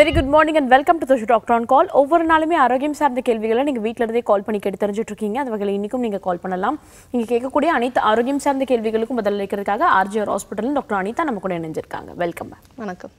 very good morning and welcome to the doctor on call ஒவ்வொரு நாளுமே ஆரோக்கியம் சார்ந்த கேள்விகளை நீங்கள் வீட்டில் இருந்தே கால் பண்ணி கேட்டு தெரிஞ்சுட்டு இருக்கீங்க அது வகையில் இன்றைக்கும் நீங்கள் கால் பண்ணலாம் நீங்கள் கேட்கக்கூடிய அனைத்து ஆரோக்கியம் சார்ந்த கேள்விகளுக்கும் பதிலளிக்கிறதுக்காக ஆர்ஜிஆர் ஹாஸ்பிட்டலில் டாக்டர் அனிதா நம்ம கூட இணைஞ்சிருக்காங்க வெல்கம் வணக்கம்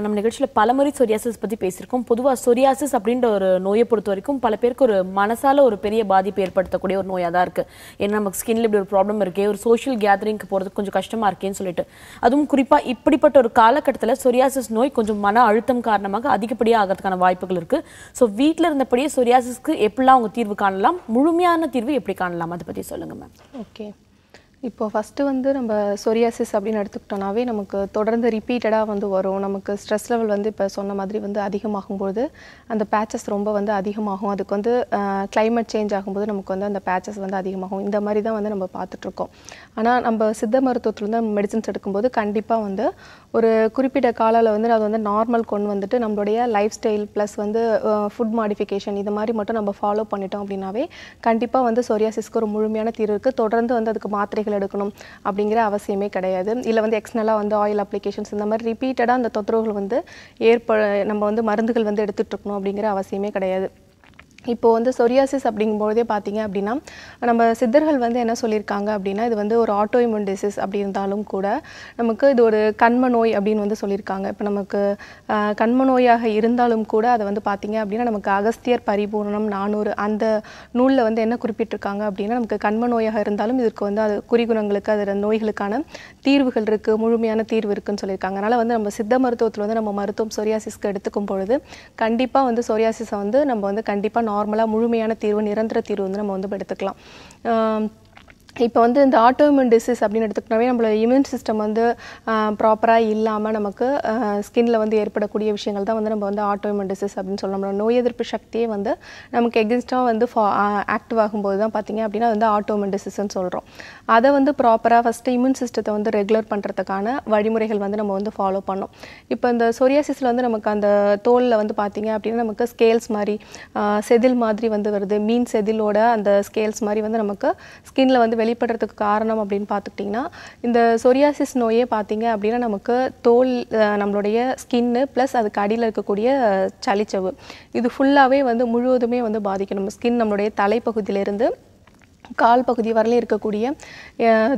நம்ம நிகழ்ச்சியில் பலமுறை சொரியாசிஸ் பற்றி பேசியிருக்கோம் பொதுவாக சொரியாசிஸ் அப்படின்ற ஒரு நோயை பொறுத்த வரைக்கும் பல பேருக்கு ஒரு மனசால ஒரு பெரிய பாதிப்பு ஏற்படுத்தக்கூடிய ஒரு நோயாக தான் இருக்குது ஏன்னா நமக்கு ஸ்கின்ல இப்படி ஒரு ப்ராப்ளம் இருக்கே ஒரு சோஷியல் கேதரிங்க்கு போகிறதுக்கு கொஞ்சம் கஷ்டமாக இருக்கேன்னு சொல்லிட்டு அதுவும் குறிப்பாக இப்படிப்பட்ட ஒரு காலகட்டத்தில் சொரியாசிஸ் நோய் கொஞ்சம் மன அழுத்தம் காரணமாக அதிகப்படியாக ஆகிறதுக்கான வாய்ப்புகள் இருக்குது ஸோ வீட்டில் இருந்தபடியே சொரியாசிஸ்க்கு எப்படிலாம் அவங்க தீர்வு காணலாம் முழுமையான தீர்வு எப்படி காணலாம் அதை பற்றி சொல்லுங்கள் மேம் ஓகே இப்போ ஃபஸ்ட்டு வந்து நம்ம சொரியாசிஸ் அப்படின்னு எடுத்துக்கிட்டோனாவே நமக்கு தொடர்ந்து ரிப்பீட்டடாக வந்து வரும் நமக்கு ஸ்ட்ரெஸ் லெவல் வந்து இப்போ சொன்ன மாதிரி வந்து அதிகமாகும்போது அந்த பேச்சஸ் ரொம்ப வந்து அதிகமாகும் அதுக்கு வந்து கிளைமேட் சேஞ்ச் ஆகும்போது நமக்கு வந்து அந்த பேச்சஸ் வந்து அதிகமாகும் இந்த மாதிரி தான் வந்து நம்ம பார்த்துட்ருக்கோம் ஆனால் நம்ம சித்த மருத்துவத்துலேருந்து மெடிசின்ஸ் எடுக்கும்போது கண்டிப்பாக வந்து ஒரு குறிப்பிட்ட காலால் வந்து அது வந்து நார்மல் கொண்டு வந்துட்டு நம்மளுடைய லைஃப் ஸ்டைல் ப்ளஸ் வந்து ஃபுட் மாடிஃபிகேஷன் இது மாதிரி மட்டும் நம்ம ஃபாலோ பண்ணிட்டோம் அப்படின்னாவே கண்டிப்பாக வந்து சொரியாசிஸ்க்கு ஒரு முழுமையான தீர்வு இருக்குது தொடர்ந்து வந்து அதுக்கு மாத்திரைகள் எடுக்கணும் அப்படிங்கிற அவசியமே கிடையாது இல்லை வந்து எக்ஸ்னலாக வந்து ஆயில் அப்ளிகேஷன்ஸ் இந்த மாதிரி ரிப்பீட்டடாக அந்த தொந்தரவுகள் வந்து ஏற்ப நம்ம வந்து மருந்துகள் வந்து எடுத்துகிட்டு இருக்கணும் அப்படிங்கிற அவசியமே கிடையாது இப்போது வந்து சொரியாசிஸ் அப்படிங்கும்போதே பார்த்தீங்க அப்படின்னா நம்ம சித்தர்கள் வந்து என்ன சொல்லியிருக்காங்க அப்படின்னா இது வந்து ஒரு ஆட்டோ இம்யூன் டிசீஸ் அப்படி இருந்தாலும் கூட நமக்கு இது ஒரு கண்ம நோய் அப்படின்னு வந்து சொல்லியிருக்காங்க இப்போ நமக்கு கண்ம நோயாக இருந்தாலும் கூட அதை வந்து பார்த்திங்க அப்படின்னா நமக்கு அகஸ்தியர் பரிபூர்ணம் நானூறு அந்த நூலில் வந்து என்ன குறிப்பிட்டிருக்காங்க அப்படின்னா நமக்கு கண்ம நோயாக இருந்தாலும் இதற்கு வந்து அது குறிகுணங்களுக்கு அது நோய்களுக்கான தீர்வுகள் இருக்குது முழுமையான தீர்வு இருக்குதுன்னு சொல்லியிருக்காங்க அதனால் வந்து நம்ம சித்த மருத்துவத்தில் வந்து நம்ம மருத்துவம் சொரியாசிஸ்க்கு எடுத்துக்கும் பொழுது கண்டிப்பாக வந்து சொரியாசிஸை வந்து நம்ம வந்து கண்டிப்பாக நார்மலாக முழுமையான தீர்வு நிரந்தர தீர்வு வந்து நம்ம வந்து எடுத்துக்கலாம் இப்போ வந்து இந்த ஆட்டோமின் டிசீஸ் அப்படின்னு எடுத்துக்கிட்டாவே நம்மளோட இம்யூன் சிஸ்டம் வந்து ப்ராப்பராக இல்லாமல் நமக்கு ஸ்கின்ல வந்து ஏற்படக்கூடிய விஷயங்கள் தான் வந்து நம்ம வந்து ஆட்டோமின் டிசீஸ் அப்படின்னு சொல்லணும் நம்மளோட நோய் எதிர்ப்பு சக்தியே வந்து நமக்கு எகென்ஸ்டாக வந்து ஆக்டிவ் ஆகும்போது தான் பார்த்திங்க அப்படின்னா வந்து ஆட்டோமின் டிசீஸ்ன்னு சொல்கிறோம் அதை வந்து ப்ராப்பராக ஃபஸ்ட்டு இம்யூன் சிஸ்டத்தை வந்து ரெகுலர் பண்ணுறதுக்கான வழிமுறைகள் வந்து நம்ம வந்து ஃபாலோ பண்ணோம் இப்போ இந்த சொரியாசிஸில் வந்து நமக்கு அந்த தோலில் வந்து பார்த்திங்க அப்படின்னா நமக்கு ஸ்கேல்ஸ் மாதிரி செதில் மாதிரி வந்து வருது மீன் செதிலோட அந்த ஸ்கேல்ஸ் மாதிரி வந்து நமக்கு ஸ்கின்ல வந்து வெளிப்படுறதுக்கு காரணம் அப்படின்னு பார்த்துக்கிட்டிங்கன்னா இந்த சொரியாசிஸ் நோயே பார்த்தீங்க அப்படின்னா நமக்கு தோல் நம்மளுடைய ஸ்கின்னு ப்ளஸ் அதுக்கு அடியில் இருக்கக்கூடிய சளிச்சவு இது ஃபுல்லாகவே வந்து முழுவதுமே வந்து பாதிக்கும் நம்ம ஸ்கின் நம்மளுடைய தலைப்பகுதியிலேருந்து கால் பகுதி வரலையும் இருக்கக்கூடிய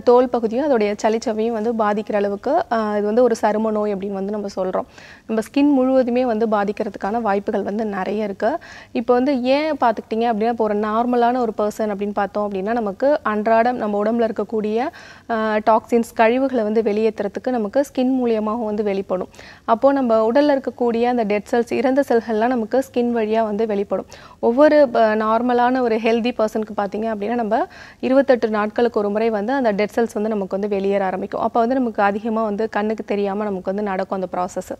தோல் பகுதியும் அதோடைய சளிச்சவையும் வந்து பாதிக்கிற அளவுக்கு இது வந்து ஒரு சரும நோய் அப்படின்னு வந்து நம்ம சொல்கிறோம் நம்ம ஸ்கின் முழுவதுமே வந்து பாதிக்கிறதுக்கான வாய்ப்புகள் வந்து நிறைய இருக்குது இப்போ வந்து ஏன் பார்த்துக்கிட்டிங்க அப்படின்னா இப்போ ஒரு நார்மலான ஒரு பர்சன் அப்படின்னு பார்த்தோம் அப்படின்னா நமக்கு அன்றாடம் நம்ம உடம்புல இருக்கக்கூடிய டாக்ஸின்ஸ் கழிவுகளை வந்து வெளியேற்றுறதுக்கு நமக்கு ஸ்கின் மூலியமாகவும் வந்து வெளிப்படும் அப்போது நம்ம உடலில் இருக்கக்கூடிய அந்த டெட் செல்ஸ் இறந்த செல்கள்லாம் நமக்கு ஸ்கின் வழியாக வந்து வெளிப்படும் ஒவ்வொரு நார்மலான ஒரு ஹெல்தி பர்சனுக்கு பார்த்தீங்க அப்படின்னா நம்ம இருபத்தெட்டு நாட்களுக்கு ஒரு முறை வந்து அந்த டெட் செல்ஸ் வந்து நமக்கு வந்து வெளியேற ஆரம்பிக்கும் அப்போ வந்து நமக்கு அதிகமாக வந்து கண்ணுக்கு தெரியாமல் நமக்கு வந்து நடக்கும் அந்த ப்ராசஸ்ஸு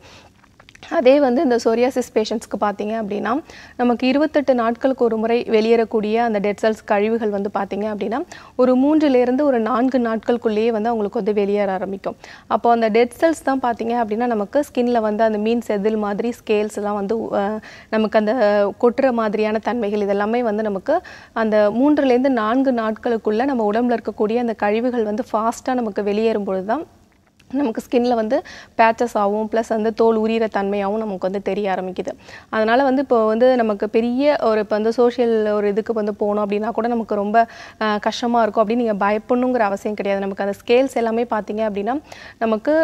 அதே வந்து இந்த சோரியாசிஸ் பேஷண்ட்ஸ்க்கு பார்த்தீங்க அப்படின்னா நமக்கு இருபத்தெட்டு நாட்களுக்கு ஒரு முறை வெளியேறக்கூடிய அந்த டெட் செல்ஸ் கழிவுகள் வந்து பார்த்தீங்க அப்படின்னா ஒரு மூன்றுலேருந்து ஒரு நான்கு நாட்களுக்குள்ளேயே வந்து அவங்களுக்கு வந்து வெளியேற ஆரம்பிக்கும் அப்போ அந்த டெட் செல்ஸ் தான் பார்த்தீங்க அப்படின்னா நமக்கு ஸ்கின்ல வந்து அந்த மீன் செதில் மாதிரி ஸ்கேல்ஸ் எல்லாம் வந்து நமக்கு அந்த கொட்டுற மாதிரியான தன்மைகள் இதெல்லாமே வந்து நமக்கு அந்த மூன்றுலேருந்து நான்கு நாட்களுக்குள்ளே நம்ம உடம்புல இருக்கக்கூடிய அந்த கழிவுகள் வந்து ஃபாஸ்ட்டாக நமக்கு வெளியேறும் பொழுது தான் நமக்கு ஸ்கின்னில் வந்து பேச்சஸ் ஆகும் ப்ளஸ் வந்து தோல் உரியிற தன்மையாகவும் நமக்கு வந்து தெரிய ஆரம்பிக்குது அதனால் வந்து இப்போ வந்து நமக்கு பெரிய ஒரு இப்போ வந்து சோஷியல் ஒரு இதுக்கு வந்து போகணும் அப்படின்னா கூட நமக்கு ரொம்ப கஷ்டமாக இருக்கும் அப்படின்னு நீங்கள் பயப்படணுங்கிற அவசியம் கிடையாது நமக்கு அந்த ஸ்கேல்ஸ் எல்லாமே பார்த்தீங்க அப்படின்னா நமக்கு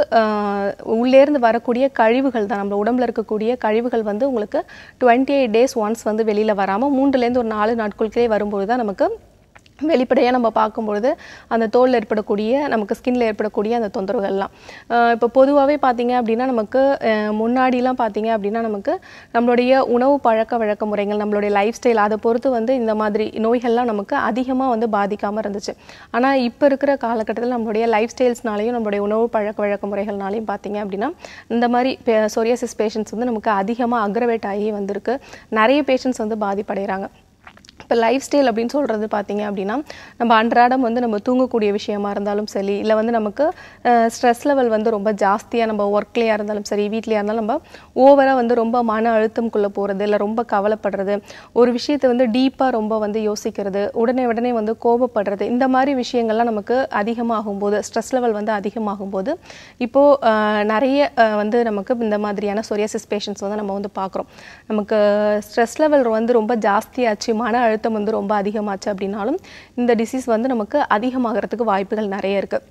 உள்ளேருந்து வரக்கூடிய கழிவுகள் தான் நம்ம உடம்புல இருக்கக்கூடிய கழிவுகள் வந்து உங்களுக்கு டுவெண்ட்டி எயிட் டேஸ் ஒன்ஸ் வந்து வெளியில் வராமல் மூன்றுலேருந்து ஒரு நாலு நாட்களுக்கே வரும்போது தான் நமக்கு வெளிப்படையாக நம்ம பார்க்கும்பொழுது அந்த தோலில் ஏற்படக்கூடிய நமக்கு ஸ்கின்ல ஏற்படக்கூடிய அந்த தொந்தரவுகள்லாம் இப்போ பொதுவாகவே பார்த்தீங்க அப்படின்னா நமக்கு முன்னாடிலாம் பார்த்தீங்க அப்படின்னா நமக்கு நம்மளுடைய உணவு பழக்க வழக்க முறைகள் நம்மளுடைய லைஃப் ஸ்டைல் அதை பொறுத்து வந்து இந்த மாதிரி நோய்கள்லாம் நமக்கு அதிகமாக வந்து பாதிக்காமல் இருந்துச்சு ஆனால் இப்போ இருக்கிற காலகட்டத்தில் நம்மளுடைய லைஃப் ஸ்டைல்ஸ்னாலையும் நம்மளுடைய உணவு பழக்க வழக்க முறைகள்னாலையும் பார்த்தீங்க அப்படின்னா இந்த மாதிரி சொரியாசிஸ் பேஷண்ட்ஸ் வந்து நமக்கு அதிகமாக அக்ரவேட் ஆகி வந்திருக்கு நிறைய பேஷண்ட்ஸ் வந்து பாதிப்படைகிறாங்க இப்போ லைஃப் ஸ்டைல் அப்படின்னு சொல்கிறது பார்த்தீங்க அப்படின்னா நம்ம அன்றாடம் வந்து நம்ம தூங்கக்கூடிய விஷயமா இருந்தாலும் சரி இல்லை வந்து நமக்கு ஸ்ட்ரெஸ் லெவல் வந்து ரொம்ப ஜாஸ்தியாக நம்ம ஒர்க்லேயாக இருந்தாலும் சரி வீட்லேயா இருந்தாலும் நம்ம ஓவராக வந்து ரொம்ப மன அழுத்தம்குள்ளே போகிறது இல்லை ரொம்ப கவலைப்படுறது ஒரு விஷயத்தை வந்து டீப்பாக ரொம்ப வந்து யோசிக்கிறது உடனே உடனே வந்து கோபப்படுறது இந்த மாதிரி விஷயங்கள்லாம் நமக்கு அதிகமாகும்போது ஸ்ட்ரெஸ் லெவல் வந்து அதிகமாகும்போது இப்போது நிறைய வந்து நமக்கு இந்த மாதிரியான சொரியாசிஸ் பேஷன்ஸ் வந்து நம்ம வந்து பார்க்குறோம் நமக்கு ஸ்ட்ரெஸ் லெவல் வந்து ரொம்ப ஜாஸ்தியாச்சு மன அழுத்தம் அழுத்தம் வந்து ரொம்ப அதிகமாச்சு அப்படின்னாலும் இந்த டிசீஸ் வந்து நமக்கு அதிகமாகிறதுக்கு வாய்ப்புகள் நிறைய இருக்குது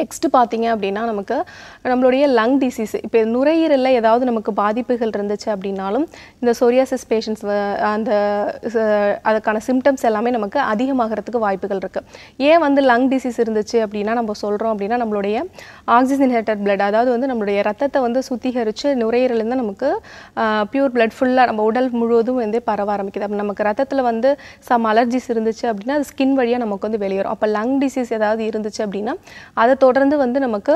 நெக்ஸ்ட்டு பார்த்தீங்க அப்படின்னா நமக்கு நம்மளுடைய லங் டிசீஸ் இப்போ நுரையீரலில் ஏதாவது நமக்கு பாதிப்புகள் இருந்துச்சு அப்படின்னாலும் இந்த சோரியாசிஸ் பேஷண்ட்ஸ் அந்த அதுக்கான சிம்டம்ஸ் எல்லாமே நமக்கு அதிகமாகிறதுக்கு வாய்ப்புகள் இருக்குது ஏன் வந்து லங் டிசீஸ் இருந்துச்சு அப்படின்னா நம்ம சொல்கிறோம் அப்படின்னா நம்மளுடைய ஹெட்டட் பிளட் அதாவது வந்து நம்மளுடைய ரத்தத்தை வந்து சுத்திகரித்து நுரையீரலேருந்து நமக்கு பியூர் பிளட் ஃபுல்லாக நம்ம உடல் முழுவதும் வந்து பரவ ஆரம்பிக்குது அப்போ நமக்கு ரத்தத்தில் வந்து சம் அலர்ஜிஸ் இருந்துச்சு அப்படின்னா அது ஸ்கின் வழியாக நமக்கு வந்து வெளியேறும் அப்போ லங் டிசீஸ் ஏதாவது இருந்துச்சு அப்படின்னா அதை தொடர்ந்து வந்து நமக்கு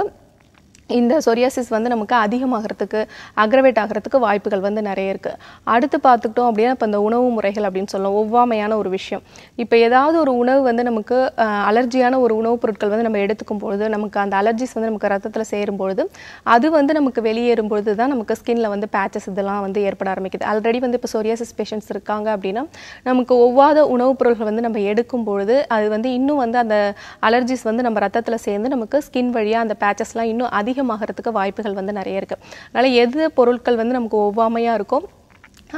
இந்த சொரியாசிஸ் வந்து நமக்கு அதிகமாகிறதுக்கு அக்ரவேட் ஆகிறதுக்கு வாய்ப்புகள் வந்து நிறைய இருக்குது அடுத்து பார்த்துக்கிட்டோம் அப்படின்னா இப்போ இந்த உணவு முறைகள் அப்படின்னு சொல்லலாம் ஒவ்வாமையான ஒரு விஷயம் இப்போ ஏதாவது ஒரு உணவு வந்து நமக்கு அலர்ஜியான ஒரு உணவுப் பொருட்கள் வந்து நம்ம எடுத்துக்கும் பொழுது நமக்கு அந்த அலர்ஜிஸ் வந்து நமக்கு ரத்தத்தில் சேரும் பொழுது அது வந்து நமக்கு வெளியேறும் பொழுது தான் நமக்கு ஸ்கின்ல வந்து பேச்சஸ் இதெல்லாம் வந்து ஏற்பட ஆரம்பிக்குது ஆல்ரெடி வந்து இப்போ சொரியாசிஸ் பேஷண்ட்ஸ் இருக்காங்க அப்படின்னா நமக்கு ஒவ்வாத உணவுப் பொருட்கள் வந்து நம்ம எடுக்கும் பொழுது அது வந்து இன்னும் வந்து அந்த அலர்ஜிஸ் வந்து நம்ம ரத்தத்தில் சேர்ந்து நமக்கு ஸ்கின் வழியாக அந்த பேச்சஸ்லாம் இன்னும் அதிக அதிகமாகிறதுக்கு வாய்ப்புகள் வந்து நிறைய இருக்குது அதனால் எது பொருட்கள் வந்து நமக்கு ஒவ்வாமையாக இருக்கோ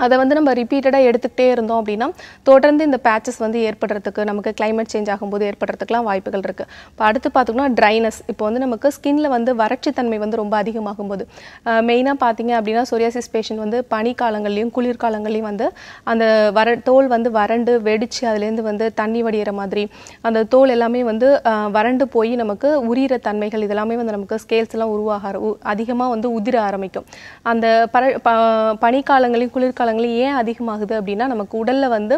அதை வந்து நம்ம ரிப்பீட்டடாக எடுத்துக்கிட்டே இருந்தோம் அப்படின்னா தொடர்ந்து இந்த பேச்சஸ் வந்து ஏற்படுறதுக்கு நமக்கு கிளைமேட் சேஞ்ச் ஆகும்போது ஏற்படுறதுக்குலாம் வாய்ப்புகள் இருக்குது இப்போ அடுத்து பார்த்தோம்னா ட்ரைனஸ் இப்போ வந்து நமக்கு ஸ்கின்ல வந்து வறட்சித்தன்மை வந்து ரொம்ப அதிகமாகும் போது மெயினாக பார்த்தீங்க அப்படின்னா சொரியாசிஸ் பேஷண்ட் வந்து பனிக்காலங்கள்லையும் குளிர்காலங்கள்லையும் வந்து அந்த வர தோல் வந்து வறண்டு வெடித்து அதுலேருந்து வந்து தண்ணி வடிகிற மாதிரி அந்த தோல் எல்லாமே வந்து வறண்டு போய் நமக்கு உரிகிற தன்மைகள் இதெல்லாமே வந்து நமக்கு ஸ்கேல்ஸ்லாம் உருவாக அதிகமாக வந்து உதிர ஆரம்பிக்கும் அந்த பர பனிக்காலங்களையும் குளிர்கால காலங்களில் ஏன் அதிகமாகுது அப்படின்னா நமக்கு உடலில் வந்து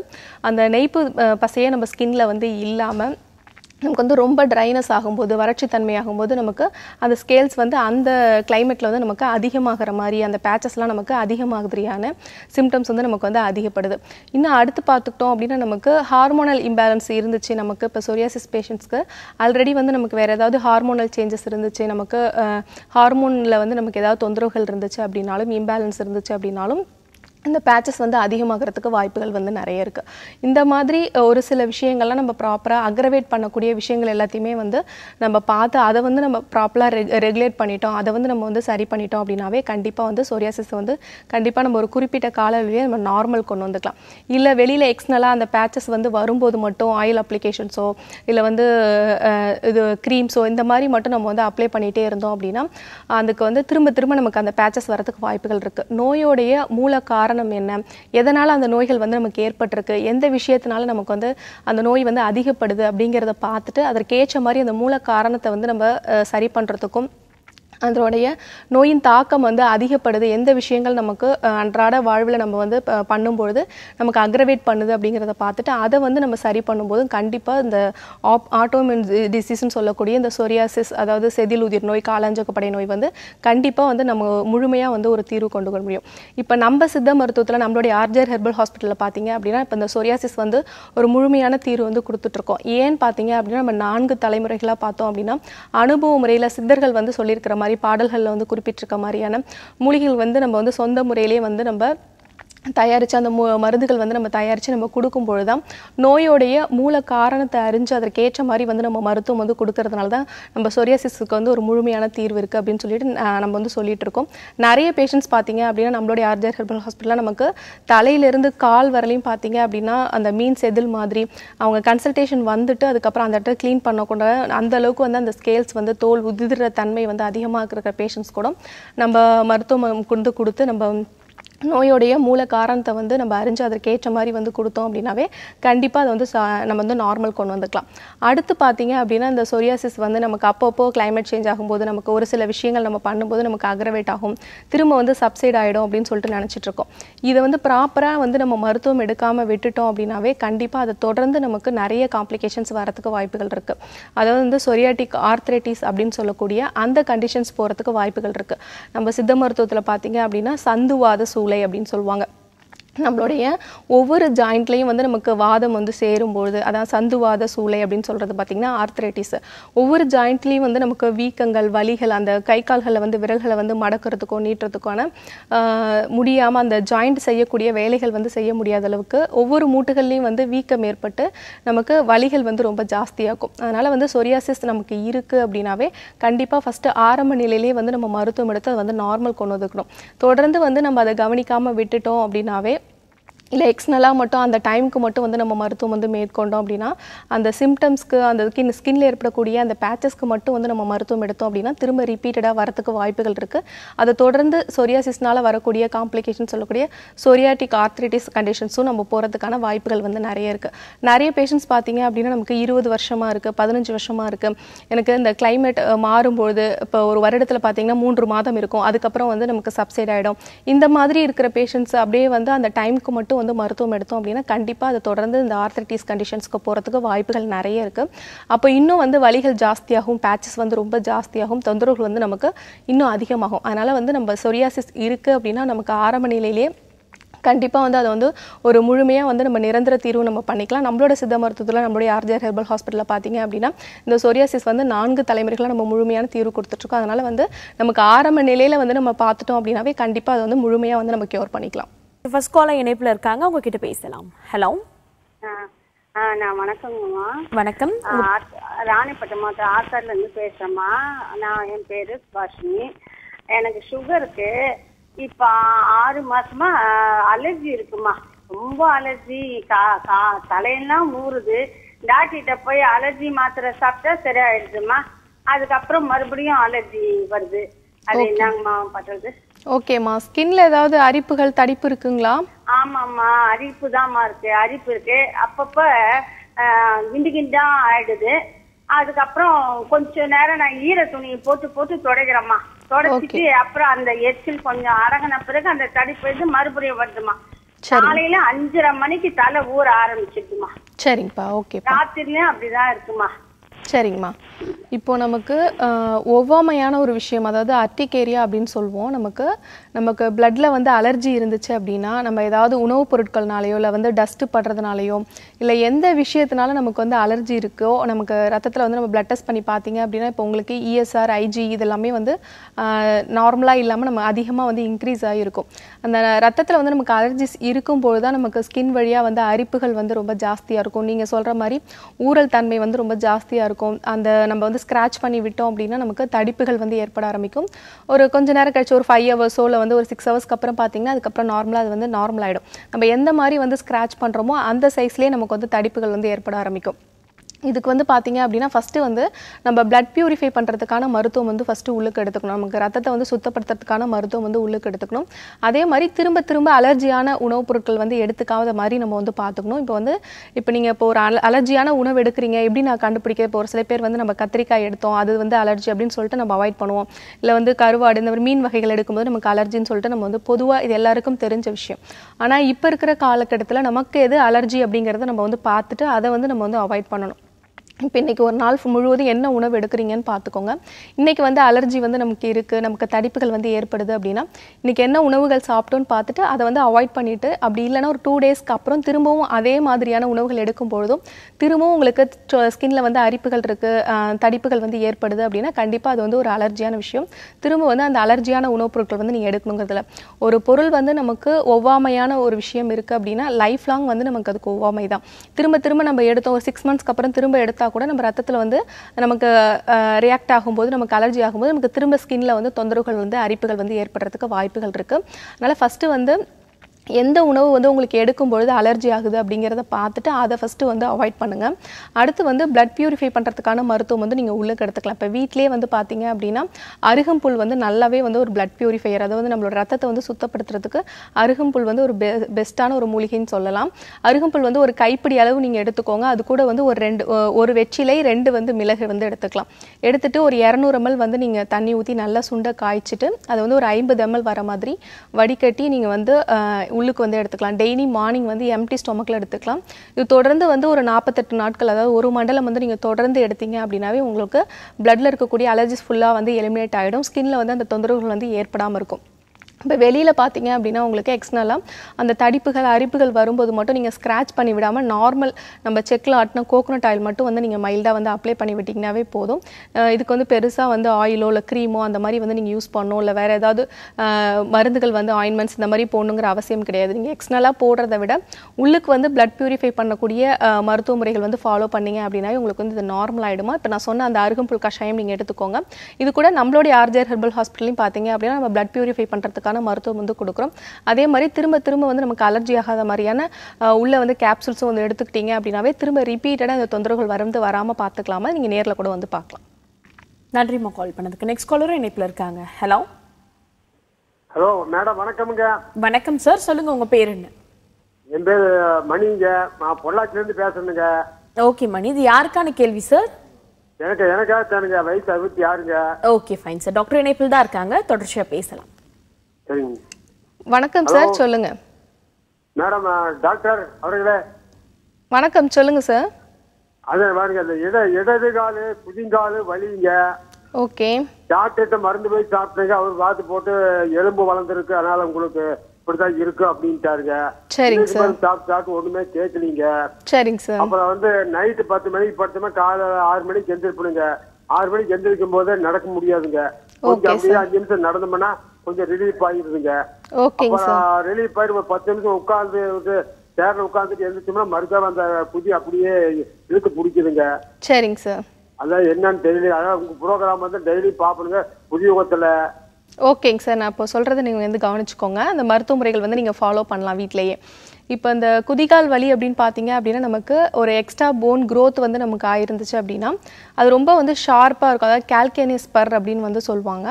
அந்த நெய்ப்பு பசையே நம்ம ஸ்கின்ல வந்து இல்லாமல் நமக்கு வந்து ரொம்ப ட்ரைனஸ் ஆகும்போது வறட்சி ஆகும்போது நமக்கு அந்த ஸ்கேல்ஸ் வந்து அந்த கிளைமேட்டில் வந்து நமக்கு அதிகமாகிற மாதிரி அந்த பேச்சஸ்லாம் நமக்கு அதிகமாகுதிரியான சிம்டம்ஸ் வந்து நமக்கு வந்து அதிகப்படுது இன்னும் அடுத்து பார்த்துக்கிட்டோம் அப்படின்னா நமக்கு ஹார்மோனல் இம்பேலன்ஸ் இருந்துச்சு நமக்கு இப்போ சொரியாசிஸ் பேஷண்ட்ஸ்க்கு ஆல்ரெடி வந்து நமக்கு வேறு ஏதாவது ஹார்மோனல் சேஞ்சஸ் இருந்துச்சு நமக்கு ஹார்மோனில் வந்து நமக்கு ஏதாவது தொந்தரவுகள் இருந்துச்சு அப்படின்னாலும் இம்பேலன்ஸ் இருந்துச்சு அப்படின்னாலும் இந்த பேச்சஸ் வந்து அதிகமாகிறதுக்கு வாய்ப்புகள் வந்து நிறைய இருக்குது இந்த மாதிரி ஒரு சில விஷயங்கள்லாம் நம்ம ப்ராப்பராக அக்ரவேட் பண்ணக்கூடிய விஷயங்கள் எல்லாத்தையுமே வந்து நம்ம பார்த்து அதை வந்து நம்ம ப்ராப்பராக ரெ ரெகுலேட் பண்ணிட்டோம் அதை வந்து நம்ம வந்து சரி பண்ணிட்டோம் அப்படின்னாவே கண்டிப்பாக வந்து சோரியாசிஸ் வந்து கண்டிப்பாக நம்ம ஒரு குறிப்பிட்ட கால நம்ம நார்மல் கொண்டு வந்துக்கலாம் இல்லை வெளியில் எக்ஸ்னலாக அந்த பேச்சஸ் வந்து வரும்போது மட்டும் ஆயில் அப்ளிகேஷன்ஸோ இல்லை வந்து இது க்ரீம்ஸோ இந்த மாதிரி மட்டும் நம்ம வந்து அப்ளை பண்ணிகிட்டே இருந்தோம் அப்படின்னா அதுக்கு வந்து திரும்ப திரும்ப நமக்கு அந்த பேச்சஸ் வரதுக்கு வாய்ப்புகள் இருக்குது நோயோடைய மூல காரணம் என்ன எதனால் அந்த நோய்கள் வந்து நமக்கு ஏற்பட்டிருக்கு எந்த விஷயத்தினால நமக்கு வந்து அந்த நோய் வந்து அதிகப்படுது அப்படிங்கிறத பார்த்துட்டு அதற்கேற்ற மாதிரி அந்த மூல காரணத்தை வந்து நம்ம சரி பண்ணுறதுக்கும் அதனுடைய நோயின் தாக்கம் வந்து அதிகப்படுது எந்த விஷயங்கள் நமக்கு அன்றாட வாழ்வில் நம்ம வந்து பண்ணும்பொழுது நமக்கு அக்ரவேட் பண்ணுது அப்படிங்கிறத பார்த்துட்டு அதை வந்து நம்ம சரி பண்ணும்போது கண்டிப்பாக இந்த ஆப் ஆட்டோமின் டிசீஸ்னு சொல்லக்கூடிய இந்த சொரியாசிஸ் அதாவது செதில் உதிர் நோய் காலாஞ்சகப்படை நோய் வந்து கண்டிப்பாக வந்து நம்ம முழுமையாக வந்து ஒரு தீர்வு கொண்டு வர முடியும் இப்போ நம்ம சித்த மருத்துவத்தில் நம்மளுடைய ஆர்ஜர் ஹெர்பல் ஹாஸ்பிட்டலில் பார்த்தீங்க அப்படின்னா இப்போ இந்த சொரியாசிஸ் வந்து ஒரு முழுமையான தீர்வு வந்து கொடுத்துட்ருக்கோம் ஏன்னு பார்த்தீங்க அப்படின்னா நம்ம நான்கு தலைமுறைகளாக பார்த்தோம் அப்படின்னா அனுபவ முறையில் சித்தர்கள் வந்து சொல்லியிருக்கிற மாதிரி மாதிரி பாடல்களில் வந்து குறிப்பிட்டிருக்க மாதிரியான மூலிகைகள் வந்து நம்ம வந்து சொந்த முறையிலே வந்து நம்ம தயாரித்து அந்த மு மருந்துகள் வந்து நம்ம தயாரித்து நம்ம கொடுக்கும் தான் நோயோடைய மூல காரணத்தை அறிஞ்சு அதற்கேற்ற மாதிரி வந்து நம்ம மருத்துவம் வந்து கொடுக்கறதுனால தான் நம்ம சொரியாசிஸுக்கு வந்து ஒரு முழுமையான தீர்வு இருக்குது அப்படின்னு சொல்லிட்டு நம்ம வந்து சொல்லிட்டு இருக்கோம் நிறைய பேஷண்ட்ஸ் பார்த்தீங்க அப்படின்னா நம்மளுடைய ஆர்ஜர் ஹெர்பல் ஹாஸ்பிட்டலில் நமக்கு தலையிலேருந்து கால் வரலையும் பார்த்தீங்க அப்படின்னா அந்த மீன் செதில் மாதிரி அவங்க கன்சல்டேஷன் வந்துட்டு அதுக்கப்புறம் அந்த இடத்துல க்ளீன் பண்ணக்கூட அந்த அளவுக்கு வந்து அந்த ஸ்கேல்ஸ் வந்து தோல் உதிர்ற தன்மை வந்து அதிகமாக இருக்கிற பேஷண்ட்ஸ் கூட நம்ம மருத்துவம் கொண்டு கொடுத்து நம்ம நோயோடைய மூல காரணத்தை வந்து நம்ம அறிஞ்சு அதற்கேற்ற மாதிரி வந்து கொடுத்தோம் அப்படின்னாவே கண்டிப்பாக அதை வந்து நம்ம வந்து நார்மல் கொண்டு வந்துக்கலாம் அடுத்து பார்த்தீங்க அப்படின்னா இந்த சொரியாசிஸ் வந்து நமக்கு அப்பப்போ கிளைமேட் சேஞ்ச் ஆகும்போது நமக்கு ஒரு சில விஷயங்கள் நம்ம பண்ணும்போது நமக்கு அக்ரவேட் ஆகும் திரும்ப வந்து சப்சைட் ஆகிடும் அப்படின்னு சொல்லிட்டு நினச்சிட்டு இருக்கோம் இதை வந்து ப்ராப்பராக வந்து நம்ம மருத்துவம் எடுக்காமல் விட்டுட்டோம் அப்படின்னாவே கண்டிப்பாக அதை தொடர்ந்து நமக்கு நிறைய காம்ப்ளிகேஷன்ஸ் வரத்துக்கு வாய்ப்புகள் இருக்குது அதாவது வந்து சொரியாட்டிக் ஆர்த்ரைட்டிஸ் அப்படின்னு சொல்லக்கூடிய அந்த கண்டிஷன்ஸ் போகிறதுக்கு வாய்ப்புகள் இருக்குது நம்ம சித்த மருத்துவத்தில் பார்த்தீங்க அப்படின்னா சந்துவாத சூழ் அப்படின்னு சொல்லுவாங்க நம்மளுடைய ஒவ்வொரு ஜாயிண்ட்லேயும் வந்து நமக்கு வாதம் வந்து சேரும்பொழுது அதான் சந்துவாத சூளை அப்படின்னு சொல்கிறது பார்த்திங்கன்னா ஆர்த்ரைட்டிஸ் ஒவ்வொரு ஜாயிண்ட்லேயும் வந்து நமக்கு வீக்கங்கள் வலிகள் அந்த கை கால்களை வந்து விரல்களை வந்து மடக்கிறதுக்கோ நீட்டுறதுக்கான முடியாமல் அந்த ஜாயிண்ட் செய்யக்கூடிய வேலைகள் வந்து செய்ய முடியாத அளவுக்கு ஒவ்வொரு மூட்டுகள்லேயும் வந்து வீக்கம் ஏற்பட்டு நமக்கு வலிகள் வந்து ரொம்ப ஜாஸ்தியாகும் அதனால் வந்து சொரியாசிஸ் நமக்கு இருக்குது அப்படின்னாவே கண்டிப்பாக ஃபஸ்ட்டு ஆரம்ப நிலையிலே வந்து நம்ம மருத்துவம் எடுத்து அதை வந்து நார்மல் கொண்டு வந்துக்கணும் தொடர்ந்து வந்து நம்ம அதை கவனிக்காமல் விட்டுட்டோம் அப்படின்னாவே இல்லை எக்ஸ்னலாக மட்டும் அந்த டைமுக்கு மட்டும் வந்து நம்ம மருத்துவம் வந்து மேற்கொண்டோம் அப்படின்னா அந்த சிம்டம்ஸ்க்கு அந்த ஸ்கின் ஸ்கின்ல ஏற்படக்கூடிய அந்த பேச்சஸ்க்கு மட்டும் வந்து நம்ம மருத்துவம் எடுத்தோம் அப்படின்னா திரும்ப ரிப்பீட்டடாக வரத்துக்கு வாய்ப்புகள் இருக்குது அதை தொடர்ந்து சொரியாசிஸ்னால வரக்கூடிய காம்ப்ளிகேஷன் சொல்லக்கூடிய சொரியாட்டிக் ஆர்த்ரைட்டிஸ் கண்டிஷன்ஸும் நம்ம போகிறதுக்கான வாய்ப்புகள் வந்து நிறைய இருக்குது நிறைய பேஷண்ட்ஸ் பார்த்தீங்க அப்படின்னா நமக்கு இருபது வருஷமாக இருக்குது பதினஞ்சு வருஷமாக இருக்குது எனக்கு இந்த கிளைமேட் மாறும்பொழுது இப்போ ஒரு வருடத்தில் பார்த்தீங்கன்னா மூன்று மாதம் இருக்கும் அதுக்கப்புறம் வந்து நமக்கு சப்சைட் ஆகிடும் இந்த மாதிரி இருக்கிற பேஷண்ட்ஸ் அப்படியே வந்து அந்த டைமுக்கு மட்டும் வந்து மருத்துவம் எடுத்தோம் அப்படின்னா கண்டிப்பாக அது தொடர்ந்து இந்த ஆர்த்தரைட்டிஸ் கண்டிஷன்ஸ்க்கு போகிறதுக்கு வாய்ப்புகள் நிறைய இருக்குது அப்போ இன்னும் வந்து வலிகள் ஜாஸ்தியாகும் பேச்சஸ் வந்து ரொம்ப ஜாஸ்தியாகும் தொந்தரவுகள் வந்து நமக்கு இன்னும் அதிகமாகும் அதனால் வந்து நம்ம சொரியாசிஸ் இருக்குது அப்படின்னா நமக்கு ஆரம்ப நிலையிலேயே கண்டிப்பாக வந்து அதை வந்து ஒரு முழுமையாக வந்து நம்ம நிரந்தர தீர்வு நம்ம பண்ணிக்கலாம் நம்மளோட சித்த மருத்துவத்தில் நம்மளுடைய ஆர்ஜிஆர் ஹெர்பல் ஹாஸ்பிட்டலில் பார்த்தீங்க அப்படின்னா இந்த சொரியாசிஸ் வந்து நான்கு தலைமுறைகளாக நம்ம முழுமையான தீர்வு கொடுத்துட்ருக்கோம் அதனால் வந்து நமக்கு ஆரம்ப நிலையில் வந்து நம்ம பார்த்துட்டோம் அப்படின்னாவே கண்டிப்பாக அதை வந்து முழுமையாக வந்து நம்ம க்யூர் பண்ணிக்கலாம் ஃபர்ஸ்ட் கால இணைப்புல இருக்காங்க உங்க கிட்ட பேசலாம் ஹலோ நான் வணக்கம்மா வணக்கம் ராணிப்பட்டு மாவட்டம் ஆத்தார்ல இருந்து பேசுறேம்மா நான் என் பேரு சுபாஷினி எனக்கு சுகருக்கு இப்ப ஆறு மாசமா அலர்ஜி இருக்குமா ரொம்ப அலர்ஜி கா கா தலையெல்லாம் ஊறுது டாக்டர்கிட்ட போய் அலர்ஜி மாத்திரை சாப்பிட்டா சரியாயிடுதுமா அதுக்கப்புறம் மறுபடியும் அலர்ஜி வருது அது என்னங்கம்மா பண்றது ஓகேம்மா ஸ்கின்ல ஏதாவது அரிப்புகள் தடிப்பு இருக்குங்களா ஆமாம்மா அரிப்பு தான்மா இருக்கு அரிப்பு இருக்கு அப்பப்போ கிண்டு கிண்டா ஆயிடுது அதுக்கப்புறம் கொஞ்ச நேரம் நான் ஈர துணி போட்டு போட்டு தொடைக்கிறேம்மா தொடச்சிட்டு அப்புறம் அந்த எச்சில் கொஞ்சம் அரங்கின பிறகு அந்த தடிப்பு வந்து மறுபடியும் வருதுமா காலையில அஞ்சரை மணிக்கு தலை ஊற ஆரம்பிச்சிருக்குமா சரிங்கப்பா ஓகே ராத்திரிலயும் அப்படிதான் இருக்குமா சரிங்கம்மா இப்போது நமக்கு ஒவ்வாமையான ஒரு விஷயம் அதாவது அர்டிகேரியா அப்படின்னு சொல்லுவோம் நமக்கு நமக்கு பிளட்டில் வந்து அலர்ஜி இருந்துச்சு அப்படின்னா நம்ம ஏதாவது உணவுப் பொருட்கள்னாலேயோ இல்லை வந்து டஸ்ட்டு படுறதுனாலையோ இல்லை எந்த விஷயத்தினால நமக்கு வந்து அலர்ஜி இருக்கோ நமக்கு ரத்தத்தில் வந்து நம்ம பிளட் டெஸ்ட் பண்ணி பார்த்தீங்க அப்படின்னா இப்போ உங்களுக்கு இஎஸ்ஆர் e ஐஜி இதெல்லாமே வந்து நார்மலாக இல்லாமல் நம்ம அதிகமாக வந்து இன்க்ரீஸ் ஆகிருக்கும் அந்த ரத்தத்தில் வந்து நமக்கு அலர்ஜிஸ் இருக்கும்போது தான் நமக்கு ஸ்கின் வழியாக வந்து அரிப்புகள் வந்து ரொம்ப ஜாஸ்தியாக இருக்கும் நீங்கள் சொல்கிற மாதிரி ஊரல் தன்மை வந்து ரொம்ப ஜாஸ்தியாக இருக்கும் அந்த நம்ம வந்து ஸ்க்ராச் பண்ணி விட்டோம் அப்படின்னா நமக்கு தடிப்புகள் வந்து ஏற்பட ஆரம்பிக்கும் ஒரு கொஞ்ச நேரம் கழிச்சு ஒரு ஃபைவ் ஹவர்ஸோ இல்லை வந்து ஒரு சிக்ஸ் ஹவர்ஸ்க்கு அப்புறம் பார்த்தீங்கன்னா அதுக்கப்புறம் நார்மலாக அது வந்து நார்மல் ஆகிடும் நம்ம எந்த மாதிரி வந்து ஸ்க்ராச் பண்ணுறோமோ அந்த சைஸ்லேயே நமக்கு வந்து தடிப்புகள் வந்து ஏற்பட ஆரம்பிக்கும் இதுக்கு வந்து பார்த்திங்க அப்படின்னா ஃபஸ்ட்டு வந்து நம்ம பிளட் பியூரிஃபை பண்ணுறதுக்கான மருத்துவம் வந்து ஃபஸ்ட்டு உள்ளுக்கு எடுத்துக்கணும் நமக்கு ரத்தத்தை வந்து சுத்தப்படுத்துறதுக்கான மருத்துவம் வந்து உள்ளுக்கு எடுத்துக்கணும் அதே மாதிரி திரும்ப திரும்ப அலர்ஜியான உணவுப் பொருட்கள் வந்து எடுத்துக்காத மாதிரி நம்ம வந்து பார்த்துக்கணும் இப்போ வந்து இப்போ நீங்கள் இப்போ ஒரு அல அலர்ஜியான உணவு எடுக்கிறீங்க எப்படி நான் கண்டுபிடிக்க இப்போ ஒரு சில பேர் வந்து நம்ம கத்திரிக்காய் எடுத்தோம் அது வந்து அலர்ஜி அப்படின்னு சொல்லிட்டு நம்ம அவாய்ட் பண்ணுவோம் இல்லை வந்து கருவாடு இந்த மாதிரி மீன் வகைகள் எடுக்கும்போது நமக்கு அலர்ஜின்னு சொல்லிட்டு நம்ம வந்து பொதுவாக இது எல்லாருக்கும் தெரிஞ்ச விஷயம் ஆனால் இப்போ இருக்கிற காலகட்டத்தில் நமக்கு எது அலர்ஜி அப்படிங்கிறத நம்ம வந்து பார்த்துட்டு அதை வந்து நம்ம வந்து அவாய்ட் பண்ணணும் இப்போ இன்றைக்கி ஒரு நாள் முழுவதும் என்ன உணவு எடுக்கிறீங்கன்னு பார்த்துக்கோங்க இன்றைக்கி வந்து அலர்ஜி வந்து நமக்கு இருக்குது நமக்கு தடிப்புகள் வந்து ஏற்படுது அப்படின்னா இன்றைக்கி என்ன உணவுகள் சாப்பிட்டோன்னு பார்த்துட்டு அதை வந்து அவாய்ட் பண்ணிவிட்டு அப்படி இல்லைன்னா ஒரு டூ டேஸ்க்கு அப்புறம் திரும்பவும் அதே மாதிரியான உணவுகள் எடுக்கும் பொழுதும் திரும்பவும் உங்களுக்கு ஸ்கின்ல வந்து அரிப்புகள் இருக்குது தடிப்புகள் வந்து ஏற்படுது அப்படின்னா கண்டிப்பாக அது வந்து ஒரு அலர்ஜியான விஷயம் திரும்ப வந்து அந்த அலர்ஜியான உணவுப் பொருட்கள் வந்து நீங்கள் எடுக்கணுங்கிறதுல ஒரு பொருள் வந்து நமக்கு ஒவ்வாமையான ஒரு விஷயம் இருக்குது அப்படின்னா லைஃப் லாங் வந்து நமக்கு அதுக்கு ஒவ்வாமை தான் திரும்ப திரும்ப நம்ம எடுத்தோம் ஒரு சிக்ஸ் மந்த்ஸ்க்கு அப்புறம் திரும்ப எடுத்தால் இருந்தால் கூட நம்ம ரத்தத்தில் வந்து நமக்கு ரியாக்ட் ஆகும்போது நமக்கு அலர்ஜி ஆகும்போது நமக்கு திரும்ப ஸ்கின்னில் வந்து தொந்தரவுகள் வந்து அரிப்புகள் வந்து ஏற்படுறதுக்கு வாய்ப்புகள் இருக்குது அதனால் ஃபஸ்ட்டு வந்து எந்த உணவு வந்து உங்களுக்கு எடுக்கும் பொழுது அலர்ஜி ஆகுது அப்படிங்கிறத பார்த்துட்டு அதை ஃபஸ்ட்டு வந்து அவாய்ட் பண்ணுங்கள் அடுத்து வந்து பிளட் பியூரிஃபை பண்ணுறதுக்கான மருத்துவம் வந்து நீங்கள் உள்ளுக்கு எடுத்துக்கலாம் இப்போ வீட்டிலே வந்து பார்த்தீங்க அப்படின்னா அருகம்புல் வந்து நல்லாவே வந்து ஒரு பிளட் பியூரிஃபையர் அதை வந்து நம்மளோட ரத்தத்தை வந்து சுத்தப்படுத்துறதுக்கு அருகம்புல் வந்து ஒரு பெ பெஸ்ட்டான ஒரு மூலிகைன்னு சொல்லலாம் அருகம்புல் வந்து ஒரு கைப்பிடி அளவு நீங்கள் எடுத்துக்கோங்க அது கூட வந்து ஒரு ரெண்டு ஒரு வெற்றிலை ரெண்டு வந்து மிளகு வந்து எடுத்துக்கலாம் எடுத்துகிட்டு ஒரு இரநூறு எம்எல் வந்து நீங்கள் தண்ணி ஊற்றி நல்லா சுண்டை காய்ச்சிட்டு அதை வந்து ஒரு ஐம்பது எம்எல் வர மாதிரி வடிகட்டி நீங்கள் வந்து உள்ளுக்கு வந்து எடுத்துக்கலாம் டெய்லி மார்னிங் வந்து எம்டி ஸ்டொமக்கில் எடுத்துக்கலாம் இது தொடர்ந்து வந்து ஒரு நாற்பத்தெட்டு நாட்கள் அதாவது ஒரு மண்டலம் வந்து நீங்கள் தொடர்ந்து எடுத்தீங்க அப்படின்னாவே உங்களுக்கு பிளட்டில் இருக்கக்கூடிய அலர்ஜிஸ் ஃபுல்லாக வந்து எலிமினேட் ஆகிடும் ஸ்கின்னில் வந்து அந்த தொந்தரவுகள் வந்து ஏற்படாமல் இருக்கும் இப்போ வெளியில் பார்த்தீங்க அப்படின்னா உங்களுக்கு எக்ஸ்னலாக அந்த தடிப்புகள் அரிப்புகள் வரும்போது மட்டும் நீங்கள் ஸ்க்ராச் பண்ணி விடாமல் நார்மல் நம்ம செக்கில் ஆட்டின கோகோனட் ஆயில் மட்டும் வந்து நீங்கள் மைல்டாக வந்து அப்ளை பண்ணி விட்டிங்கனாவே போதும் இதுக்கு வந்து பெருசாக வந்து ஆயிலோ இல்லை க்ரீமோ அந்த மாதிரி வந்து நீங்கள் யூஸ் பண்ணணும் இல்லை வேறு ஏதாவது மருந்துகள் வந்து ஆயின்மெண்ட்ஸ் இந்த மாதிரி போடணுங்கிற அவசியம் கிடையாது நீங்கள் எக்ஸ்னலாக போடுறத விட உள்ளுக்கு வந்து பிளட் ப்யூரிஃபை பண்ணக்கூடிய மருத்துவ முறைகள் வந்து ஃபாலோ பண்ணிங்க அப்படின்னா உங்களுக்கு வந்து இது நார்மல் ஆகிடுமா இப்போ நான் சொன்ன அந்த அருகம்புல் கஷாயம் நீங்கள் எடுத்துக்கோங்க இது கூட நம்மளுடைய ஆர்ஜர் ஹெர்பல் ஹாஸ்பிட்டலையும் பார்த்தீங்க அப்படின்னா நம்ம பிளட் ப்யூரிஃபை பண்ணுறதுக்கு அதுக்கான மருத்துவம் வந்து கொடுக்குறோம் அதே மாதிரி திரும்ப திரும்ப வந்து நமக்கு அலர்ஜி ஆகாத மாதிரியான உள்ளே வந்து கேப்சூல்ஸும் வந்து எடுத்துக்கிட்டீங்க அப்படின்னாவே திரும்ப ரிப்பீட்டடாக அந்த தொந்தரவுகள் வந்து வராமல் பார்த்துக்கலாமா நீங்கள் நேரில் கூட வந்து பார்க்கலாம் நன்றிம்மா கால் பண்ணதுக்கு நெக்ஸ்ட் காலரும் இணைப்பில் இருக்காங்க ஹலோ ஹலோ மேடம் வணக்கம்ங்க வணக்கம் சார் சொல்லுங்க உங்க பேர் என்ன என் பேர் மணிங்க நான் பொள்ளாச்சிலேருந்து பேசணுங்க ஓகே மணி இது யாருக்கான கேள்வி சார் எனக்கு எனக்காக தானுங்க வயசு அறுபத்தி ஆறுங்க ஓகே ஃபைன் சார் டாக்டர் இணைப்பில் தான் இருக்காங்க தொடர்ச்சியாக பேசலாம் சரிங்க வணக்கம் சார் சொல்லுங்க மேடம் டாக்டர் அவர்களே வணக்கம் சொல்லுங்க சார் அது பாருங்க அந்த இட இடது காலு புதிங்காலு வலிங்க ஓகே டாக்டர்கிட்ட மருந்து போய் சாப்பிட்டீங்க அவர் பார்த்து போட்டு எலும்பு வளர்ந்துருக்கு அதனால உங்களுக்கு இப்படிதான் இருக்கு அப்படின்ட்டாருங்க சரிங்க சார் சாப்பிட்டு ஒண்ணுமே கேட்கலீங்க சரிங்க சார் அப்புறம் வந்து நைட்டு பத்து மணிக்கு படுத்தோமா காலை ஆறு மணிக்கு எந்திரிப்பிடுங்க ஆறு மணிக்கு எந்திரிக்கும் போதே நடக்க முடியாதுங்க கொஞ்சம் அப்படியே அஞ்சு நிமிஷம் நடந்தோம்னா கொஞ்சம் ரிலீஃப் ஆகிடுதுங்க ஓகேங்க சார் ரிலீஃப் ஆகிட்டு ஒரு பத்து நிமிஷம் உட்காந்து சேர்ல உட்காந்துட்டு எழுந்துச்சோம்னா மறுக்காம அந்த புதிய அப்படியே இழுத்து பிடிக்குதுங்க சரிங்க சார் அதான் என்னன்னு தெரியல அதான் உங்க ப்ரோக்ராம் வந்து டெய்லி பாப்பணுங்க புதிய உகத்துல ஓகேங்க சார் நான் இப்போ சொல்றதை நீங்கள் வந்து கவனிச்சுக்கோங்க அந்த மருத்துவ முறைகள் வந்து நீங்கள் ஃபாலோ பண்ணலாம் வீட்லேயே இப்போ இந்த குதிகால் வலி அப்படின்னு பார்த்தீங்க அப்படின்னா நமக்கு ஒரு எக்ஸ்ட்ரா போன் க்ரோத் வந்து நமக்கு ஆயிருந்துச்சு அப்படின்னா அது ரொம்ப வந்து ஷார்ப்பாக இருக்கும் அதாவது கேல்கேனிஸ் பர் அப்படின்னு வந்து சொல்லுவாங்க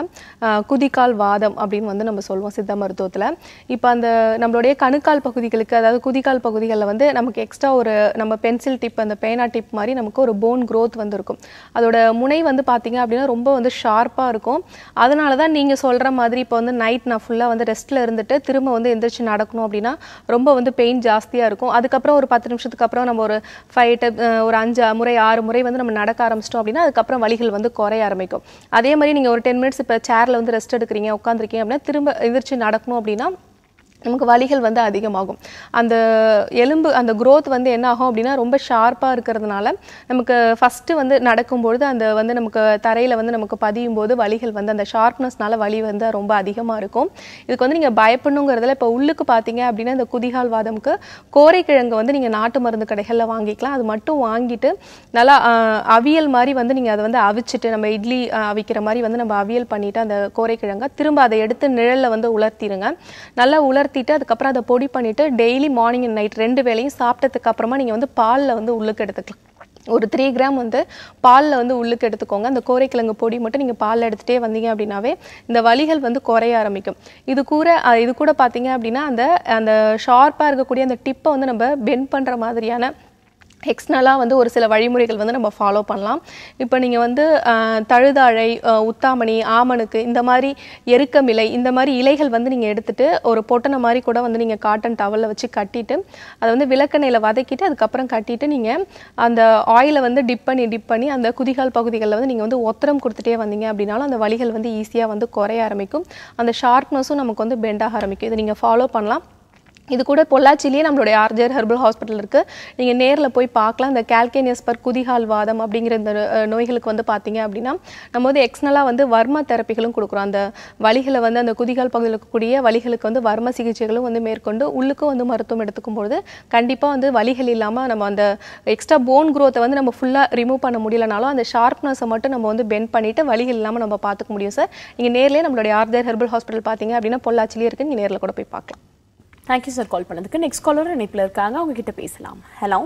குதிகால் வாதம் அப்படின்னு வந்து நம்ம சொல்லுவோம் சித்த மருத்துவத்தில் இப்போ அந்த நம்மளுடைய கணுக்கால் பகுதிகளுக்கு அதாவது குதிகால் பகுதிகளில் வந்து நமக்கு எக்ஸ்ட்ரா ஒரு நம்ம பென்சில் டிப் அந்த பேனா டிப் மாதிரி நமக்கு ஒரு போன் க்ரோத் வந்துருக்கும் அதோட முனை வந்து பார்த்தீங்க அப்படின்னா ரொம்ப வந்து ஷார்ப்பாக இருக்கும் அதனால தான் நீங்கள் சொல்கிற மாதிரி இப்போ வந்து நைட் நான் ஃபுல்லாக வந்து ரெஸ்ட்டில் இருந்துட்டு திரும்ப வந்து எந்திரிச்சு நடக்கணும் அப்படின்னா ரொம்ப வந்து பெயின் பெயின் ஜாஸ்தியாக இருக்கும் அதுக்கப்புறம் ஒரு பத்து நிமிஷத்துக்கு அப்புறம் நம்ம ஒரு ஃபைவ் டெப் ஒரு அஞ்சு முறை ஆறு முறை வந்து நம்ம நடக்க ஆரம்பிச்சிட்டோம் அப்படின்னா அதுக்கப்புறம் வலிகள் வந்து குறைய ஆரம்பிக்கும் அதே மாதிரி நீங்கள் ஒரு டென் மினிட்ஸ் இப்போ சேரில் வந்து ரெஸ்ட் எடுக்கிறீங்க உட்காந்துருக்கீங்க அப்படின்னா திரும்ப எதிர்த்து நடக்கணும் அப்படின்னா நமக்கு வலிகள் வந்து அதிகமாகும் அந்த எலும்பு அந்த க்ரோத் வந்து என்ன ஆகும் அப்படின்னா ரொம்ப ஷார்ப்பாக இருக்கிறதுனால நமக்கு ஃபஸ்ட்டு வந்து நடக்கும்பொழுது அந்த வந்து நமக்கு தரையில் வந்து நமக்கு பதியும் போது வலிகள் வந்து அந்த ஷார்ப்னஸ்னால வலி வந்து ரொம்ப அதிகமாக இருக்கும் இதுக்கு வந்து நீங்கள் பயப்படணுங்கிறதுல இப்போ உள்ளுக்கு பார்த்தீங்க அப்படின்னா இந்த குதிகால் வாதம்க்கு கோரைக்கிழங்கு வந்து நீங்கள் நாட்டு மருந்து கடைகளில் வாங்கிக்கலாம் அது மட்டும் வாங்கிட்டு நல்லா அவியல் மாதிரி வந்து நீங்கள் அதை வந்து அவிச்சிட்டு நம்ம இட்லி அவிக்கிற மாதிரி வந்து நம்ம அவியல் பண்ணிவிட்டு அந்த கோரைக்கிழங்கை திரும்ப அதை எடுத்து நிழலில் வந்து உலர்த்திடுங்க நல்லா உலர்த்தி ஊற்றிட்டு அதுக்கப்புறம் அதை பொடி பண்ணிவிட்டு டெய்லி மார்னிங் அண்ட் நைட் ரெண்டு வேலையும் சாப்பிட்டதுக்கப்புறமா நீங்கள் வந்து பாலில் வந்து உள்ளுக்கு எடுத்துக்கலாம் ஒரு த்ரீ கிராம் வந்து பாலில் வந்து உள்ளுக்கு எடுத்துக்கோங்க அந்த கோரைக்கிழங்கு பொடி மட்டும் நீங்கள் பாலில் எடுத்துகிட்டே வந்தீங்க அப்படின்னாவே இந்த வலிகள் வந்து குறைய ஆரம்பிக்கும் இது கூட இது கூட பார்த்தீங்க அப்படின்னா அந்த அந்த ஷார்ப்பாக இருக்கக்கூடிய அந்த டிப்பை வந்து நம்ம பெண்ட் பண்ணுற மாதிரியான எக்ஸ்டர்னலாக வந்து ஒரு சில வழிமுறைகள் வந்து நம்ம ஃபாலோ பண்ணலாம் இப்போ நீங்கள் வந்து தழுதாழை உத்தாமணி ஆமணுக்கு இந்த மாதிரி எருக்கம் இலை இந்த மாதிரி இலைகள் வந்து நீங்கள் எடுத்துகிட்டு ஒரு பொட்டனை மாதிரி கூட வந்து நீங்கள் காட்டன் டவலில் வச்சு கட்டிட்டு அதை வந்து விளக்கெண்ணெயில் வதக்கிட்டு அதுக்கப்புறம் கட்டிட்டு நீங்கள் அந்த ஆயிலை வந்து டிப் பண்ணி டிப் பண்ணி அந்த குதிகால் பகுதிகளில் வந்து நீங்கள் வந்து ஒத்தரம் கொடுத்துட்டே வந்தீங்க அப்படின்னாலும் அந்த வழிகள் வந்து ஈஸியாக வந்து குறைய ஆரம்பிக்கும் அந்த ஷார்ப்னஸும் நமக்கு வந்து பெண்டாக ஆரம்பிக்கும் இதை நீங்கள் ஃபாலோ பண்ணலாம் இது கூட பொள்ளாச்சிலேயே நம்மளுடைய ஆர்ஜர் ஹெர்பல் ஹாஸ்பிட்டல் இருக்குது நீங்கள் நேரில் போய் பார்க்கலாம் இந்த கேல்கேனியஸ் பர் குதிகால் வாதம் அப்படிங்கிற இந்த நோய்களுக்கு வந்து பார்த்தீங்க அப்படின்னா நம்ம வந்து எக்ஸ்னலாக வந்து வர்ம தெரப்பிகளும் கொடுக்குறோம் அந்த வழிகளை வந்து அந்த குதிகால் பகுதியில் இருக்கக்கூடிய வழிகளுக்கு வந்து வர்ம சிகிச்சைகளும் வந்து மேற்கொண்டு உள்ளுக்கும் வந்து மருத்துவம் எடுத்துக்கும் பொழுது கண்டிப்பாக வந்து வழிகள் இல்லாமல் நம்ம அந்த எக்ஸ்ட்ரா போன் குரோத்தை வந்து நம்ம ஃபுல்லாக ரிமூவ் பண்ண முடியலனாலும் அந்த ஷார்ப்னஸை மட்டும் நம்ம வந்து பெண்ட் பண்ணிவிட்டு வழிகள் இல்லாமல் நம்ம பார்த்துக்க முடியும் சார் நீங்கள் நேரிலே நம்மளுடைய ஆர்ஜர் ஹெர்பல் ஹாஸ்பிட்டல் பார்த்தீங்க அப்படின்னா பொள்ளாச்சிலேயே இருக்குது நீங்கள் நேரில் கூட போய் பார்க்கலாம் தேங்க்யூ சார் கால் பண்ணதுக்கு நெக்ஸ்ட் காலர் இணைப்பில் இருக்காங்க அவங்க கிட்ட பேசலாம் ஹலோ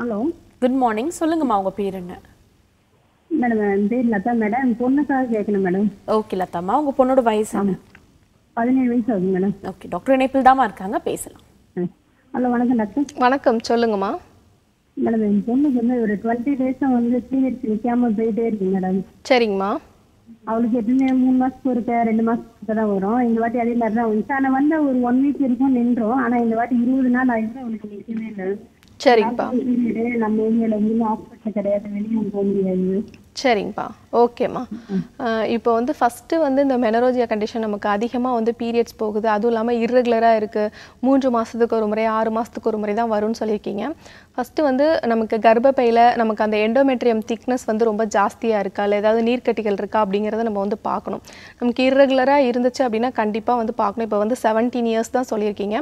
ஹலோ குட் மார்னிங் சொல்லுங்கம்மா உங்க பேர் என்ன மேடம் என் பேர் லதா மேடம் பொண்ணுக்காக கேட்கணும் மேடம் ஓகே லதாம்மா உங்க பொண்ணோட வயசு பதினேழு வயசு ஆகுது மேடம் ஓகே டாக்டர் இணைப்பில் தாம்மா இருக்காங்க பேசலாம் ஹலோ வணக்கம் டாக்டர் வணக்கம் சொல்லுங்கம்மா மேடம் என் பொண்ணுக்கு வந்து ஒரு டுவெண்ட்டி டேஸாக வந்து பீரியட்ஸ் நிற்காம போயிட்டே இருக்கு மேடம் சரிங்கம்மா அவளுக்கு எப்பவுமே மூணு மாசத்துக்கு ஒருக்க ரெண்டு மாசத்துக்கு தான் வரும் இந்த வாட்டி அதே மாதிரி தான் வந்துச்சு ஆனா வந்து ஒரு ஒன் வீக் இருக்கும் நின்றோம் ஆனா இந்த வாட்டி இருபது நாள் ஆயிடுச்சு அவளுக்கு நிற்கவே இல்லை சரிப்பா நம்ம ஏரியால எங்கேயுமே ஹாஸ்பிட்டல் கிடையாது வெளியே போக முடியாது சரிங்கப்பா ஓகேம்மா இப்போ வந்து ஃபஸ்ட்டு வந்து இந்த மெனரோஜியா கண்டிஷன் நமக்கு அதிகமாக வந்து பீரியட்ஸ் போகுது அதுவும் இல்லாமல் இர்ரெகுலராக இருக்குது மூன்று மாதத்துக்கு ஒரு முறை ஆறு மாதத்துக்கு ஒரு முறை தான் வரும்னு சொல்லியிருக்கீங்க ஃபஸ்ட்டு வந்து நமக்கு கர்ப்பப்பையில் நமக்கு அந்த எண்டோமெட்ரியம் திக்னஸ் வந்து ரொம்ப ஜாஸ்தியாக இருக்கா இல்லை ஏதாவது நீர்க்கட்டிகள் இருக்கா அப்படிங்கிறத நம்ம வந்து பார்க்கணும் நமக்கு இர்ரெகுலராக இருந்துச்சு அப்படின்னா கண்டிப்பாக வந்து பார்க்கணும் இப்போ வந்து செவன்டீன் இயர்ஸ் தான் சொல்லியிருக்கீங்க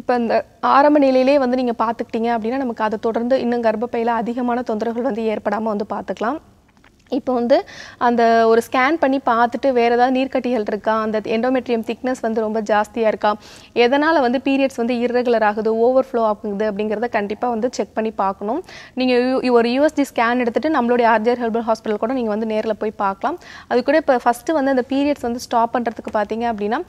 இப்போ இந்த ஆரம்ப நிலையிலே வந்து நீங்கள் பார்த்துக்கிட்டீங்க அப்படின்னா நமக்கு அதை தொடர்ந்து இன்னும் கர்ப்பப்பையில் அதிகமான தொந்தரவுகள் வந்து ஏற்படாமல் வந்து பார்த்துக்கலாம் இப்போ வந்து அந்த ஒரு ஸ்கேன் பண்ணி பார்த்துட்டு வேறு ஏதாவது நீர்க்கட்டிகள் இருக்கா அந்த எண்டோமெட்ரியம் திக்னஸ் வந்து ரொம்ப ஜாஸ்தியாக இருக்கா எதனால் வந்து பீரியட்ஸ் வந்து இர்ரெகுலர் ஆகுது ஓவர் ஃப்ளோ ஆகுது அப்படிங்கிறத கண்டிப்பாக வந்து செக் பண்ணி பார்க்கணும் நீங்கள் ஒரு யூஎஸ்டி ஸ்கேன் எடுத்துகிட்டு நம்மளுடைய ஆர்ஜர் ஹெர்பல் ஹாஸ்பிட்டல் கூட நீங்கள் வந்து நேரில் போய் பார்க்கலாம் அது கூட இப்போ ஃபஸ்ட்டு வந்து அந்த பீரியட்ஸ் வந்து ஸ்டாப் பண்ணுறதுக்கு பார்த்தீங்க அப்படின்னா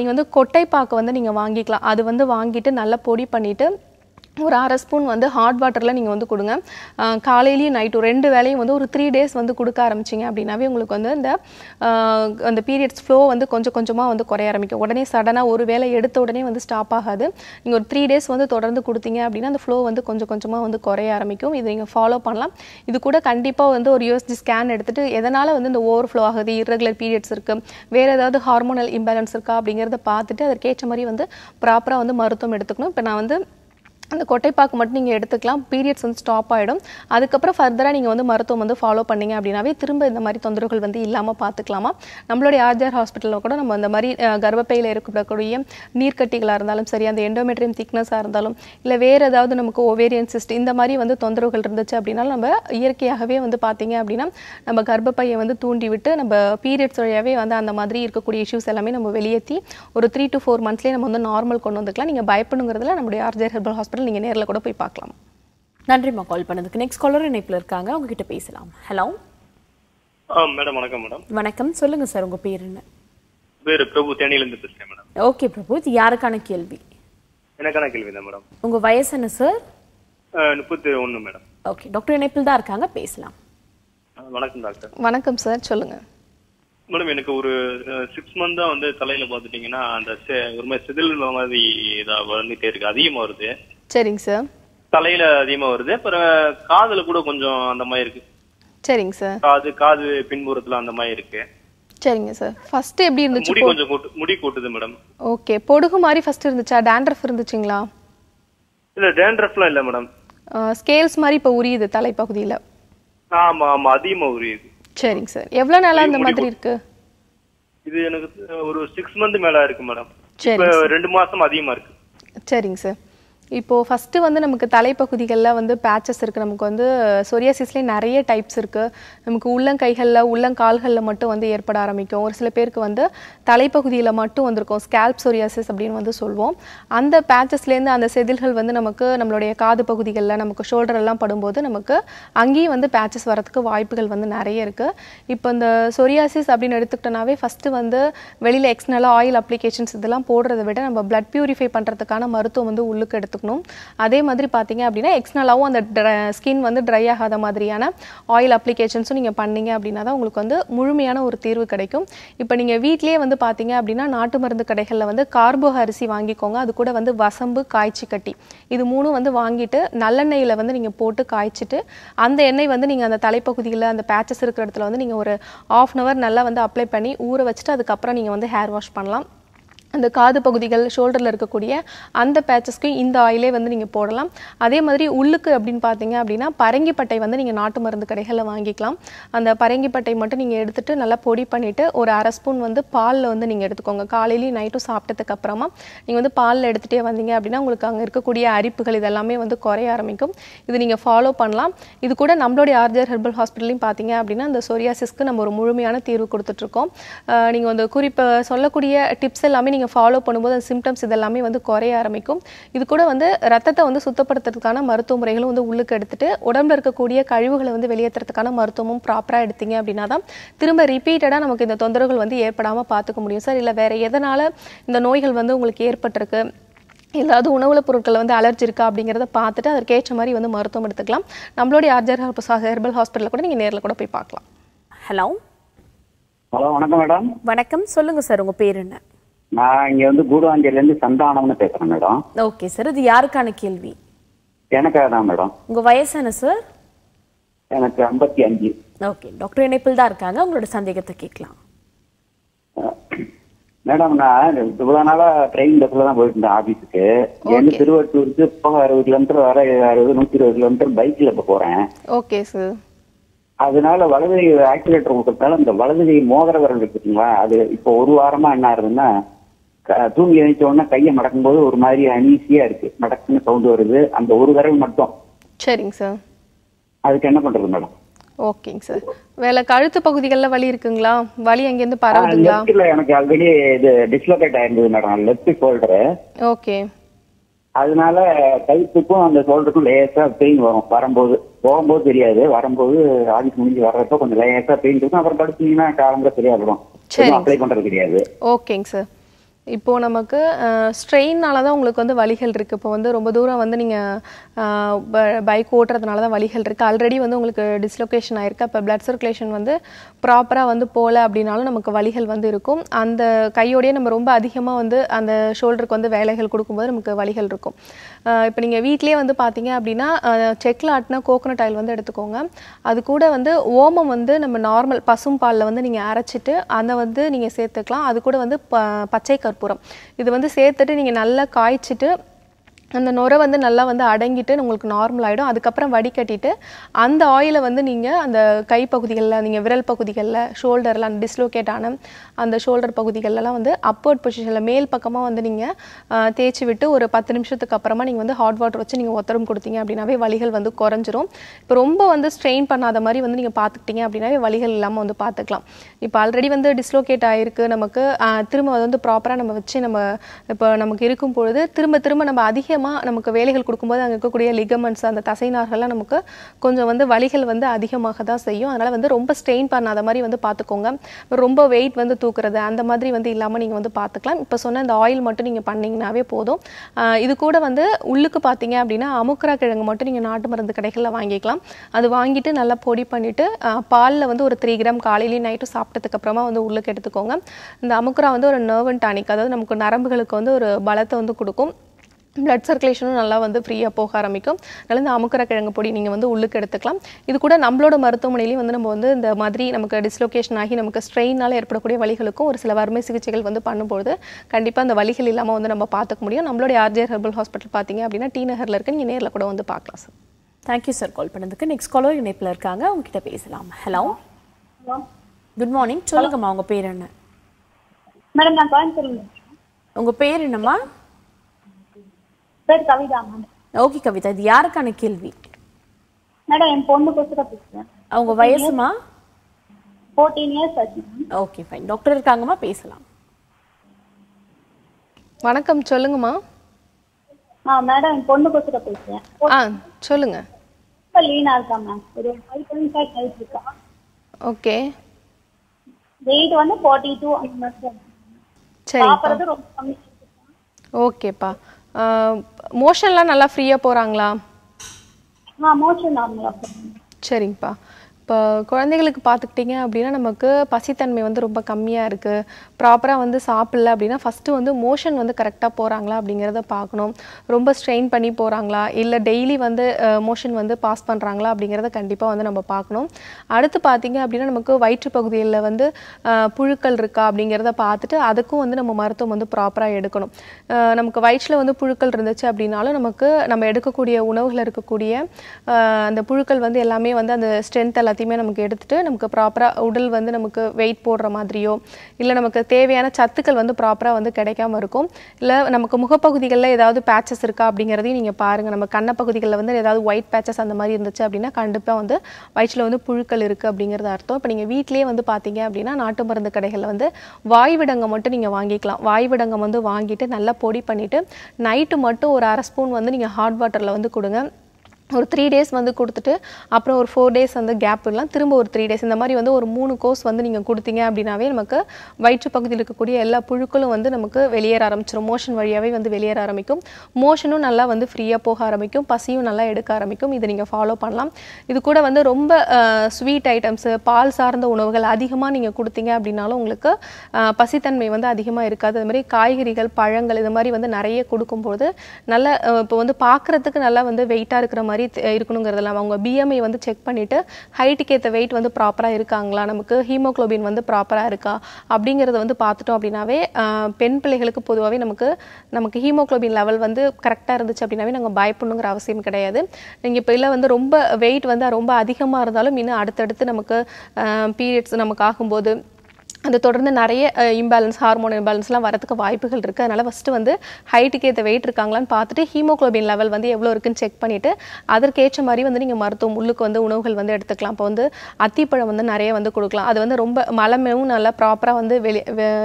நீங்கள் வந்து கொட்டை பாக்கு வந்து நீங்கள் வாங்கிக்கலாம் அது வந்து வாங்கிட்டு நல்லா பொடி பண்ணிவிட்டு ஒரு அரை ஸ்பூன் வந்து ஹாட் வாட்டரில் நீங்கள் வந்து கொடுங்க காலையிலையும் நைட்டும் ரெண்டு வேலையும் வந்து ஒரு த்ரீ டேஸ் வந்து கொடுக்க ஆரம்பிச்சிங்க அப்படின்னாவே உங்களுக்கு வந்து இந்த அந்த பீரியட்ஸ் ஃப்ளோ வந்து கொஞ்சம் கொஞ்சமாக வந்து குறைய ஆரம்பிக்கும் உடனே சடனாக ஒரு வேலை எடுத்த உடனே வந்து ஸ்டாப் ஆகாது நீங்கள் ஒரு த்ரீ டேஸ் வந்து தொடர்ந்து கொடுத்தீங்க அப்படின்னா அந்த ஃப்ளோ வந்து கொஞ்சம் கொஞ்சமாக வந்து குறைய ஆரம்பிக்கும் இது நீங்கள் ஃபாலோ பண்ணலாம் இது கூட கண்டிப்பாக வந்து ஒரு யூஎஸ்ஜி ஸ்கேன் எடுத்துகிட்டு எதனால் வந்து இந்த ஓவர் ஃப்ளோ ஆகுது இர்ரெகுலர் பீரியட்ஸ் இருக்குது வேறு ஏதாவது ஹார்மோனல் இம்பேலன்ஸ் இருக்கா அப்படிங்கிறத பார்த்துட்டு அதற்கேற்ற மாதிரி வந்து ப்ராப்பராக வந்து மருத்துவம் எடுத்துக்கணும் இப்போ நான் வந்து அந்த கொட்டைப்பாக்கு மட்டும் நீங்கள் எடுத்துக்கலாம் பீரியட்ஸ் வந்து ஸ்டாப் ஆகிடும் அதுக்கப்புறம் ஃபர்தராக நீங்கள் வந்து மருத்துவம் வந்து ஃபாலோ பண்ணிங்க அப்படின்னாவே திரும்ப இந்த மாதிரி தொந்தரவுகள் வந்து இல்லாமல் பார்த்துக்கலாமா நம்மளுடைய ஆர்ஜிஆர் ஹாஸ்பிட்டலில் கூட நம்ம அந்த மாதிரி கர்ப்பப்பையில் இருக்கக்கூடிய நீர்க்கட்டிகளாக இருந்தாலும் சரி அந்த எண்டோமெட்ரியம் திக்னஸாக இருந்தாலும் இல்லை வேறு ஏதாவது நமக்கு ஓவேரியன் சிஸ்ட் இந்த மாதிரி வந்து தொந்தரவுகள் இருந்துச்சு அப்படின்னா நம்ம இயற்கையாகவே வந்து பார்த்தீங்க அப்படின்னா நம்ம கர்ப்பப்பையை வந்து தூண்டி விட்டு நம்ம பீரியட்ஸ் வழியாகவே வந்து அந்த மாதிரி இருக்கக்கூடிய இஷ்யூஸ் எல்லாமே நம்ம வெளியேற்றி ஒரு த்ரீ டு ஃபோர் மந்த்ஸ்லேயே நம்ம வந்து நார்மல் கொண்டு வந்துக்கலாம் நீங்கள் பயப்படுங்கிறதுல நம்மளுடைய ஆர்ஜிஆர் ஹெர்பல் ஹாஸ்பிட்டல் ஹாஸ்பிட்டல் நீங்கள் நேரில் கூட போய் பார்க்கலாம் நன்றிம்மா கால் பண்ணதுக்கு நெக்ஸ்ட் காலர் இணைப்பில் இருக்காங்க உங்ககிட்ட பேசலாம் ஹலோ மேடம் வணக்கம் மேடம் வணக்கம் சொல்லுங்க சார் உங்க பேர் என்ன பேர் பிரபு தேனியிலிருந்து பேசுறேன் மேடம் ஓகே பிரபு இது யாருக்கான கேள்வி எனக்கான கேள்வி தான் மேடம் உங்க வயசு என்ன சார் முப்பத்தி ஒன்று மேடம் ஓகே டாக்டர் இணைப்பில் தான் இருக்காங்க பேசலாம் வணக்கம் டாக்டர் வணக்கம் சார் சொல்லுங்க மேடம் எனக்கு ஒரு சிக்ஸ் மந்த் தான் வந்து தலையில பாத்துட்டீங்கன்னா அந்த ஒரு மாதிரி செதில் மாதிரி இதா வந்துட்டே இருக்கு அதிகமா வருது சரிங்க சார் தலையில அதிகமா வருது அப்புறம் காதுல கூட கொஞ்சம் அந்த மாதிரி இருக்கு சரிங்க சார் காது காது பின்புறத்துல அந்த மாதிரி இருக்கு சரிங்க சார் ஃபர்ஸ்ட் எப்படி இருந்துச்சு முடி கொஞ்சம் கூட்டு முடி கூட்டுது மேடம் ஓகே பொடுகு மாதிரி ஃபர்ஸ்ட் இருந்துச்சா டாண்ட்ரஃப் இருந்துச்சுங்களா இல்ல டாண்ட்ரஃப்லாம் இல்ல மேடம் ஸ்கேல்ஸ் மாதிரி இப்ப உரியுது தலைப்பகுதியில ஆமா ஆமா அதிகமா உரியுது சரிங்க சார் எவ்வளவு நாளா இந்த மாதிரி இருக்கு இது எனக்கு ஒரு சிக்ஸ் மந்த் மேல இருக்கு மேடம் ரெண்டு மாசம் அதிகமா இருக்கு சரிங்க சார் இப்போது ஃபஸ்ட்டு வந்து நமக்கு தலைப்பகுதிகளில் வந்து பேச்சஸ் இருக்குது நமக்கு வந்து சொரியாசிஸ்லேயே நிறைய டைப்ஸ் இருக்குது நமக்கு உள்ளங்கைகளில் உள்ளங்கால்களில் மட்டும் வந்து ஏற்பட ஆரம்பிக்கும் ஒரு சில பேருக்கு வந்து தலைப்பகுதியில் மட்டும் வந்திருக்கும் ஸ்கேல்ப் சொரியாசிஸ் அப்படின்னு வந்து சொல்லுவோம் அந்த பேச்சஸ்லேருந்து அந்த செதில்கள் வந்து நமக்கு நம்மளுடைய காது பகுதிகளில் நமக்கு ஷோல்டரெல்லாம் படும்போது நமக்கு அங்கேயும் வந்து பேச்சஸ் வரத்துக்கு வாய்ப்புகள் வந்து நிறைய இருக்குது இப்போ இந்த சொரியாசிஸ் அப்படின்னு எடுத்துக்கிட்டோனாவே ஃபஸ்ட்டு வந்து வெளியில் எக்ஸ்னலாக ஆயில் அப்ளிகேஷன்ஸ் இதெல்லாம் போடுறத விட நம்ம பிளட் பியூரிஃபை பண்ணுறதுக்கான மருத்துவம் வந்து உள்ளுக்கு எடுத்து எடுத்துக்கணும் அதே மாதிரி பார்த்தீங்க அப்படின்னா எக்ஸ்னலாகவும் அந்த ஸ்கின் வந்து ட்ரை ஆகாத மாதிரியான ஆயில் அப்ளிகேஷன்ஸும் நீங்கள் பண்ணீங்க அப்படின்னா தான் உங்களுக்கு வந்து முழுமையான ஒரு தீர்வு கிடைக்கும் இப்போ நீங்கள் வீட்லேயே வந்து பார்த்தீங்க அப்படின்னா நாட்டு மருந்து கடைகளில் வந்து கார்போ அரிசி வாங்கிக்கோங்க அது கூட வந்து வசம்பு காய்ச்சி கட்டி இது மூணும் வந்து வாங்கிட்டு நல்லெண்ணெயில் வந்து நீங்கள் போட்டு காய்ச்சிட்டு அந்த எண்ணெய் வந்து நீங்கள் அந்த தலைப்பகுதியில் அந்த பேச்சஸ் இருக்கிற இடத்துல வந்து நீங்கள் ஒரு ஆஃப் அன் அவர் நல்லா வந்து அப்ளை பண்ணி ஊற வச்சுட்டு அதுக்கப்புறம் நீங்கள் வந்து ஹேர் வாஷ் பண்ணலாம் அந்த காது பகுதிகள் ஷோல்டரில் இருக்கக்கூடிய அந்த பேச்சஸ்க்கும் இந்த ஆயிலே வந்து நீங்கள் போடலாம் அதே மாதிரி உள்ளுக்கு அப்படின்னு பார்த்தீங்க அப்படின்னா பரங்கிப்பட்டை வந்து நீங்கள் நாட்டு மருந்து கடைகளில் வாங்கிக்கலாம் அந்த பரங்கிப்பட்டை மட்டும் நீங்கள் எடுத்துகிட்டு நல்லா பொடி பண்ணிவிட்டு ஒரு அரை ஸ்பூன் வந்து பாலில் வந்து நீங்கள் எடுத்துக்கோங்க காலையிலையும் நைட்டும் சாப்பிட்டதுக்கு அப்புறமா நீங்கள் வந்து பாலில் எடுத்துகிட்டே வந்தீங்க அப்படின்னா உங்களுக்கு அங்கே இருக்கக்கூடிய அரிப்புகள் இதெல்லாமே வந்து குறைய ஆரம்பிக்கும் இது நீங்கள் ஃபாலோ பண்ணலாம் இது கூட நம்மளுடைய ஆர்ஜர் ஹெர்பல் ஹாஸ்பிட்டலையும் பார்த்தீங்க அப்படின்னா இந்த சொரியாசிஸ்க்கு நம்ம ஒரு முழுமையான தீர்வு கொடுத்துட்ருக்கோம் நீங்கள் வந்து குறிப்பாக சொல்லக்கூடிய டிப்ஸ் எல்லாமே நீங்கள் ஃபாலோ பண்ணும்போது அந்த சிம்டம்ஸ் இதெல்லாமே வந்து குறைய ஆரம்பிக்கும் இது கூட வந்து ரத்தத்தை வந்து சுத்தப்படுத்துறதுக்கான மருத்துவ முறைகளும் வந்து உள்ளுக்கு எடுத்துட்டு உடம்புல இருக்கக்கூடிய கழிவுகளை வந்து வெளியேற்றுறதுக்கான மருத்துவமும் ப்ராப்பராக எடுத்தீங்க அப்படின்னா தான் திரும்ப ரிப்பீட்டடாக நமக்கு இந்த தொந்தரவுகள் வந்து ஏற்படாமல் பார்த்துக்க முடியும் சார் இல்லை வேறு எதனால் இந்த நோய்கள் வந்து உங்களுக்கு ஏற்பட்டிருக்கு ஏதாவது உணவுல பொருட்கள் வந்து அலர்ஜி இருக்கா அப்படிங்கிறத பார்த்துட்டு அதற்கேற்ற மாதிரி வந்து மருத்துவம் எடுத்துக்கலாம் நம்மளுடைய ஆர்ஜர் ஹெர்பல் ஹாஸ்பிட்டலில் கூட நீங்கள் நேரில் கூட போய் பார்க்கலாம் ஹலோ ஹலோ வணக்கம் மேடம் வணக்கம் சொல்லுங்கள் சார் உங்கள் பேர் என்ன நான் இங்க வந்து கூடுவாஞ்சேரில இருந்து சந்தானம்னு பேசுறேன் மேடம் ஓகே சார் இது யாருக்கான கேள்வி எனக்கு தான் மேடம் உங்க வயசு என்ன சார் எனக்கு ஐம்பத்தி அஞ்சு ஓகே டாக்டர் இணைப்பில் தான் இருக்காங்க உங்களோட சந்தேகத்தை கேட்கலாம் மேடம் நான் இவ்வளவு நாளா ட்ரெயின் பஸ்ல தான் போயிட்டு இருந்தேன் ஆபீஸுக்கு போக அறுபது கிலோமீட்டர் வர அறுபது நூத்தி இருபது கிலோமீட்டர் பைக்ல இப்ப போறேன் ஓகே சார் அதனால வலது ஆக்சிலேட்டர் கொடுத்தாலும் இந்த வலது மோதிர விரல் இருக்குங்களா அது இப்போ ஒரு வாரமா என்ன ஆறுதுன்னா தூங்கி நினைச்ச உடனே கையை மடக்கும் போது ஒரு மாதிரி அனீசியா இருக்கு மடக்குன்னு சவுண்ட் வருது அந்த ஒரு தடவை மட்டும் சரிங்க சார் அதுக்கு என்ன பண்றது மேடம் ஓகேங்க சார் வேலை கழுத்து பகுதிகளில் வலி இருக்குங்களா வலி அங்கேருந்து பரவுதுங்களா எனக்கு ஆல்ரெடி இது டிஸ்லோகேட் ஆயிருந்தது மேடம் லெஃப்ட் ஷோல்டர் ஓகே அதனால கழுத்துக்கும் அந்த ஷோல்டருக்கும் லேசா பெயின் வரும் வரும்போது போகும்போது தெரியாது வரும்போது ஆஃபீஸ் முடிஞ்சு வர்றப்போ கொஞ்சம் லேசா பெயின் இருக்கும் அப்புறம் படுத்தீங்கன்னா காலம்புல சரியா வரும் அப்ளை பண்றது கிடையாது ஓகேங்க சார் இப்போது நமக்கு ஸ்ட்ரெயின்னால தான் உங்களுக்கு வந்து வழிகள் இருக்குது இப்போ வந்து ரொம்ப தூரம் வந்து நீங்கள் பைக் ஓட்டுறதுனால தான் வலிகள் இருக்குது ஆல்ரெடி வந்து உங்களுக்கு டிஸ்லொகேஷன் ஆயிருக்கு அப்போ பிளட் சர்க்குலேஷன் வந்து ப்ராப்பராக வந்து போகல அப்படின்னாலும் நமக்கு வலிகள் வந்து இருக்கும் அந்த கையோடையே நம்ம ரொம்ப அதிகமாக வந்து அந்த ஷோல்டருக்கு வந்து வேலைகள் கொடுக்கும்போது நமக்கு வழிகள் இருக்கும் இப்போ நீங்கள் வீட்டிலேயே வந்து பார்த்தீங்க அப்படின்னா செக்கில் ஆட்டினா கோகோனட் ஆயில் வந்து எடுத்துக்கோங்க அது கூட வந்து ஓமம் வந்து நம்ம நார்மல் பசும் பாலில் வந்து நீங்கள் அரைச்சிட்டு அதை வந்து நீங்கள் சேர்த்துக்கலாம் அது கூட வந்து ப பச்சை கற்பூரம் கற்பூரம் இது வந்து சேர்த்துட்டு நீங்கள் நல்லா காய்ச்சிட்டு அந்த நுரை வந்து நல்லா வந்து அடங்கிட்டு உங்களுக்கு நார்மல் ஆகிடும் அதுக்கப்புறம் வடிகட்டிட்டு அந்த ஆயிலை வந்து நீங்கள் அந்த கைப்பகுதிகளில் நீங்கள் விரல் பகுதிகளில் ஷோல்டரில் அந்த டிஸ்லோகேட் ஆன அந்த ஷோல்டர் பகுதிகளெல்லாம் வந்து அப்போர்ட் பொசிஷனில் மேல் பக்கமாக வந்து நீங்கள் தேய்ச்சி விட்டு ஒரு பத்து நிமிஷத்துக்கு அப்புறமா நீங்கள் வந்து ஹாட் வாட்டர் வச்சு நீங்கள் ஒத்தரம் கொடுத்தீங்க அப்படின்னாவே வலிகள் வந்து குறைஞ்சிரும் இப்போ ரொம்ப வந்து ஸ்ட்ரெயின் பண்ணாத மாதிரி வந்து நீங்கள் பார்த்துக்கிட்டீங்க அப்படின்னாவே வலிகள் இல்லாமல் வந்து பார்த்துக்கலாம் இப்போ ஆல்ரெடி வந்து டிஸ்லோகேட் ஆகிருக்கு நமக்கு திரும்ப வந்து ப்ராப்பராக நம்ம வச்சு நம்ம இப்போ நமக்கு இருக்கும் பொழுது திரும்ப திரும்ப நம்ம அதிக முக்கியமாக நமக்கு வேலைகள் கொடுக்கும்போது அங்கே இருக்கக்கூடிய லிகமெண்ட்ஸ் அந்த தசைநார்கள்லாம் நமக்கு கொஞ்சம் வந்து வலிகள் வந்து அதிகமாக தான் செய்யும் அதனால் வந்து ரொம்ப ஸ்ட்ரெயின் பண்ணாத மாதிரி வந்து பார்த்துக்கோங்க ரொம்ப வெயிட் வந்து தூக்குறது அந்த மாதிரி வந்து இல்லாமல் நீங்கள் வந்து பார்த்துக்கலாம் இப்போ சொன்ன இந்த ஆயில் மட்டும் நீங்கள் பண்ணிங்கனாவே போதும் இது கூட வந்து உள்ளுக்கு பார்த்தீங்க அப்படின்னா அமுக்கரா கிழங்கு மட்டும் நீங்கள் நாட்டு மருந்து கடைகளில் வாங்கிக்கலாம் அது வாங்கிட்டு நல்லா பொடி பண்ணிவிட்டு பாலில் வந்து ஒரு த்ரீ கிராம் காலையிலேயும் நைட்டும் சாப்பிட்டதுக்கப்புறமா வந்து உள்ளுக்கு எடுத்துக்கோங்க இந்த அமுக்கரா வந்து ஒரு நர்வன் டானிக் அதாவது நமக்கு நரம்புகளுக்கு வந்து ஒரு பலத்தை வந்து கொடுக்கும் பிளட் சர்க்குலேஷனும் நல்லா வந்து ஃப்ரீயாக போக ஆரம்பிக்கும் அதனால் இந்த அமுக்கர கிழங்கு பொடி நீங்கள் வந்து உள்ளுக்கு எடுத்துக்கலாம் இது கூட நம்மளோட மருத்துவமனையிலையும் வந்து நம்ம வந்து இந்த மாதிரி நமக்கு டிஸ்லொகேஷன் ஆகி நமக்கு ஸ்ட்ரெயினால் ஏற்படக்கூடிய வழிகளுக்கும் ஒரு சில வறுமை சிகிச்சைகள் வந்து பண்ணும்போது கண்டிப்பாக அந்த வழிகள் இல்லாமல் வந்து நம்ம பார்த்துக்க முடியும் நம்மளுடைய ஆர்ஜே ஹெர்பல் ஹாஸ்பிட்டல் பார்த்தீங்க அப்படின்னா டி நகரில் இருக்கு நீங்கள் நேரில் கூட வந்து பார்க்கலாம் சார் தேங்க்யூ சார் கால் பண்ணதுக்கு நெக்ஸ்ட் காலர் இணைப்பில் இருக்காங்க உங்ககிட்ட பேசலாம் ஹலோ குட் மார்னிங் சொல்லுங்கம்மா உங்கள் பேர் என்ன மேடம் நான் கோயம்புத்தூர் உங்கள் பேர் என்னம்மா sir Kavitha ma'am okay Kavitha இது யாருக்கான கேள்வி மேடம் என் பொண்ணு கொசுக்கா பேசுறேன் அவங்க வயசுமா ஃபோர்டீன் இயர்ஸ் ஆச்சு ஓகே ஃபைன் டாக்டர் இருக்காங்கம்மா பேசலாம் வணக்கம் சொல்லுங்கம்மா ஆ மேடம் என் பொண்ணு கொசுக்கா பேசுறேன் ஆ சொல்லுங்க இப்போ லீனா இருக்கா மேம் ஒரு ஃபைவ் பாயிண்ட் ஃபைவ் ஹைட் இருக்கா ஓகே வெயிட் வந்து ஃபார்ட்டி டூ அந்த மாதிரி சரி சாப்பிட்றது ரொம்ப கம்மி ஓகேப்பா மோஷன்லாம் நல்லா ஃப்ரீயா போறாங்களா சரிங்கப்பா இப்போ குழந்தைகளுக்கு பார்த்துக்கிட்டிங்க அப்படின்னா நமக்கு பசித்தன்மை வந்து ரொம்ப கம்மியாக இருக்குது ப்ராப்பராக வந்து சாப்பிடல அப்படின்னா ஃபஸ்ட்டு வந்து மோஷன் வந்து கரெக்டாக போகிறாங்களா அப்படிங்கிறத பார்க்கணும் ரொம்ப ஸ்ட்ரெயின் பண்ணி போகிறாங்களா இல்லை டெய்லி வந்து மோஷன் வந்து பாஸ் பண்ணுறாங்களா அப்படிங்கிறத கண்டிப்பாக வந்து நம்ம பார்க்கணும் அடுத்து பார்த்திங்க அப்படின்னா நமக்கு வயிற்று பகுதியில் வந்து புழுக்கள் இருக்கா அப்படிங்கிறத பார்த்துட்டு அதுக்கும் வந்து நம்ம மருத்துவம் வந்து ப்ராப்பராக எடுக்கணும் நமக்கு வயிற்றில் வந்து புழுக்கள் இருந்துச்சு அப்படின்னாலும் நமக்கு நம்ம எடுக்கக்கூடிய உணவுகள் இருக்கக்கூடிய அந்த புழுக்கள் வந்து எல்லாமே வந்து அந்த ஸ்ட்ரென்த் எல்லாத்தையும் எல்லாத்தையுமே நமக்கு எடுத்துகிட்டு நமக்கு ப்ராப்பராக உடல் வந்து நமக்கு வெயிட் போடுற மாதிரியோ இல்லை நமக்கு தேவையான சத்துக்கள் வந்து ப்ராப்பராக வந்து கிடைக்காம இருக்கும் இல்லை நமக்கு முகப்பகுதிகளில் ஏதாவது பேச்சஸ் இருக்கா அப்படிங்கிறதையும் நீங்கள் பாருங்கள் நம்ம கண்ண பகுதிகளில் வந்து ஏதாவது ஒயிட் பேச்சஸ் அந்த மாதிரி இருந்துச்சு அப்படின்னா கண்டிப்பாக வந்து வயிற்றில் வந்து புழுக்கள் இருக்குது அப்படிங்கிறது அர்த்தம் இப்போ நீங்கள் வீட்டிலேயே வந்து பார்த்தீங்க அப்படின்னா நாட்டு மருந்து கடைகளில் வந்து வாய்விடங்கம் மட்டும் நீங்கள் வாங்கிக்கலாம் வாய்விடங்கம் வந்து வாங்கிட்டு நல்லா பொடி பண்ணிவிட்டு நைட்டு மட்டும் ஒரு அரை ஸ்பூன் வந்து நீங்கள் ஹாட் வாட்டரில் வந்து கொடுங்க ஒரு த்ரீ டேஸ் வந்து கொடுத்துட்டு அப்புறம் ஒரு ஃபோர் டேஸ் வந்து கேப் விடலாம் திரும்ப ஒரு த்ரீ டேஸ் இந்த மாதிரி வந்து ஒரு மூணு கோர்ஸ் வந்து நீங்கள் கொடுத்தீங்க அப்படின்னாவே நமக்கு வயிற்று பகுதியில் இருக்கக்கூடிய எல்லா புழுக்களும் வந்து நமக்கு வெளியேற ஆரம்பிச்சிடும் மோஷன் வழியாகவே வந்து வெளியேற ஆரம்பிக்கும் மோஷனும் நல்லா வந்து ஃப்ரீயாக போக ஆரம்பிக்கும் பசியும் நல்லா எடுக்க ஆரம்பிக்கும் இதை நீங்கள் ஃபாலோ பண்ணலாம் இது கூட வந்து ரொம்ப ஸ்வீட் ஐட்டம்ஸு பால் சார்ந்த உணவுகள் அதிகமாக நீங்கள் கொடுத்தீங்க அப்படின்னாலும் உங்களுக்கு பசித்தன்மை வந்து அதிகமாக இருக்காது அது மாதிரி காய்கறிகள் பழங்கள் இது மாதிரி வந்து நிறைய கொடுக்கும்போது நல்ல இப்போ வந்து பார்க்குறதுக்கு நல்லா வந்து வெயிட்டாக இருக்கிற மாதிரி மாதிரி இருக்கணுங்கிறதெல்லாம் அவங்க பிஎம்ஐ வந்து செக் பண்ணிவிட்டு ஹைட்டுக்கு ஏற்ற வெயிட் வந்து ப்ராப்பராக இருக்காங்களா நமக்கு ஹீமோக்ளோபின் வந்து ப்ராப்பராக இருக்கா அப்படிங்கிறத வந்து பார்த்துட்டோம் அப்படின்னாவே பெண் பிள்ளைகளுக்கு பொதுவாகவே நமக்கு நமக்கு ஹீமோக்ளோபின் லெவல் வந்து கரெக்டாக இருந்துச்சு அப்படின்னாவே நாங்கள் பயப்படணுங்கிற அவசியம் கிடையாது நீங்கள் இப்போ இல்லை வந்து ரொம்ப வெயிட் வந்து ரொம்ப அதிகமாக இருந்தாலும் இன்னும் அடுத்தடுத்து நமக்கு பீரியட்ஸ் நமக்கு ஆகும்போது அந்த தொடர்ந்து நிறைய இம்பேலன்ஸ் ஹார்மோன் இம்பேலன்ஸ்லாம் வரதுக்கு வாய்ப்புகள் இருக்குது அதனால் ஃபஸ்ட்டு வந்து ஹைட்டுக்கு ஏற்ற வெயிட் இருக்காங்களான்னு பார்த்துட்டு ஹீமோக்ளோபின் லெவல் வந்து எவ்வளோ இருக்குன்னு செக் பண்ணிவிட்டு அதற்கேற்ற மாதிரி வந்து நீங்கள் மருத்துவம் உள்ளுக்கு வந்து உணவுகள் வந்து எடுத்துக்கலாம் இப்போ வந்து அத்திப்பழம் வந்து நிறைய வந்து கொடுக்கலாம் அது வந்து ரொம்ப மலமையும் நல்லா ப்ராப்பராக வந்து வெளி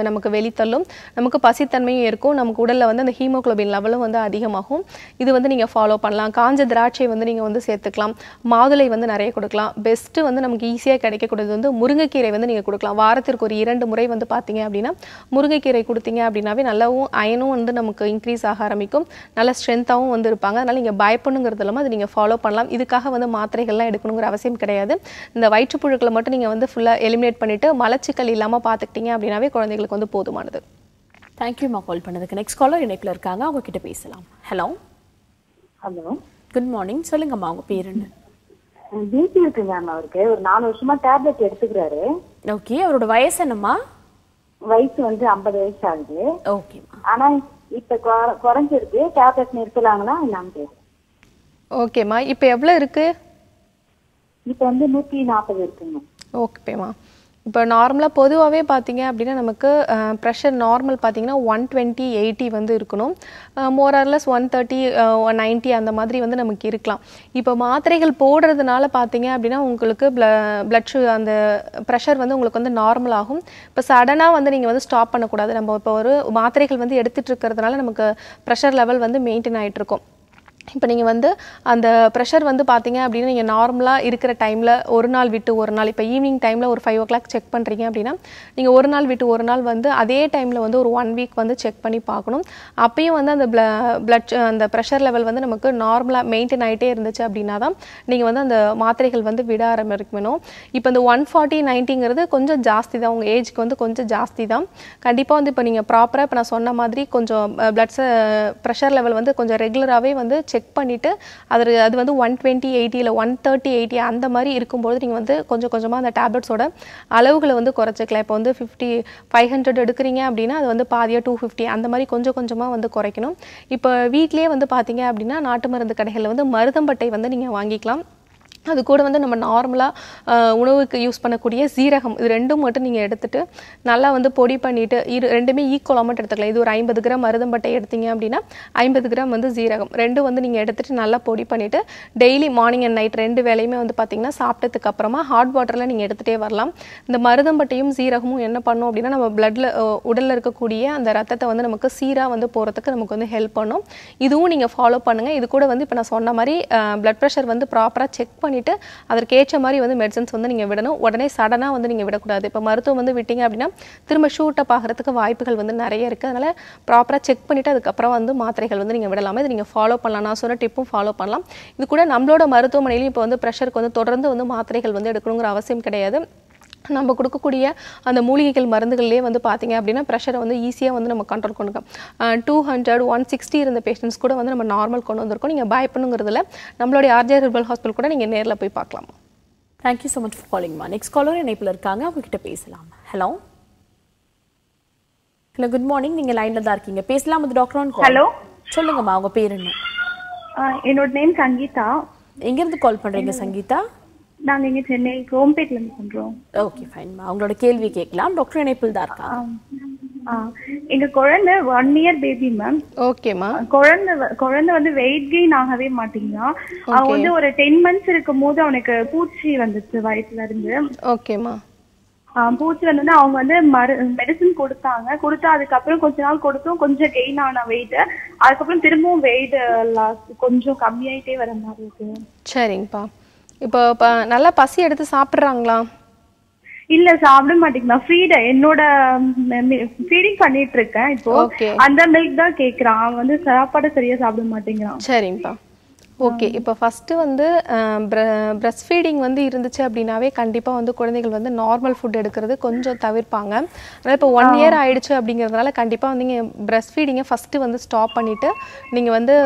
நமக்கு வெளித்தள்ளும் நமக்கு பசித்தன்மையும் இருக்கும் நமக்கு உடலில் வந்து அந்த ஹீமோக்ளோபின் லெவலும் வந்து அதிகமாகும் இது வந்து நீங்கள் ஃபாலோ பண்ணலாம் காஞ்ச திராட்சை வந்து நீங்கள் வந்து சேர்த்துக்கலாம் மாதுளை வந்து நிறைய கொடுக்கலாம் பெஸ்ட்டு வந்து நமக்கு ஈஸியாக கிடைக்கக்கூடியது வந்து முருங்கைக்கீரை வந்து நீங்கள் கொடுக்கலாம் வாரத்திற்கு ஒரு இரண்டு இரண்டு முறை வந்து பார்த்தீங்க அப்படின்னா முருங்கைக்கீரை கொடுத்தீங்க அப்படின்னாவே நல்லாவும் அயனும் வந்து நமக்கு இன்க்ரீஸ் ஆக ஆரம்பிக்கும் நல்ல ஸ்ட்ரென்த்தாகவும் வந்து இருப்பாங்க அதனால் நீங்கள் பயப்படணுங்கிறது இல்லாமல் அது நீங்கள் ஃபாலோ பண்ணலாம் இதுக்காக வந்து மாத்திரைகள்லாம் எடுக்கணுங்கிற அவசியம் கிடையாது இந்த வயிற்றுப்புழுக்களை மட்டும் நீங்கள் வந்து ஃபுல்லாக எலிமினேட் பண்ணிவிட்டு மலச்சிக்கல் இல்லாமல் பார்த்துக்கிட்டீங்க அப்படின்னாவே குழந்தைங்களுக்கு வந்து போதுமானது தேங்க்யூமா கால் பண்ணதுக்கு நெக்ஸ்ட் காலர் இணைப்பில் இருக்காங்க அவங்க கிட்ட பேசலாம் ஹலோ ஹலோ குட் மார்னிங் சொல்லுங்கம்மா உங்கள் பேர் என்ன பிபி இருக்கு மேம் அவருக்கு ஒரு நாலு வருஷமா டேப்லெட் எடுத்துக்கிறாரு ஓகே அவரோட வயசு என்னம்மா வயசு வந்து ஐம்பது வயசு ஆகுது ஓகே ஆனா இப்ப குறைஞ்சிருக்கு டேப்லெட் நிறுத்தலாங்களா என்னன்னு ஓகேம்மா இப்போ எவ்வளோ இருக்கு இப்போ வந்து நூற்றி நாற்பது இருக்குங்க ஓகேம்மா இப்போ நார்மலாக பொதுவாகவே பார்த்தீங்க அப்படின்னா நமக்கு ப்ரெஷர் நார்மல் பார்த்தீங்கன்னா ஒன் டுவெண்ட்டி எயிட்டி வந்து இருக்கணும் or less one thirty one ninety அந்த மாதிரி வந்து நமக்கு இருக்கலாம் இப்போ மாத்திரைகள் போடுறதுனால பார்த்தீங்க அப்படின்னா உங்களுக்கு ப்ள ப்ளட் ஷு அந்த ப்ரெஷர் வந்து உங்களுக்கு வந்து நார்மல் ஆகும் இப்போ சடனாக வந்து நீங்கள் வந்து ஸ்டாப் பண்ணக்கூடாது நம்ம இப்போ ஒரு மாத்திரைகள் வந்து எடுத்துகிட்டு இருக்கிறதுனால நமக்கு ப்ரெஷர் லெவல் வந்து மெயின்டைன் ஆகிட்டு இருக்கும் இப்போ நீங்கள் வந்து அந்த ப்ரெஷர் வந்து பார்த்தீங்க அப்படின்னா நீங்கள் நார்மலாக இருக்கிற டைமில் ஒரு நாள் விட்டு ஒரு நாள் இப்போ ஈவினிங் டைமில் ஒரு ஃபைவ் ஓ கிளாக் செக் பண்ணுறீங்க அப்படின்னா நீங்கள் ஒரு நாள் விட்டு ஒரு நாள் வந்து அதே டைமில் வந்து ஒரு ஒன் வீக் வந்து செக் பண்ணி பார்க்கணும் அப்பயும் வந்து அந்த ப்ள ப்ளட் அந்த ப்ரெஷர் லெவல் வந்து நமக்கு நார்மலாக மெயின்டைன் ஆகிட்டே இருந்துச்சு அப்படின்னா தான் நீங்கள் வந்து அந்த மாத்திரைகள் வந்து விட ஆரம்பிக்கணும் இப்போ இந்த ஒன் ஃபார்ட்டி நைன்ட்டிங்கிறது கொஞ்சம் ஜாஸ்தி தான் உங்கள் ஏஜுக்கு வந்து கொஞ்சம் ஜாஸ்தி தான் கண்டிப்பாக வந்து இப்போ நீங்கள் ப்ராப்பராக இப்போ நான் சொன்ன மாதிரி கொஞ்சம் ப்ளட் ப்ரெஷர் லெவல் வந்து கொஞ்சம் ரெகுலராகவே வந்து செக் பண்ணிவிட்டு அது அது வந்து ஒன் டுவெண்ட்டி எயிட்டி இல்லை ஒன் தேர்ட்டி எயிட்டி அந்த மாதிரி இருக்கும்போது நீங்கள் வந்து கொஞ்சம் கொஞ்சமாக அந்த டேப்லெட்ஸோட அளவுகளை வந்து குறைச்சிக்கலாம் இப்போ வந்து ஃபிஃப்டி ஃபைவ் ஹண்ட்ரட் எடுக்கிறீங்க அப்படின்னா அது வந்து பாதியாக டூ ஃபிஃப்டி அந்த மாதிரி கொஞ்சம் கொஞ்சமாக வந்து குறைக்கணும் இப்போ வீட்லேயே வந்து பார்த்தீங்க அப்படின்னா நாட்டு மருந்து கடைகளில் வந்து மருதம்பட்டை வந்து நீங்கள் வாங்கிக்கலாம் அது கூட வந்து நம்ம நார்மலாக உணவுக்கு யூஸ் பண்ணக்கூடிய சீரகம் இது ரெண்டும் மட்டும் நீங்கள் எடுத்துகிட்டு நல்லா வந்து பொடி பண்ணிவிட்டு இரு ரெண்டுமே ஈக்குவலாக மட்டும் எடுத்துக்கலாம் இது ஒரு ஐம்பது கிராம் மருதம்பட்டை எடுத்தீங்க அப்படின்னா ஐம்பது கிராம் வந்து சீரகம் ரெண்டும் வந்து நீங்கள் எடுத்துகிட்டு நல்லா பொடி பண்ணிவிட்டு டெய்லி மார்னிங் அண்ட் நைட் ரெண்டு வேலையுமே வந்து பார்த்திங்கன்னா சாப்பிட்டதுக்கு அப்புறமா ஹாட் வாட்டரில் நீங்கள் எடுத்துகிட்டே வரலாம் இந்த மருதம்பட்டையும் சீரகமும் என்ன பண்ணும் அப்படின்னா நம்ம பிளட்டில் உடலில் இருக்கக்கூடிய அந்த ரத்தத்தை வந்து நமக்கு சீராக வந்து போகிறதுக்கு நமக்கு வந்து ஹெல்ப் பண்ணும் இதுவும் நீங்கள் ஃபாலோ பண்ணுங்கள் இது கூட வந்து இப்போ நான் சொன்ன மாதிரி பிளட் ப்ரெஷர் வந்து ப்ராப்பராக செக் பண்ணி பண்ணிவிட்டு அதற்கேற்ற மாதிரி வந்து மெடிசன்ஸ் வந்து நீங்கள் விடணும் உடனே சடனாக வந்து நீங்கள் விடக்கூடாது இப்போ மருத்துவம் வந்து விட்டீங்க அப்படின்னா திரும்ப ஷூட்டப் ஆகிறதுக்கு வாய்ப்புகள் வந்து நிறைய இருக்குது அதனால் ப்ராப்பராக செக் பண்ணிவிட்டு அதுக்கப்புறம் வந்து மாத்திரைகள் வந்து நீங்கள் விடலாமல் இது நீங்கள் ஃபாலோ பண்ணலாம் நான் சொன்ன டிப்பும் ஃபாலோ பண்ணலாம் இது கூட நம்மளோட மருத்துவமனையிலும் இப்போ வந்து ப்ரெஷருக்கு வந்து தொடர்ந்து வந்து மாத்திரைகள் வந்து எடுக்கணுங்கிற அவசியம் கிடையாது நம்ம கொடுக்கக்கூடிய அந்த மூலிகைகள் மருந்துகள்லேயே வந்து பார்த்திங்க அப்படின்னா ப்ரெஷரை வந்து ஈஸியாக வந்து நம்ம கண்ட்ரோல் பண்ணுங்க டூ ஹண்ட்ரட் ஒன் சிக்ஸ்டி இருந்த பேஷண்ட்ஸ் கூட வந்து நம்ம நார்மல் கொண்டு வந்திருக்கோம் நீங்கள் பயப்படணுங்கிறதுல நம்மளுடைய ஆர்ஜே ஹெர்பல் ஹாஸ்பிட்டல் கூட நீங்கள் நேரில் போய் பார்க்கலாம் தேங்க்யூ ஸோ மச் ஃபார் காலிங்மா நெக்ஸ்ட் காலர் இணைப்பில் இருக்காங்க அவங்ககிட்ட பேசலாம் ஹலோ ஹலோ குட் மார்னிங் நீங்கள் லைனில் தான் இருக்கீங்க பேசலாம் அது டாக்டர் ஹலோ சொல்லுங்கம்மா அவங்க பேர் என்ன என்னோட நேம் சங்கீதா எங்கேருந்து கால் பண்ணுறீங்க சங்கீதா நாங்க இங்க சென்னை கோம்பேட்ல இருந்து பண்றோம் ஓகே ஃபைன் உங்களோட கேள்வி கேட்கலாம் டாக்டர் இணைப்பில் தான் இருக்கா எங்க குழந்தை ஒன் இயர் பேபி மேம் ஓகேமா குழந்தை குழந்தை வந்து வெயிட் கெயின் ஆகவே மாட்டேங்கிறான் அவன் வந்து ஒரு டென் மந்த்ஸ் இருக்கும் போது அவனுக்கு பூச்சி வந்துச்சு வயசுல இருந்து ஓகேமா பூச்சி வந்து அவங்க வந்து மரு மெடிசன் கொடுத்தாங்க கொடுத்தா அதுக்கப்புறம் கொஞ்ச நாள் கொடுத்தும் கொஞ்சம் கெயின் ஆன வெயிட் அதுக்கப்புறம் திரும்பவும் வெயிட் லாஸ் கொஞ்சம் கம்மியாயிட்டே வர மாதிரி இருக்கு சரிங்கப்பா இப்போ நல்லா பசி எடுத்து சாப்பிடுறாங்களா இல்ல சாப்பிட மாட்டேங்கிறா ஃபீட என்னோட ஃபீடிங் பண்ணிட்டு இருக்கேன் இப்போ அந்த மில்க் தான் கேக்குறான் அவன் வந்து சாப்பாடு சரியா சாப்பிட மாட்டேங்கிறான் சரிங்கப்பா ஓகே இப்போ ஃபஸ்ட்டு வந்து பிரஸ்ட் ஃபீடிங் வந்து இருந்துச்சு அப்படின்னாவே கண்டிப்பாக வந்து குழந்தைகள் வந்து நார்மல் ஃபுட் எடுக்கிறது கொஞ்சம் தவிர்ப்பாங்க அதனால் இப்போ ஒன் இயர் ஆயிடுச்சு அப்படிங்கிறதுனால கண்டிப்பாக வந்து நீங்கள் பிரஸ்ட் ஃபீடிங்கை ஃபஸ்ட்டு வந்து ஸ்டாப் பண்ணிவிட்டு நீங்கள் வந்து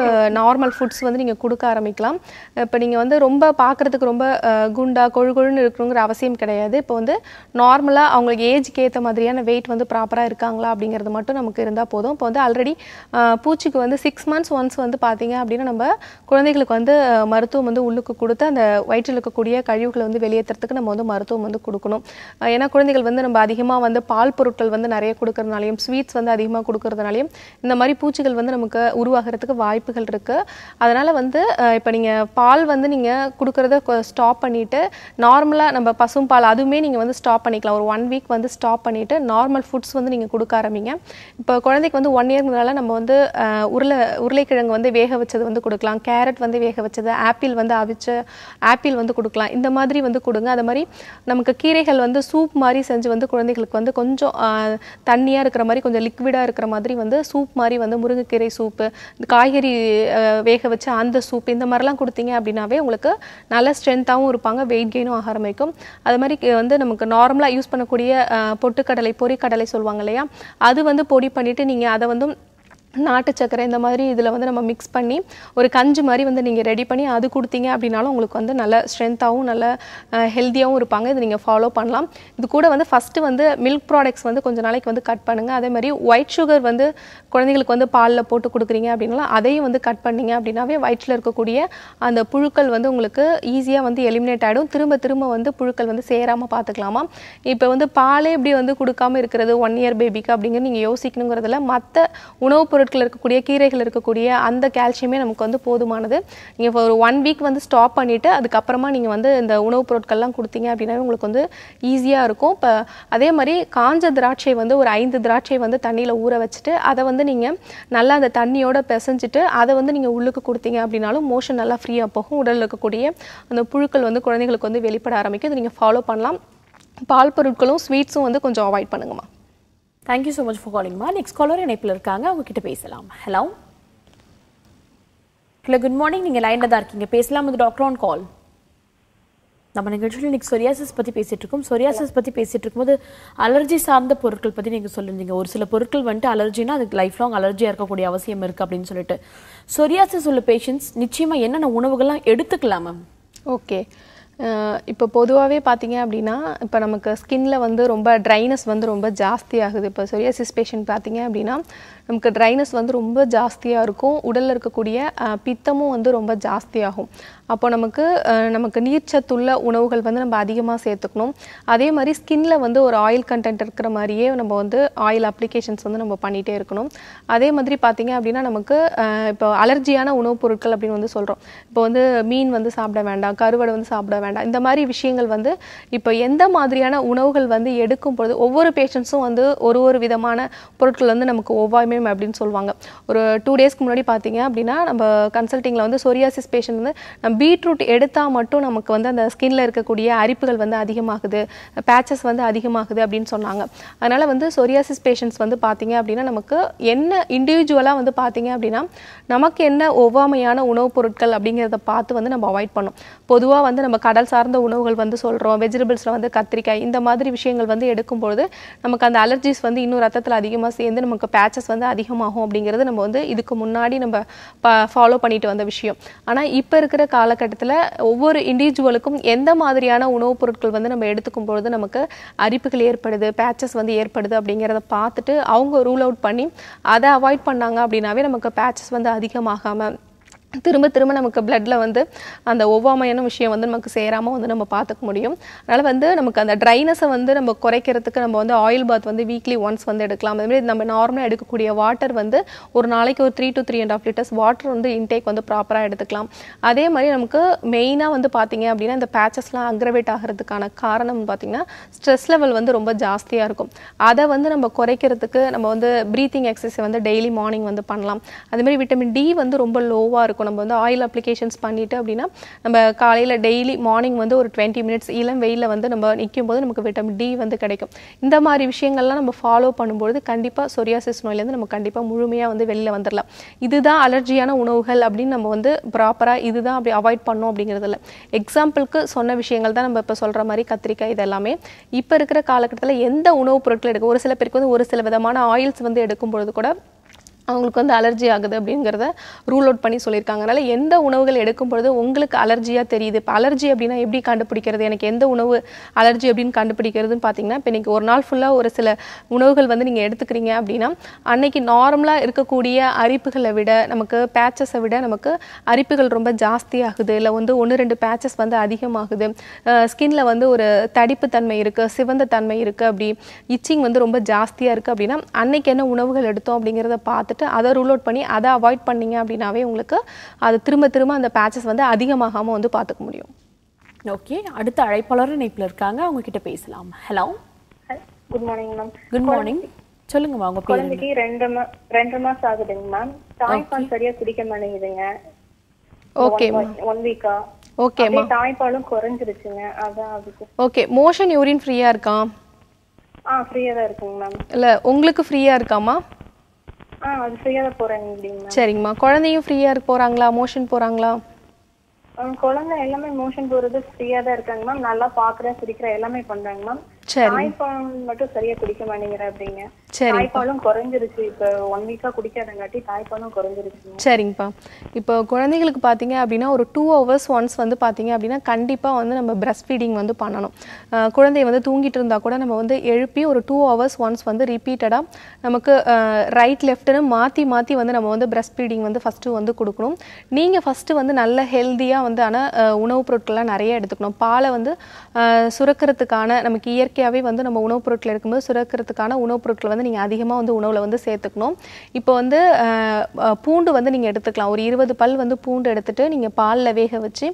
நார்மல் ஃபுட்ஸ் வந்து நீங்கள் கொடுக்க ஆரம்பிக்கலாம் இப்போ நீங்கள் வந்து ரொம்ப பார்க்குறதுக்கு ரொம்ப குண்டா கொழு கொழுன்னு இருக்கணுங்கிற அவசியம் கிடையாது இப்போ வந்து நார்மலாக அவங்களுக்கு ஏஜுக்கு ஏற்ற மாதிரியான வெயிட் வந்து ப்ராப்பராக இருக்காங்களா அப்படிங்கிறது மட்டும் நமக்கு இருந்தால் போதும் இப்போ வந்து ஆல்ரெடி பூச்சிக்கு வந்து சிக்ஸ் மந்த்ஸ் ஒன்ஸ் வந்து பார்த்தீங்க அப்படின்னா நம்ம குழந்தைகள் குழந்தைகளுக்கு வந்து மருத்துவம் வந்து உள்ளுக்கு கொடுத்து அந்த வயிற்றில் இருக்கக்கூடிய கழிவுகளை வந்து வெளியேற்றுறதுக்கு நம்ம வந்து மருத்துவம் வந்து கொடுக்கணும் ஏன்னா குழந்தைகள் வந்து நம்ம அதிகமாக வந்து பால் பொருட்கள் வந்து நிறைய கொடுக்கறதுனாலையும் ஸ்வீட்ஸ் வந்து அதிகமாக கொடுக்கறதுனாலையும் இந்த மாதிரி பூச்சிகள் வந்து நமக்கு உருவாகிறதுக்கு வாய்ப்புகள் இருக்குது அதனால் வந்து இப்போ நீங்கள் பால் வந்து நீங்கள் கொடுக்குறத ஸ்டாப் பண்ணிவிட்டு நார்மலாக நம்ம பசும் பால் அதுவுமே நீங்கள் வந்து ஸ்டாப் பண்ணிக்கலாம் ஒரு ஒன் வீக் வந்து ஸ்டாப் பண்ணிவிட்டு நார்மல் ஃபுட்ஸ் வந்து நீங்கள் கொடுக்க ஆரம்பிங்க இப்போ குழந்தைக்கு வந்து ஒன் இயர்னால நம்ம வந்து உருளை உருளைக்கிழங்கு வந்து வேக வச்சது வந்து கொடுக்கலாம் கேரட் வந்து வந்து வேக வச்சது ஆப்பிள் வந்து அவிச்ச ஆப்பிள் வந்து கொடுக்கலாம் இந்த மாதிரி வந்து கொடுங்க அது மாதிரி நமக்கு கீரைகள் வந்து சூப் மாதிரி செஞ்சு வந்து குழந்தைகளுக்கு வந்து கொஞ்சம் தண்ணியாக இருக்கிற மாதிரி கொஞ்சம் லிக்விடாக இருக்கிற மாதிரி வந்து சூப் மாதிரி வந்து முருங்கைக்கீரை சூப்பு காய்கறி வேக வச்சு அந்த சூப் இந்த மாதிரிலாம் கொடுத்தீங்க அப்படின்னாவே உங்களுக்கு நல்ல ஸ்ட்ரென்த்தாகவும் இருப்பாங்க வெயிட் கெயினும் ஆரம்பிக்கும் அது மாதிரி வந்து நமக்கு நார்மலாக யூஸ் பண்ணக்கூடிய பொட்டுக்கடலை பொறிக்கடலை சொல்லுவாங்க இல்லையா அது வந்து பொடி பண்ணிவிட்டு நீங்கள் அதை வந்து நாட்டு சக்கரை இந்த மாதிரி இதில் வந்து நம்ம மிக்ஸ் பண்ணி ஒரு கஞ்சி மாதிரி வந்து நீங்கள் ரெடி பண்ணி அது கொடுத்தீங்க அப்படின்னாலும் உங்களுக்கு வந்து நல்ல ஸ்ட்ரென்த்தாகவும் நல்ல ஹெல்த்தியாகவும் இருப்பாங்க இது நீங்கள் ஃபாலோ பண்ணலாம் இது கூட வந்து ஃபஸ்ட்டு வந்து மில்க் ப்ராடக்ட்ஸ் வந்து கொஞ்சம் நாளைக்கு வந்து கட் பண்ணுங்கள் அதே மாதிரி ஒயிட் சுகர் வந்து குழந்தைங்களுக்கு வந்து பாலில் போட்டு கொடுக்குறீங்க அப்படின்னாலும் அதையும் வந்து கட் பண்ணிங்க அப்படின்னாவே வயிற்றில் இருக்கக்கூடிய அந்த புழுக்கள் வந்து உங்களுக்கு ஈஸியாக வந்து எலிமினேட் ஆகிடும் திரும்ப திரும்ப வந்து புழுக்கள் வந்து சேராமல் பார்த்துக்கலாமா இப்போ வந்து பாலே இப்படி வந்து கொடுக்காமல் இருக்கிறது ஒன் இயர் பேபிக்கு அப்படிங்கிறது நீங்கள் யோசிக்கணுங்கிறதுல மற்ற உணவு பொருட்கள் இருக்கக்கூடிய கீரைகள் இருக்கக்கூடிய அந்த கால்சியமே நமக்கு வந்து போதுமானது நீங்கள் இப்போ ஒரு ஒன் வீக் வந்து ஸ்டாப் பண்ணிவிட்டு அதுக்கப்புறமா நீங்கள் வந்து இந்த உணவுப் பொருட்கள்லாம் கொடுத்தீங்க அப்படின்னா உங்களுக்கு வந்து ஈஸியாக இருக்கும் இப்போ அதே மாதிரி காஞ்ச திராட்சை வந்து ஒரு ஐந்து திராட்சை வந்து தண்ணியில் ஊற வச்சுட்டு அதை வந்து நீங்கள் நல்லா அந்த தண்ணியோட பிசைஞ்சிட்டு அதை வந்து நீங்கள் உள்ளுக்கு கொடுத்தீங்க அப்படின்னாலும் மோஷன் நல்லா ஃப்ரீயாக போகும் உடலில் இருக்கக்கூடிய அந்த புழுக்கள் வந்து குழந்தைங்களுக்கு வந்து வெளிப்பட ஆரம்பிக்கும் இதை நீங்கள் ஃபாலோ பண்ணலாம் பால் பொருட்களும் ஸ்வீட்ஸும் வந்து கொஞ்சம் அவாய்ட் பண்ணுங்கம்மா thank you so much for காலிங்மா நெக்ஸ்ட் காலர் இணைப்பில் இருக்காங்க அவங்ககிட்ட பேசலாம் ஹலோ ஹலோ குட் மார்னிங் நீங்கள் லைனில் தான் இருக்கீங்க பேசலாம் இது டாக்டர் ஆன் கால் நம்ம நிகழ்ச்சியில் இன்றைக்கி சொரியாசிஸ் பற்றி பேசிகிட்டு இருக்கோம் சொரியாசிஸ் பற்றி பேசிகிட்டு இருக்கும்போது அலர்ஜி சார்ந்த பொருட்கள் பற்றி நீங்கள் சொல்லியிருந்தீங்க ஒரு சில பொருட்கள் வந்துட்டு அலர்ஜினா அதுக்கு லைஃப் லாங் அலர்ஜியாக இருக்கக்கூடிய அவசியம் இருக்குது அப்படின்னு சொல்லிட்டு சொரியாசிஸ் உள்ள பேஷண்ட்ஸ் நிச்சயமாக என்னென்ன உணவுகள்லாம் எடுத்துக்கலாம் மேம் ஓகே இப்போ பொதுவாகவே பார்த்தீங்க அப்படின்னா இப்போ நமக்கு ஸ்கின்ல வந்து ரொம்ப ட்ரைனஸ் வந்து ரொம்ப ஜாஸ்தி ஆகுது இப்போ சொரியாசிஸ் பேஷண்ட் பார்த்தீங்க அப்படின்னா நமக்கு ட்ரைனஸ் வந்து ரொம்ப ஜாஸ்தியாக இருக்கும் உடலில் இருக்கக்கூடிய பித்தமும் வந்து ரொம்ப ஜாஸ்தியாகும் அப்போ நமக்கு நமக்கு நீர்ச்சத்துள்ள உணவுகள் வந்து நம்ம அதிகமாக சேர்த்துக்கணும் அதே மாதிரி ஸ்கின்ல வந்து ஒரு ஆயில் கண்டென்ட் இருக்கிற மாதிரியே நம்ம வந்து ஆயில் அப்ளிகேஷன்ஸ் வந்து நம்ம பண்ணிகிட்டே இருக்கணும் அதே மாதிரி பார்த்திங்க அப்படின்னா நமக்கு இப்போ அலர்ஜியான உணவுப் பொருட்கள் அப்படின்னு வந்து சொல்கிறோம் இப்போ வந்து மீன் வந்து சாப்பிட வேண்டாம் கருவடை வந்து சாப்பிட வேண்டாம் இந்த மாதிரி விஷயங்கள் வந்து இப்போ எந்த மாதிரியான உணவுகள் வந்து எடுக்கும் பொழுது ஒவ்வொரு பேஷண்ட்ஸும் வந்து ஒரு ஒரு விதமான பொருட்கள் வந்து நமக்கு ஒவ்வாய்மே அல்சரியம் அப்படின்னு சொல்லுவாங்க ஒரு டூ டேஸ்க்கு முன்னாடி பார்த்தீங்க அப்படின்னா நம்ம கன்சல்ட்டிங்கில் வந்து சொரியாசிஸ் பேஷண்ட் வந்து நம்ம பீட்ரூட் எடுத்தால் மட்டும் நமக்கு வந்து அந்த ஸ்கின்ல இருக்கக்கூடிய அரிப்புகள் வந்து அதிகமாகுது பேச்சஸ் வந்து அதிகமாகுது அப்படின்னு சொன்னாங்க அதனால் வந்து சொரியாசிஸ் பேஷண்ட்ஸ் வந்து பார்த்தீங்க அப்படின்னா நமக்கு என்ன இண்டிவிஜுவலாக வந்து பார்த்தீங்க அப்படின்னா நமக்கு என்ன ஒவ்வாமையான உணவுப் பொருட்கள் அப்படிங்கிறத பார்த்து வந்து நம்ம அவாய்ட் பண்ணும் பொதுவாக வந்து நம்ம கடல் சார்ந்த உணவுகள் வந்து சொல்கிறோம் வெஜிடபிள்ஸில் வந்து கத்திரிக்காய் இந்த மாதிரி விஷயங்கள் வந்து எடுக்கும்பொழுது நமக்கு அந்த அலர்ஜிஸ் வந்து இன்னும் ரத்தத்தில் அதிகமாக சேர்ந்து நமக்கு பேச்சஸ் வந்து அதிகமாகும் அப்படிங்கிறது நம்ம வந்து இதுக்கு முன்னாடி நம்ம ஃபாலோ பண்ணிட்டு வந்த விஷயம் ஆனால் இப்போ இருக்கிற காலகட்டத்தில் ஒவ்வொரு இண்டிவிஜுவலுக்கும் எந்த மாதிரியான உணவுப் பொருட்கள் வந்து நம்ம எடுத்துக்கும் பொழுது நமக்கு அரிப்புகள் ஏற்படுது பேச்சஸ் வந்து ஏற்படுது அப்படிங்கிறத பார்த்துட்டு அவங்க ரூல் அவுட் பண்ணி அதை அவாய்ட் பண்ணாங்க அப்படின்னாவே நமக்கு பேச்சஸ் வந்து அதிகமாகாமல் திரும்ப திரும்ப நமக்கு பிளட்டில் வந்து அந்த ஒவ்வாமையான விஷயம் வந்து நமக்கு சேராமல் வந்து நம்ம பார்த்துக்க முடியும் அதனால் வந்து நமக்கு அந்த ட்ரைனஸை வந்து நம்ம குறைக்கிறதுக்கு நம்ம வந்து ஆயில் பாத் வந்து வீக்லி ஒன்ஸ் வந்து எடுக்கலாம் அதுமாதிரி நம்ம நார்மலாக எடுக்கக்கூடிய வாட்டர் வந்து ஒரு நாளைக்கு ஒரு three to three and half litres water வந்து இன்டேக் வந்து ப்ராப்பராக எடுத்துக்கலாம் அதே மாதிரி நமக்கு மெயினாக வந்து பார்த்திங்க அப்படின்னா இந்த பேச்சஸ்லாம் அக்ரவேட் ஆகிறதுக்கான காரணம் பார்த்திங்கன்னா ஸ்ட்ரெஸ் லெவல் வந்து ரொம்ப ஜாஸ்தியாக இருக்கும் அதை வந்து நம்ம குறைக்கிறதுக்கு நம்ம வந்து ப்ரீத்திங் எக்ஸசைஸ் வந்து டெய்லி மார்னிங் வந்து பண்ணலாம் அதுமாதிரி விட்டமின் டி வந்து ரொம்ப லோவாக இருக்கும் இருக்கும் நம்ம வந்து ஆயில் அப்ளிகேஷன்ஸ் பண்ணிவிட்டு அப்படின்னா நம்ம காலையில் டெய்லி மார்னிங் வந்து ஒரு டுவெண்ட்டி மினிட்ஸ் இளம் வெயிலில் வந்து நம்ம நிற்கும் போது நமக்கு விட்டமின் டி வந்து கிடைக்கும் இந்த மாதிரி விஷயங்கள்லாம் நம்ம ஃபாலோ பண்ணும்போது கண்டிப்பாக சொரியாசிஸ் நோயிலேருந்து நம்ம கண்டிப்பாக முழுமையாக வந்து வெளியில் வந்துடலாம் இதுதான் அலர்ஜியான உணவுகள் அப்படின்னு நம்ம வந்து ப்ராப்பராக இதுதான் அப்படி அவாய்ட் பண்ணோம் அப்படிங்கிறதுல எக்ஸாம்பிளுக்கு சொன்ன விஷயங்கள் தான் நம்ம இப்போ சொல்கிற மாதிரி கத்திரிக்காய் இதெல்லாமே இப்போ இருக்கிற காலகட்டத்தில் எந்த உணவுப் பொருட்கள் எடுக்க ஒரு சில பேருக்கு வந்து ஒரு சில விதமான ஆயில்ஸ் வந்து எடுக்கும் பொழுது கூட அவங்களுக்கு வந்து அலர்ஜி ஆகுது அப்படிங்கிறத ரூல் அவுட் பண்ணி சொல்லியிருக்காங்க அதனால் எந்த உணவுகள் எடுக்கும் பொழுது உங்களுக்கு அலர்ஜியாக தெரியுது இப்போ அலர்ஜி அப்படின்னா எப்படி கண்டுபிடிக்கிறது எனக்கு எந்த உணவு அலர்ஜி அப்படின்னு கண்டுபிடிக்கிறதுன்னு பார்த்தீங்கன்னா இப்போ இன்றைக்கி ஒரு நாள் ஃபுல்லாக ஒரு சில உணவுகள் வந்து நீங்கள் எடுத்துக்கிறீங்க அப்படின்னா அன்னைக்கு நார்மலாக இருக்கக்கூடிய அரிப்புகளை விட நமக்கு பேச்சஸை விட நமக்கு அரிப்புகள் ரொம்ப ஜாஸ்தியாகுது இல்லை வந்து ஒன்று ரெண்டு பேச்சஸ் வந்து அதிகமாகுது ஸ்கின்ல வந்து ஒரு தடிப்பு தன்மை இருக்குது சிவந்த தன்மை இருக்குது அப்படி இச்சிங் வந்து ரொம்ப ஜாஸ்தியாக இருக்குது அப்படின்னா அன்னைக்கு என்ன உணவுகள் எடுத்தோம் அப்படிங்கிறத பார்த்து வந்துட்டு அதை ரூல் அவுட் பண்ணி அதை அவாய்ட் பண்ணிங்க அப்படின்னாவே உங்களுக்கு அது திரும்ப திரும்ப அந்த பேச்சஸ் வந்து அதிகமாகாமல் வந்து பார்த்துக்க முடியும் ஓகே அடுத்த அழைப்பாளர் இணைப்பில் இருக்காங்க அவங்க கிட்ட பேசலாம் hello good morning ma'am good morning சொல்லுங்க உங்க குழந்தைக்கு ரெண்டு ரெண்டு மாசம் ஆகுதுங்க மேம் தாய்ப்பால் சரியா குடிக்க மாட்டேங்குதுங்க ஓகே ஒன் வீக்கா ஓகே மேம் தாய்ப்பாலும் குறைஞ்சிருச்சுங்க அதான் அதுக்கு ஓகே மோஷன் யூரின் ஃப்ரீயா இருக்கா ஆ ஃப்ரீயா தான் இருக்குங்க மேம் இல்ல உங்களுக்கு ஃப்ரீயா இருக்காமா சரிங்கம்மா குழந்தையும் ஃப்ரீயா இருக்கு போறாங்களா மோஷன் போறாங்களா குழந்தை எல்லாமே மோஷன் போறது ஃப்ரீயா தான் இருக்காங்க மேம் நல்லா பாக்குற சிரிக்கிற எல்லாமே பண்றாங்க மேம் தாய்ப்பால் மட்டும் சரியா குடிக்க மாட்டேங்கிறேன் அப்படிங்க தாய்ப்பாலும் குறைஞ்சிருச்சு இப்போ ஒன் வீக்காக குடிக்காதங்காட்டி தாய்ப்பாலும் குறைஞ்சிருச்சு சரிங்கப்பா இப்போ குழந்தைகளுக்கு பார்த்தீங்க அப்படின்னா ஒரு டூ ஹவர்ஸ் ஒன்ஸ் வந்து பார்த்தீங்க அப்படின்னா கண்டிப்பாக வந்து நம்ம பிரஸ்ட் ஃபீடிங் வந்து பண்ணணும் குழந்தை வந்து தூங்கிட்டு இருந்தால் கூட நம்ம வந்து எழுப்பி ஒரு டூ ஹவர்ஸ் ஒன்ஸ் வந்து ரிப்பீட்டடாக நமக்கு ரைட் லெஃப்ட்னு மாற்றி மாற்றி வந்து நம்ம வந்து பிரஸ்ட் ஃபீடிங் வந்து ஃபஸ்ட்டு வந்து கொடுக்கணும் நீங்கள் ஃபஸ்ட்டு வந்து நல்ல ஹெல்த்தியாக வந்து ஆனால் உணவுப் பொருட்கள்லாம் நிறைய எடுத்துக்கணும் பாலை வந்து சுரக்கிறதுக்கான நமக்கு இயற்கை இயற்கையாகவே வந்து நம்ம உணவுப் பொருட்கள் இருக்கும்போது சுரக்கிறதுக்கான உணவுப் பொருட்களை வந்து நீங்கள் அதிகமாக வந்து உணவில் வந்து சேர்த்துக்கணும் இப்போ வந்து பூண்டு வந்து நீங்கள் எடுத்துக்கலாம் ஒரு இருபது பல் வந்து பூண்டு எடுத்துகிட்டு நீங்கள் பாலில் வேக வச்சு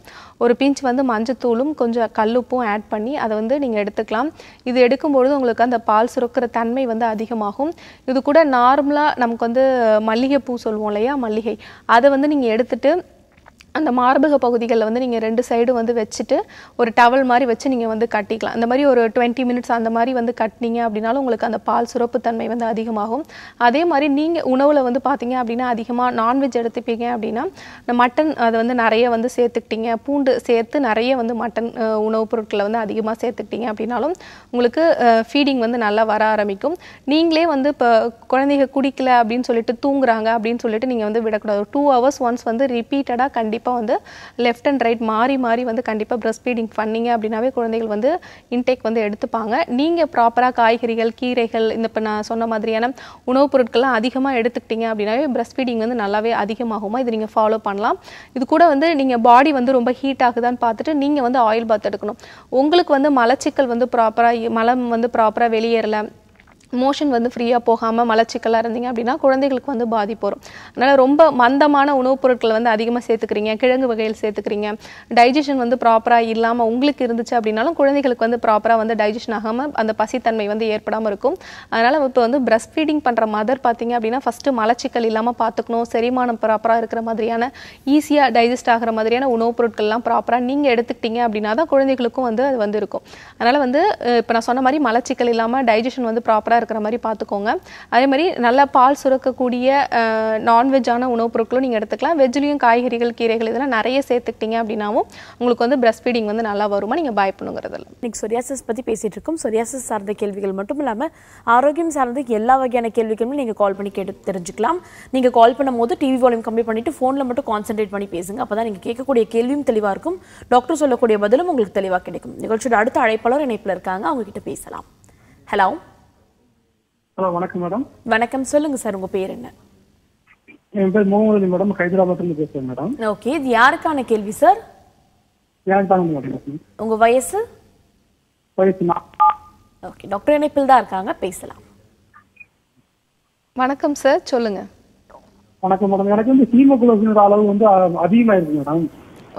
ஒரு பிஞ்ச் வந்து மஞ்சத்தூளும் கொஞ்சம் கல்லுப்பும் ஆட் பண்ணி அதை வந்து நீங்கள் எடுத்துக்கலாம் இது எடுக்கும்பொழுது உங்களுக்கு அந்த பால் சுரக்கிற தன்மை வந்து அதிகமாகும் இது கூட நார்மலாக நமக்கு வந்து மல்லிகைப்பூ சொல்லுவோம் இல்லையா மல்லிகை அதை வந்து நீங்கள் எடுத்துகிட்டு அந்த மார்பக பகுதிகளில் வந்து நீங்கள் ரெண்டு சைடு வந்து வச்சுட்டு ஒரு டவல் மாதிரி வச்சு நீங்கள் வந்து கட்டிக்கலாம் அந்த மாதிரி ஒரு டுவெண்ட்டி மினிட்ஸ் அந்த மாதிரி வந்து கட்டினீங்க அப்படின்னாலும் உங்களுக்கு அந்த பால் சுரப்பு தன்மை வந்து அதிகமாகும் அதே மாதிரி நீங்கள் உணவில் வந்து பார்த்தீங்க அப்படின்னா அதிகமாக நான்வெஜ் எடுத்துப்பீங்க அப்படின்னா மட்டன் அதை வந்து நிறைய வந்து சேர்த்துக்கிட்டீங்க பூண்டு சேர்த்து நிறைய வந்து மட்டன் உணவுப் பொருட்களை வந்து அதிகமாக சேர்த்துக்கிட்டீங்க அப்படின்னாலும் உங்களுக்கு ஃபீடிங் வந்து நல்லா வர ஆரம்பிக்கும் நீங்களே வந்து இப்போ குழந்தைங்க குடிக்கல அப்படின்னு சொல்லிட்டு தூங்குறாங்க அப்படின்னு சொல்லிட்டு நீங்கள் வந்து விடக்கூடாது டூ ஹவர்ஸ் ஒன்ஸ் வந்து ரிப்பீட்டடாக கண்டிப்பாக கண்டிப்பாக வந்து லெஃப்ட் அண்ட் ரைட் மாறி மாறி வந்து கண்டிப்பாக ப்ரெஸ் ஃபீடிங் பண்ணிங்க அப்படின்னாவே குழந்தைகள் வந்து இன்டேக் வந்து எடுத்துப்பாங்க நீங்கள் ப்ராப்பராக காய்கறிகள் கீரைகள் இந்த இப்போ நான் சொன்ன மாதிரியான உணவுப் பொருட்கள்லாம் அதிகமாக எடுத்துக்கிட்டீங்க அப்படின்னாவே ப்ரெஸ் ஃபீடிங் வந்து நல்லாவே அதிகமாகுமா இது நீங்கள் ஃபாலோ பண்ணலாம் இது கூட வந்து நீங்கள் பாடி வந்து ரொம்ப ஹீட் ஆகுதான்னு பார்த்துட்டு நீங்கள் வந்து ஆயில் பாத் எடுக்கணும் உங்களுக்கு வந்து மலச்சிக்கல் வந்து ப்ராப்பராக மலம் வந்து ப்ராப்பராக வெளியேறலை மோஷன் வந்து ஃப்ரீயாக போகாமல் மலச்சிக்கலாக இருந்தீங்க அப்படின்னா குழந்தைகளுக்கு வந்து பாதிப்பு வரும் அதனால் ரொம்ப மந்தமான உணவுப் பொருட்களை வந்து அதிகமாக சேர்த்துக்கிறீங்க கிழங்கு வகையில் சேர்த்துக்கிறீங்க டைஜஷன் வந்து ப்ராப்பராக இல்லாமல் உங்களுக்கு இருந்துச்சு அப்படின்னாலும் குழந்தைகளுக்கு வந்து ப்ராப்பராக வந்து டைஜஷன் ஆகாமல் அந்த பசித்தன்மை வந்து ஏற்படாமல் இருக்கும் அதனால் இப்போ வந்து பிரஸ்ட் ஃபீடிங் பண்ணுற மதர் பார்த்தீங்க அப்படின்னா ஃபஸ்ட்டு மலச்சிக்கல் இல்லாமல் பார்த்துக்கணும் செரிமானம் ப்ராப்பராக இருக்கிற மாதிரியான ஈஸியாக டைஜஸ்ட் ஆகிற மாதிரியான உணவுப் பொருட்கள்லாம் ப்ராப்பராக நீங்கள் எடுத்துக்கிட்டீங்க அப்படின்னா தான் குழந்தைகளுக்கும் வந்து அது வந்து இருக்கும் அதனால் வந்து இப்போ நான் சொன்ன மாதிரி மலச்சிக்கல் இல்லாமல் டைஜஷன் வந்து ப்ராப்பராக இருக்கிற மாதிரி பார்த்துக்கோங்க அதே மாதிரி நல்லா பால் சுரக்கக்கூடிய நான்வெஜ்ஜான உணவுப் பொருட்களும் நீங்கள் எடுத்துக்கலாம் வெஜ்லேயும் காய்கறிகள் கீரைகள் இதெல்லாம் நிறைய சேர்த்துக்கிட்டீங்க அப்படின்னாவும் உங்களுக்கு வந்து பிரஸ்ட் ஃபீடிங் வந்து நல்லா வருமா நீங்கள் பயப்படணுங்கிறதில்ல இன்றைக்கி சொரியாசஸ் பற்றி பேசிகிட்டு இருக்கோம் சொரியாசஸ் சார்ந்த கேள்விகள் மட்டும் இல்லாமல் ஆரோக்கியம் சார்ந்த எல்லா வகையான கேள்விகளுமே நீங்கள் கால் பண்ணி கேட்டு தெரிஞ்சுக்கலாம் நீங்கள் கால் பண்ணும் போது டிவி வால்யூம் கம்மி பண்ணிவிட்டு ஃபோனில் மட்டும் கான்சென்ட்ரேட் பண்ணி பேசுங்க அப்போ தான் நீங்கள் கேட்கக்கூடிய கேள்வியும் தெளிவாக இருக்கும் டாக்டர் சொல்லக்கூடிய பதிலும் உங்களுக்கு தெளிவாக கிடைக்கும் நிகழ்ச்சியோட அடுத்த அழைப்பாளர் இணைப்பில் இருக்காங்க அவங்ககிட்ட பேசலாம் ஹலோ ஹலோ வணக்கம் மேடம் வணக்கம் சொல்லுங்க சார் உங்க பேர் என்ன என் பேர் மோகன் மேடம் ஹைதராபாத்ல பேசுறேன் மேடம் ஓகே இது யாருக்கான கேள்வி சார் யாருக்கான உங்க வயசு வயசு ஓகே டாக்டர் இணைப்பில் தான் இருக்காங்க பேசலாம் வணக்கம் சார் சொல்லுங்க வணக்கம் மேடம் எனக்கு வந்து ஹீமோகுளோபினோட அளவு வந்து அதிகமாயிருக்கு மேடம்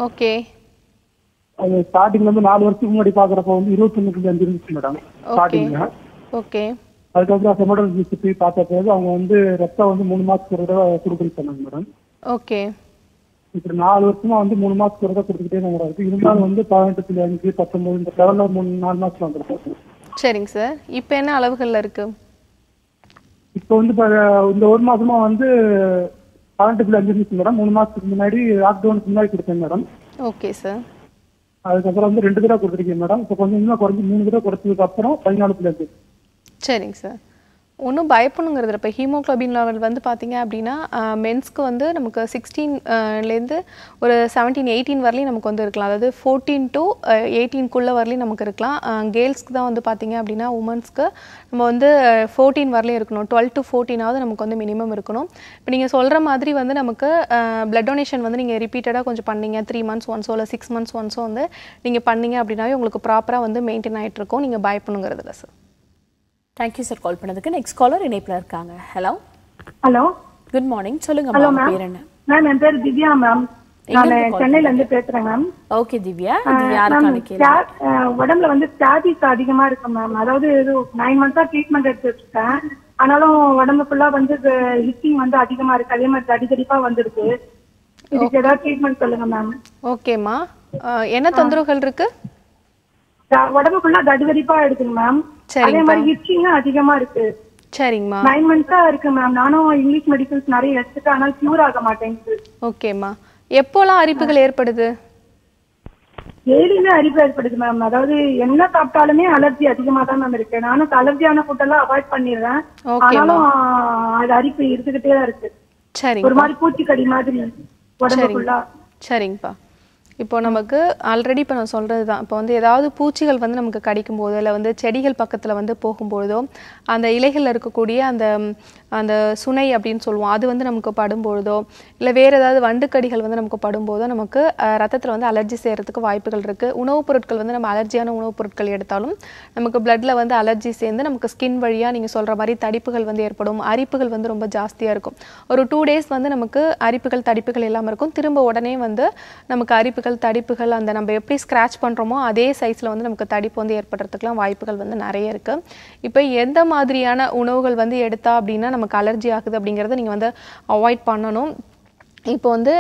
ஓகே அது ஸ்டார்டிங்ல வந்து நாலு வருஷத்துக்கு முன்னாடி பாக்குறப்ப வந்து இருபத்தி ஒன்றுக்கு இருந்துச்சு மேடம் ஸ்டார்டிங்ல ஓகே அதுக்கப்புறம் ஹெமடாலஜிஸ்ட் போய் பார்த்த பிறகு அவங்க வந்து ரத்தம் வந்து மூணு மாசத்துக்கு ஒரு தடவை கொடுக்குன்னு மேடம் ஓகே இப்போ நாலு வருஷமா வந்து மூணு மாசத்துக்கு ஒரு தடவை கொடுத்துக்கிட்டே தான் இருக்கு இருந்தாலும் வந்து பதினெட்டு புள்ளி அஞ்சு பத்தொன்பது இந்த லெவலில் மூணு நாலு மாதத்தில் வந்துருக்கு சரிங்க சார் இப்போ என்ன அளவுகள்ல இருக்கு இப்போ வந்து இந்த ஒரு மாசமா வந்து பதினெட்டு புள்ளி அஞ்சு நிமிஷம் மேடம் மூணு மாசத்துக்கு முன்னாடி லாக்டவுனுக்கு முன்னாடி கொடுத்தேன் மேடம் ஓகே சார் அதுக்கப்புறம் வந்து ரெண்டு தடவை கொடுத்துருக்கேன் மேடம் இப்போ கொஞ்சம் இன்னும் குறைஞ்சி மூணு தடவை குறைச்சதுக்கு அப்புறம் பதினாலு புள்ளி அஞ்சு சரிங்க சார் ஒன்றும் பயப்படணுங்கிறது இப்போ ஹீமோக்ளோபின் லெவல் வந்து பார்த்திங்க அப்படின்னா மென்ஸ்க்கு வந்து நமக்கு சிக்ஸ்டீன்லேருந்து ஒரு செவன்டீன் எயிட்டீன் வரலையும் நமக்கு வந்து இருக்கலாம் அதாவது ஃபோர்டீன் டு எயிட்டீன்குள்ளே வரலையும் நமக்கு இருக்கலாம் கேர்ள்ஸ்க்கு தான் வந்து பார்த்தீங்க அப்படின்னா உமன்ஸ்க்கு நம்ம வந்து ஃபோர்டீன் வரலையும் இருக்கணும் டுவெல் டு ஃபோர்டீனாவது நமக்கு வந்து மினிமம் இருக்கணும் இப்போ நீங்கள் சொல்கிற மாதிரி வந்து நமக்கு பிளட் டொனேஷன் வந்து நீங்கள் ரிப்பீட்டடாக கொஞ்சம் பண்ணீங்க த்ரீ மந்த்ஸ் ஒன்ஸோ இல்லை சிக்ஸ் மந்த்ஸ் ஒன்ஸோ வந்து நீங்கள் பண்ணீங்க அப்படின்னாவே உங்களுக்கு ப்ராப்பராக வந்து மெயின்டைன் ஆகிட்டு இருக்கும் நீங்கள் பயப்படணுங்கிறது இல்லை sir thank you sir call பண்ணதுக்கு நெக்ஸ்ட் காலர் இணைப்பில் இருக்காங்க ஹலோ ஹலோ குட் மார்னிங் சொல்லுங்க மேம் பேர் என்ன மேம் என் பேர் திவ்யா மேம் நான் சென்னையில இருந்து பேசுறேன் மேம் ஓகே திவ்யா உடம்புல வந்து ஸ்டாட்டிஸ் அதிகமா இருக்கு மேம் அதாவது நைன் மந்த்ஸா ட்ரீட்மெண்ட் எடுத்துருக்கேன் ஆனாலும் உடம்புக்குள்ள வந்து லிஃப்டிங் வந்து அதிகமா இருக்கு அதே மாதிரி தடிதடிப்பா வந்துருக்கு இதுக்கு ஏதாவது ட்ரீட்மெண்ட் சொல்லுங்க மேம் ஓகேம்மா என்ன தொந்தரவுகள் இருக்கு உடம்புக்குள்ள ஃபுல்லா தடிதடிப்பா இருக்குங்க மேம் அதே மாதிரி இச்சிங்க அதிகமா இருக்கு சரிங்கம்மா நைன் மந்த்ஸா இருக்கு மேம் நானும் இங்கிலீஷ் மெடிசன்ஸ் நிறைய எடுத்துட்டு ஆனால் கியூர் ஆக மாட்டேங்குது ஓகேம்மா எப்போலாம் அரிப்புகள் ஏற்படுது டெய்லியுமே அரிப்பு ஏற்படுது மேம் அதாவது என்ன சாப்பிட்டாலுமே அலர்ஜி அதிகமா தான் மேம் இருக்கு நானும் அலர்ஜியான ஃபுட்டெல்லாம் அவாய்ட் பண்ணிடுறேன் ஆனாலும் அது அரிப்பு இருந்துகிட்டே தான் இருக்கு சரி ஒரு மாதிரி பூச்சிக்கடி மாதிரி உடம்புக்குள்ளா சரிங்கப்பா இப்போ நமக்கு ஆல்ரெடி இப்போ நான் சொல்கிறது தான் இப்போ வந்து ஏதாவது பூச்சிகள் வந்து நமக்கு கடிக்கும் போதோ இல்லை வந்து செடிகள் பக்கத்தில் வந்து போகும்பொழுதோ அந்த இலைகளில் இருக்கக்கூடிய அந்த அந்த சுனை அப்படின்னு சொல்லுவோம் அது வந்து நமக்கு படும்பொழுதோ இல்லை வேறு ஏதாவது வண்டுக்கடிகள் வந்து நமக்கு படும்போதோ நமக்கு ரத்தத்தில் வந்து அலர்ஜி செய்கிறதுக்கு வாய்ப்புகள் இருக்குது உணவுப் பொருட்கள் வந்து நம்ம அலர்ஜியான உணவுப் பொருட்கள் எடுத்தாலும் நமக்கு பிளட்டில் வந்து அலர்ஜி சேர்ந்து நமக்கு ஸ்கின் வழியாக நீங்கள் சொல்கிற மாதிரி தடிப்புகள் வந்து ஏற்படும் அரிப்புகள் வந்து ரொம்ப ஜாஸ்தியாக இருக்கும் ஒரு டூ டேஸ் வந்து நமக்கு அரிப்புகள் தடிப்புகள் இல்லாமல் இருக்கும் திரும்ப உடனே வந்து நமக்கு அரிப்புகள் தடிப்புகள் தடிப்புகள் அந்த நம்ம எப்படி ஸ்க்ராச் பண்ணுறோமோ அதே சைஸில் வந்து நமக்கு தடிப்பு வந்து ஏற்படுறதுக்குலாம் வாய்ப்புகள் வந்து நிறைய இருக்குது இப்போ எந்த மாதிரியான உணவுகள் வந்து எடுத்தா அப்படின்னா நமக்கு அலர்ஜி ஆகுது அப்படிங்கிறத நீங்கள் வந்து அவாய்ட் பண்ணணும் இப்போ வந்து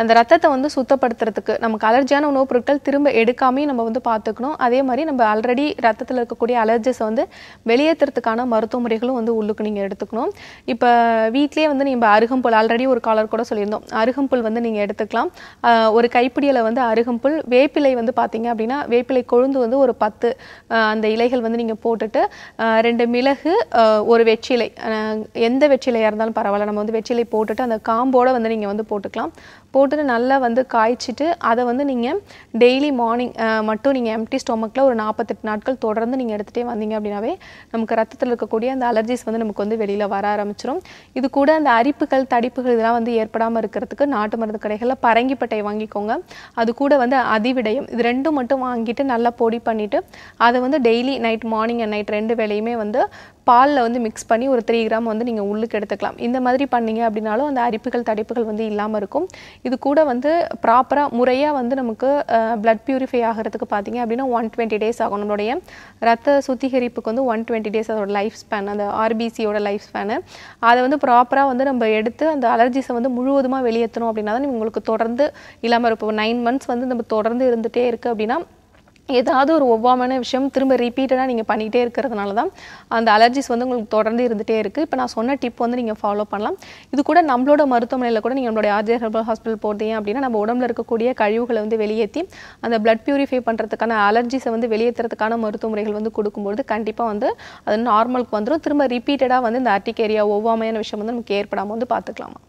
அந்த ரத்தத்தை வந்து சுத்தப்படுத்துறதுக்கு நமக்கு அலர்ஜியான உணவுப் பொருட்கள் திரும்ப எடுக்காமையும் நம்ம வந்து பார்த்துக்கணும் அதே மாதிரி நம்ம ஆல்ரெடி ரத்தத்தில் இருக்கக்கூடிய அலர்ஜிஸை வந்து வெளியேற்றுறதுக்கான மருத்துவ முறைகளும் வந்து உள்ளுக்கு நீங்கள் எடுத்துக்கணும் இப்போ வீட்லேயே வந்து நம்ம அருகம்புல் ஆல்ரெடி ஒரு காலர் கூட சொல்லியிருந்தோம் அருகம்புல் வந்து நீங்கள் எடுத்துக்கலாம் ஒரு கைப்பிடியில் வந்து அருகம்புல் வேப்பிலை வந்து பார்த்தீங்க அப்படின்னா வேப்பிலை கொழுந்து வந்து ஒரு பத்து அந்த இலைகள் வந்து நீங்கள் போட்டுட்டு ரெண்டு மிளகு ஒரு வெற்றிலை எந்த வெற்றிலையாக இருந்தாலும் பரவாயில்ல நம்ம வந்து வெற்றிலை போட்டுட்டு அந்த காம்போட வந்து வந்து நீங்கள் வந்து போட்டுக்கலாம் போட்டுட்டு நல்லா வந்து காய்ச்சிட்டு அதை வந்து நீங்கள் டெய்லி மார்னிங் மட்டும் நீங்கள் எம்டி ஸ்டொமக்கில் ஒரு நாற்பத்தெட்டு நாட்கள் தொடர்ந்து நீங்கள் எடுத்துகிட்டே வந்தீங்க அப்படின்னாவே நமக்கு ரத்தத்தில் இருக்கக்கூடிய அந்த அலர்ஜிஸ் வந்து நமக்கு வந்து வெளியில் வர ஆரம்பிச்சிடும் இது கூட அந்த அரிப்புகள் தடிப்புகள் இதெல்லாம் வந்து ஏற்படாமல் இருக்கிறதுக்கு நாட்டு மருந்து கடைகளில் பரங்கிப்பட்டை வாங்கிக்கோங்க அது கூட வந்து அதிவிடயம் இது ரெண்டும் மட்டும் வாங்கிட்டு நல்லா பொடி பண்ணிவிட்டு அதை வந்து daily night morning and night ரெண்டு வேலையுமே வந்து பாலில் வந்து மிக்ஸ் பண்ணி ஒரு த்ரீ கிராம் வந்து நீங்கள் உள்ளுக்கு எடுத்துக்கலாம் இந்த மாதிரி பண்ணீங்க அப்படின்னாலும் அந்த அரிப்புகள் தடிப்புகள் வந்து இல்லாமல் இருக்கும் இது கூட வந்து ப்ராப்பராக முறையாக வந்து நமக்கு பிளட் பியூரிஃபை ஆகிறதுக்கு பார்த்தீங்க அப்படின்னா ஒன் டுவெண்ட்டி டேஸ் ஆகும் நம்மளுடைய ரத்த சுத்திகரிப்புக்கு வந்து ஒன் டுவெண்ட்டி டேஸ் அதோட லைஃப் ஸ்பேன் அந்த ஆர்பிசியோட லைஃப் ஸ்பேனு அதை வந்து ப்ராப்பராக வந்து நம்ம எடுத்து அந்த அலர்ஜிஸை வந்து முழுவதுமாக வெளியேற்றணும் அப்படின்னா தான் உங்களுக்கு தொடர்ந்து இல்லாமல் இருப்போம் நைன் மந்த்ஸ் வந்து நம்ம தொடர்ந்து இருந்துகிட்டே இருக்குது அப்படின்னா ஏதாவது ஒரு ஒவ்வாமையான விஷயம் திரும்ப ரிப்பீட்டடாக நீங்கள் பண்ணிகிட்டே இருக்கிறதுனால தான் அந்த அலர்ஜிஸ் வந்து உங்களுக்கு தொடர்ந்து இருந்துகிட்டே இருக்குது இப்போ நான் சொன்ன டிப் வந்து நீங்கள் ஃபாலோ பண்ணலாம் இது கூட நம்மளோட மருத்துவமனையில் கூட நீங்கள் நம்மளோட ஆர்ஜே ஹெர்பல் ஹாஸ்பிட்டல் போகிறீங்க அப்படின்னா நம்ம உடம்புல இருக்கக்கூடிய கழிவுகளை வந்து வெளியேற்றி அந்த பிளட் பியூரிஃபை பண்ணுறதுக்கான அலர்ஜிஸை வந்து வெளியேற்றுறதுக்கான மருத்துவ முறைகள் வந்து கொடுக்கும்போது கண்டிப்பாக வந்து அது நார்மலுக்கு வந்துடும் திரும்ப ரிப்பீட்டடாக வந்து இந்த ஏரியா ஒவ்வாமையான விஷயம் வந்து நமக்கு ஏற்படாமல் வந்து பார்த்துக்கலாமா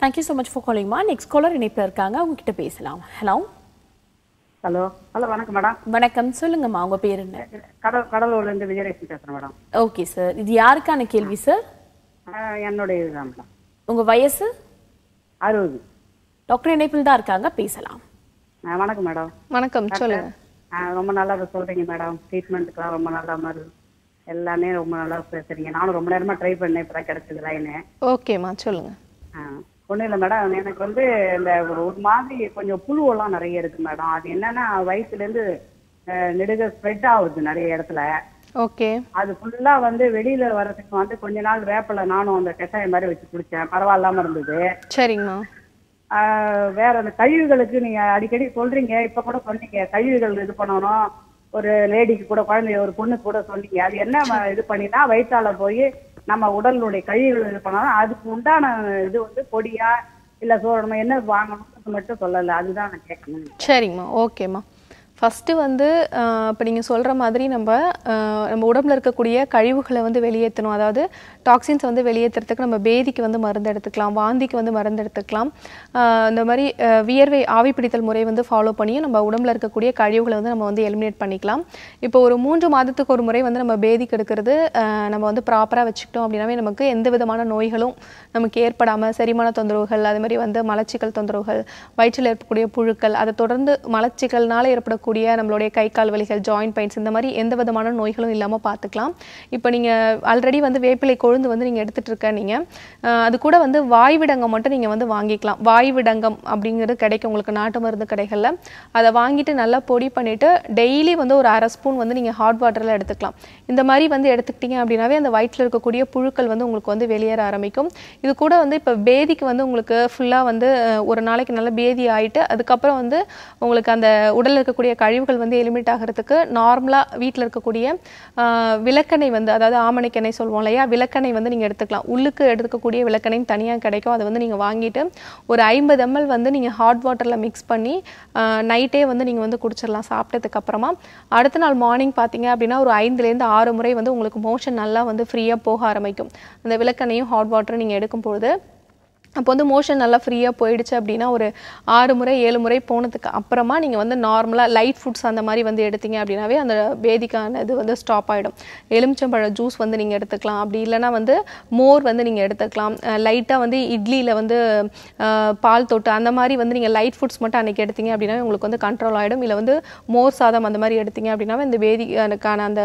தேங்க்யூ ஸோ மச் ஃபார் காலிங்மா நெக்ஸ்ட் காலர் இணைப்பில் இருக்காங்க அவங்ககிட்ட பேசலாம் ஹலோ ஹலோ ஹலோ வணக்கம் மேடம் வணக்கம் சொல்லுங்கம்மா உங்க பேர் என்ன கடலூர்ல இருந்து விஜயலட்சுமி பேசுறேன் மேடம் ஓகே சார் இது யாருக்கான கேள்வி சார் என்னுடைய இதுதான் மேடம் உங்க வயசு அறுபது டாக்டர் இணைப்பில் தான் இருக்காங்க பேசலாம் வணக்கம் மேடம் வணக்கம் சொல்லுங்க ரொம்ப நல்லா சொல்றீங்க மேடம் ட்ரீட்மெண்ட்டுக்குலாம் ரொம்ப நல்லா மாதிரி எல்லாமே ரொம்ப நல்லா பேசுறீங்க நானும் ரொம்ப நேரமா ட்ரை பண்ணேன் இப்பதான் கிடைச்சது லைனு ஓகேம்மா சொல்லுங்க ஆ ஒன்றும் இல்லை மேடம் எனக்கு வந்து இந்த ஒரு மாதிரி கொஞ்சம் புழுவெல்லாம் நிறைய இருக்கு மேடம் அது என்னன்னா வயிற்றுலேருந்து நெடுக ஸ்ப்ரெட் ஆகுது நிறைய இடத்துல ஓகே அது ஃபுல்லா வந்து வெளியில வர்றதுக்கு வந்து கொஞ்ச நாள் வேப்பில நானும் அந்த கஷாயம் மாதிரி வச்சு குடிச்சேன் பரவாயில்லாம இருந்தது சரிங்கம்மா வேற அந்த கழிவுகளுக்கு நீங்க அடிக்கடி சொல்றீங்க இப்ப கூட சொன்னீங்க கழிவுகள் இது பண்ணணும் ஒரு லேடிக்கு கூட குழந்தை ஒரு பொண்ணுக்கு கூட சொன்னீங்க அது என்ன இது பண்ணினா வயிற்றால போய் நம்ம உடலுடைய கழிவுகள் பண்ணாலும் அதுக்கு உண்டான இது வந்து பொடியா இல்ல சோழமா என்ன வாங்கணும் மட்டும் சொல்லல அதுதான் நான் கேட்கணும் சரிங்கம்மா ஓகேம்மா ஃபஸ்ட்டு வந்து இப்போ நீங்கள் சொல்கிற மாதிரி நம்ம நம்ம உடம்பில் இருக்கக்கூடிய கழிவுகளை வந்து வெளியேற்றணும் அதாவது டாக்ஸின்ஸ் வந்து வெளியேற்றுறதுக்கு நம்ம பேதிக்கு வந்து மருந்து எடுத்துக்கலாம் வாந்திக்கு வந்து மருந்து எடுத்துக்கலாம் இந்த மாதிரி வியர்வை ஆவி பிடித்தல் முறை வந்து ஃபாலோ பண்ணியும் நம்ம உடம்பில் இருக்கக்கூடிய கழிவுகளை வந்து நம்ம வந்து எலிமினேட் பண்ணிக்கலாம் இப்போ ஒரு மூன்று மாதத்துக்கு ஒரு முறை வந்து நம்ம பேதிக்கு எடுக்கிறது நம்ம வந்து ப்ராப்பராக வச்சுக்கிட்டோம் அப்படின்னாவே நமக்கு எந்த விதமான நோய்களும் நமக்கு ஏற்படாமல் செரிமான தொந்தரவுகள் அது மாதிரி வந்து மலச்சிக்கல் தொந்தரவுகள் வயிற்றில் ஏற்படக்கூடிய புழுக்கள் அதை தொடர்ந்து மலச்சிக்கல்னால் ஏற்படக்கூடிய இருக்கக்கூடிய நம்மளுடைய கை கால் வலிகள் ஜாயின் பெயின்ஸ் இந்த மாதிரி எந்த விதமான நோய்களும் இல்லாமல் பார்த்துக்கலாம் இப்போ நீங்கள் ஆல்ரெடி வந்து வேப்பிலை கொழுந்து வந்து நீங்கள் எடுத்துகிட்டு இருக்க நீங்கள் அது கூட வந்து வாய்விடங்கம் மட்டும் நீங்கள் வந்து வாங்கிக்கலாம் வாய்விடங்கம் அப்படிங்கிறது கிடைக்கும் உங்களுக்கு நாட்டு மருந்து கடைகளில் அதை வாங்கிட்டு நல்லா பொடி பண்ணிவிட்டு டெய்லி வந்து ஒரு அரை ஸ்பூன் வந்து நீங்கள் ஹாட் வாட்டரில் எடுத்துக்கலாம் இந்த மாதிரி வந்து எடுத்துக்கிட்டீங்க அப்படின்னாவே அந்த வயிற்றில் இருக்கக்கூடிய புழுக்கள் வந்து உங்களுக்கு வந்து வெளியேற ஆரம்பிக்கும் இது கூட வந்து இப்போ பேதிக்கு வந்து உங்களுக்கு ஃபுல்லாக வந்து ஒரு நாளைக்கு நல்லா பேதி ஆகிட்டு அதுக்கப்புறம் வந்து உங்களுக்கு அந்த உடலில் இருக்கக்கூடிய கழிவுகள் வந்து எலிமிட் ஆகிறதுக்கு நார்மலாக வீட்டில் இருக்கக்கூடிய விளக்கெண்ணெய் வந்து அதாவது ஆமணிக்கெண்ணெய் சொல்லுவோம் இல்லையா விளக்கெண்ணெய் வந்து நீங்கள் எடுத்துக்கலாம் உள்ளுக்கு எடுத்துக்கக்கூடிய விளக்கணையும் தனியாக கிடைக்கும் அதை வந்து நீங்கள் வாங்கிட்டு ஒரு ஐம்பது எம்எல் வந்து நீங்கள் ஹாட் வாட்டரில் மிக்ஸ் பண்ணி நைட்டே வந்து நீங்கள் வந்து குடிச்சிடலாம் சாப்பிட்டதுக்கப்புறமா அடுத்த நாள் மார்னிங் பார்த்தீங்க அப்படின்னா ஒரு ஐந்துலேருந்து ஆறு முறை வந்து உங்களுக்கு மோஷன் நல்லா வந்து ஃப்ரீயாக போக ஆரம்பிக்கும் அந்த விளக்கெண்ணையும் ஹாட் வாட்டரும் நீங்கள் எடுக்கும் அப்போ வந்து மோஷன் நல்லா ஃப்ரீயாக போயிடுச்சு அப்படின்னா ஒரு ஆறு முறை ஏழு முறை போனதுக்கு அப்புறமா நீங்கள் வந்து நார்மலாக லைட் ஃபுட்ஸ் அந்த மாதிரி வந்து எடுத்தீங்க அப்படின்னாவே அந்த வேதிக்கான இது வந்து ஸ்டாப் ஆகிடும் எலுமிச்சம்பழ ஜூஸ் வந்து நீங்கள் எடுத்துக்கலாம் அப்படி இல்லைனா வந்து மோர் வந்து நீங்கள் எடுத்துக்கலாம் லைட்டாக வந்து இட்லியில் வந்து பால் தொட்டு அந்த மாதிரி வந்து நீங்கள் லைட் ஃபுட்ஸ் மட்டும் அன்றைக்கி எடுத்தீங்க அப்படின்னா உங்களுக்கு வந்து கண்ட்ரோல் ஆகிடும் இல்லை வந்து மோர் சாதம் அந்த மாதிரி எடுத்தீங்க அப்படின்னாவே இந்த வேதிக்கான அந்த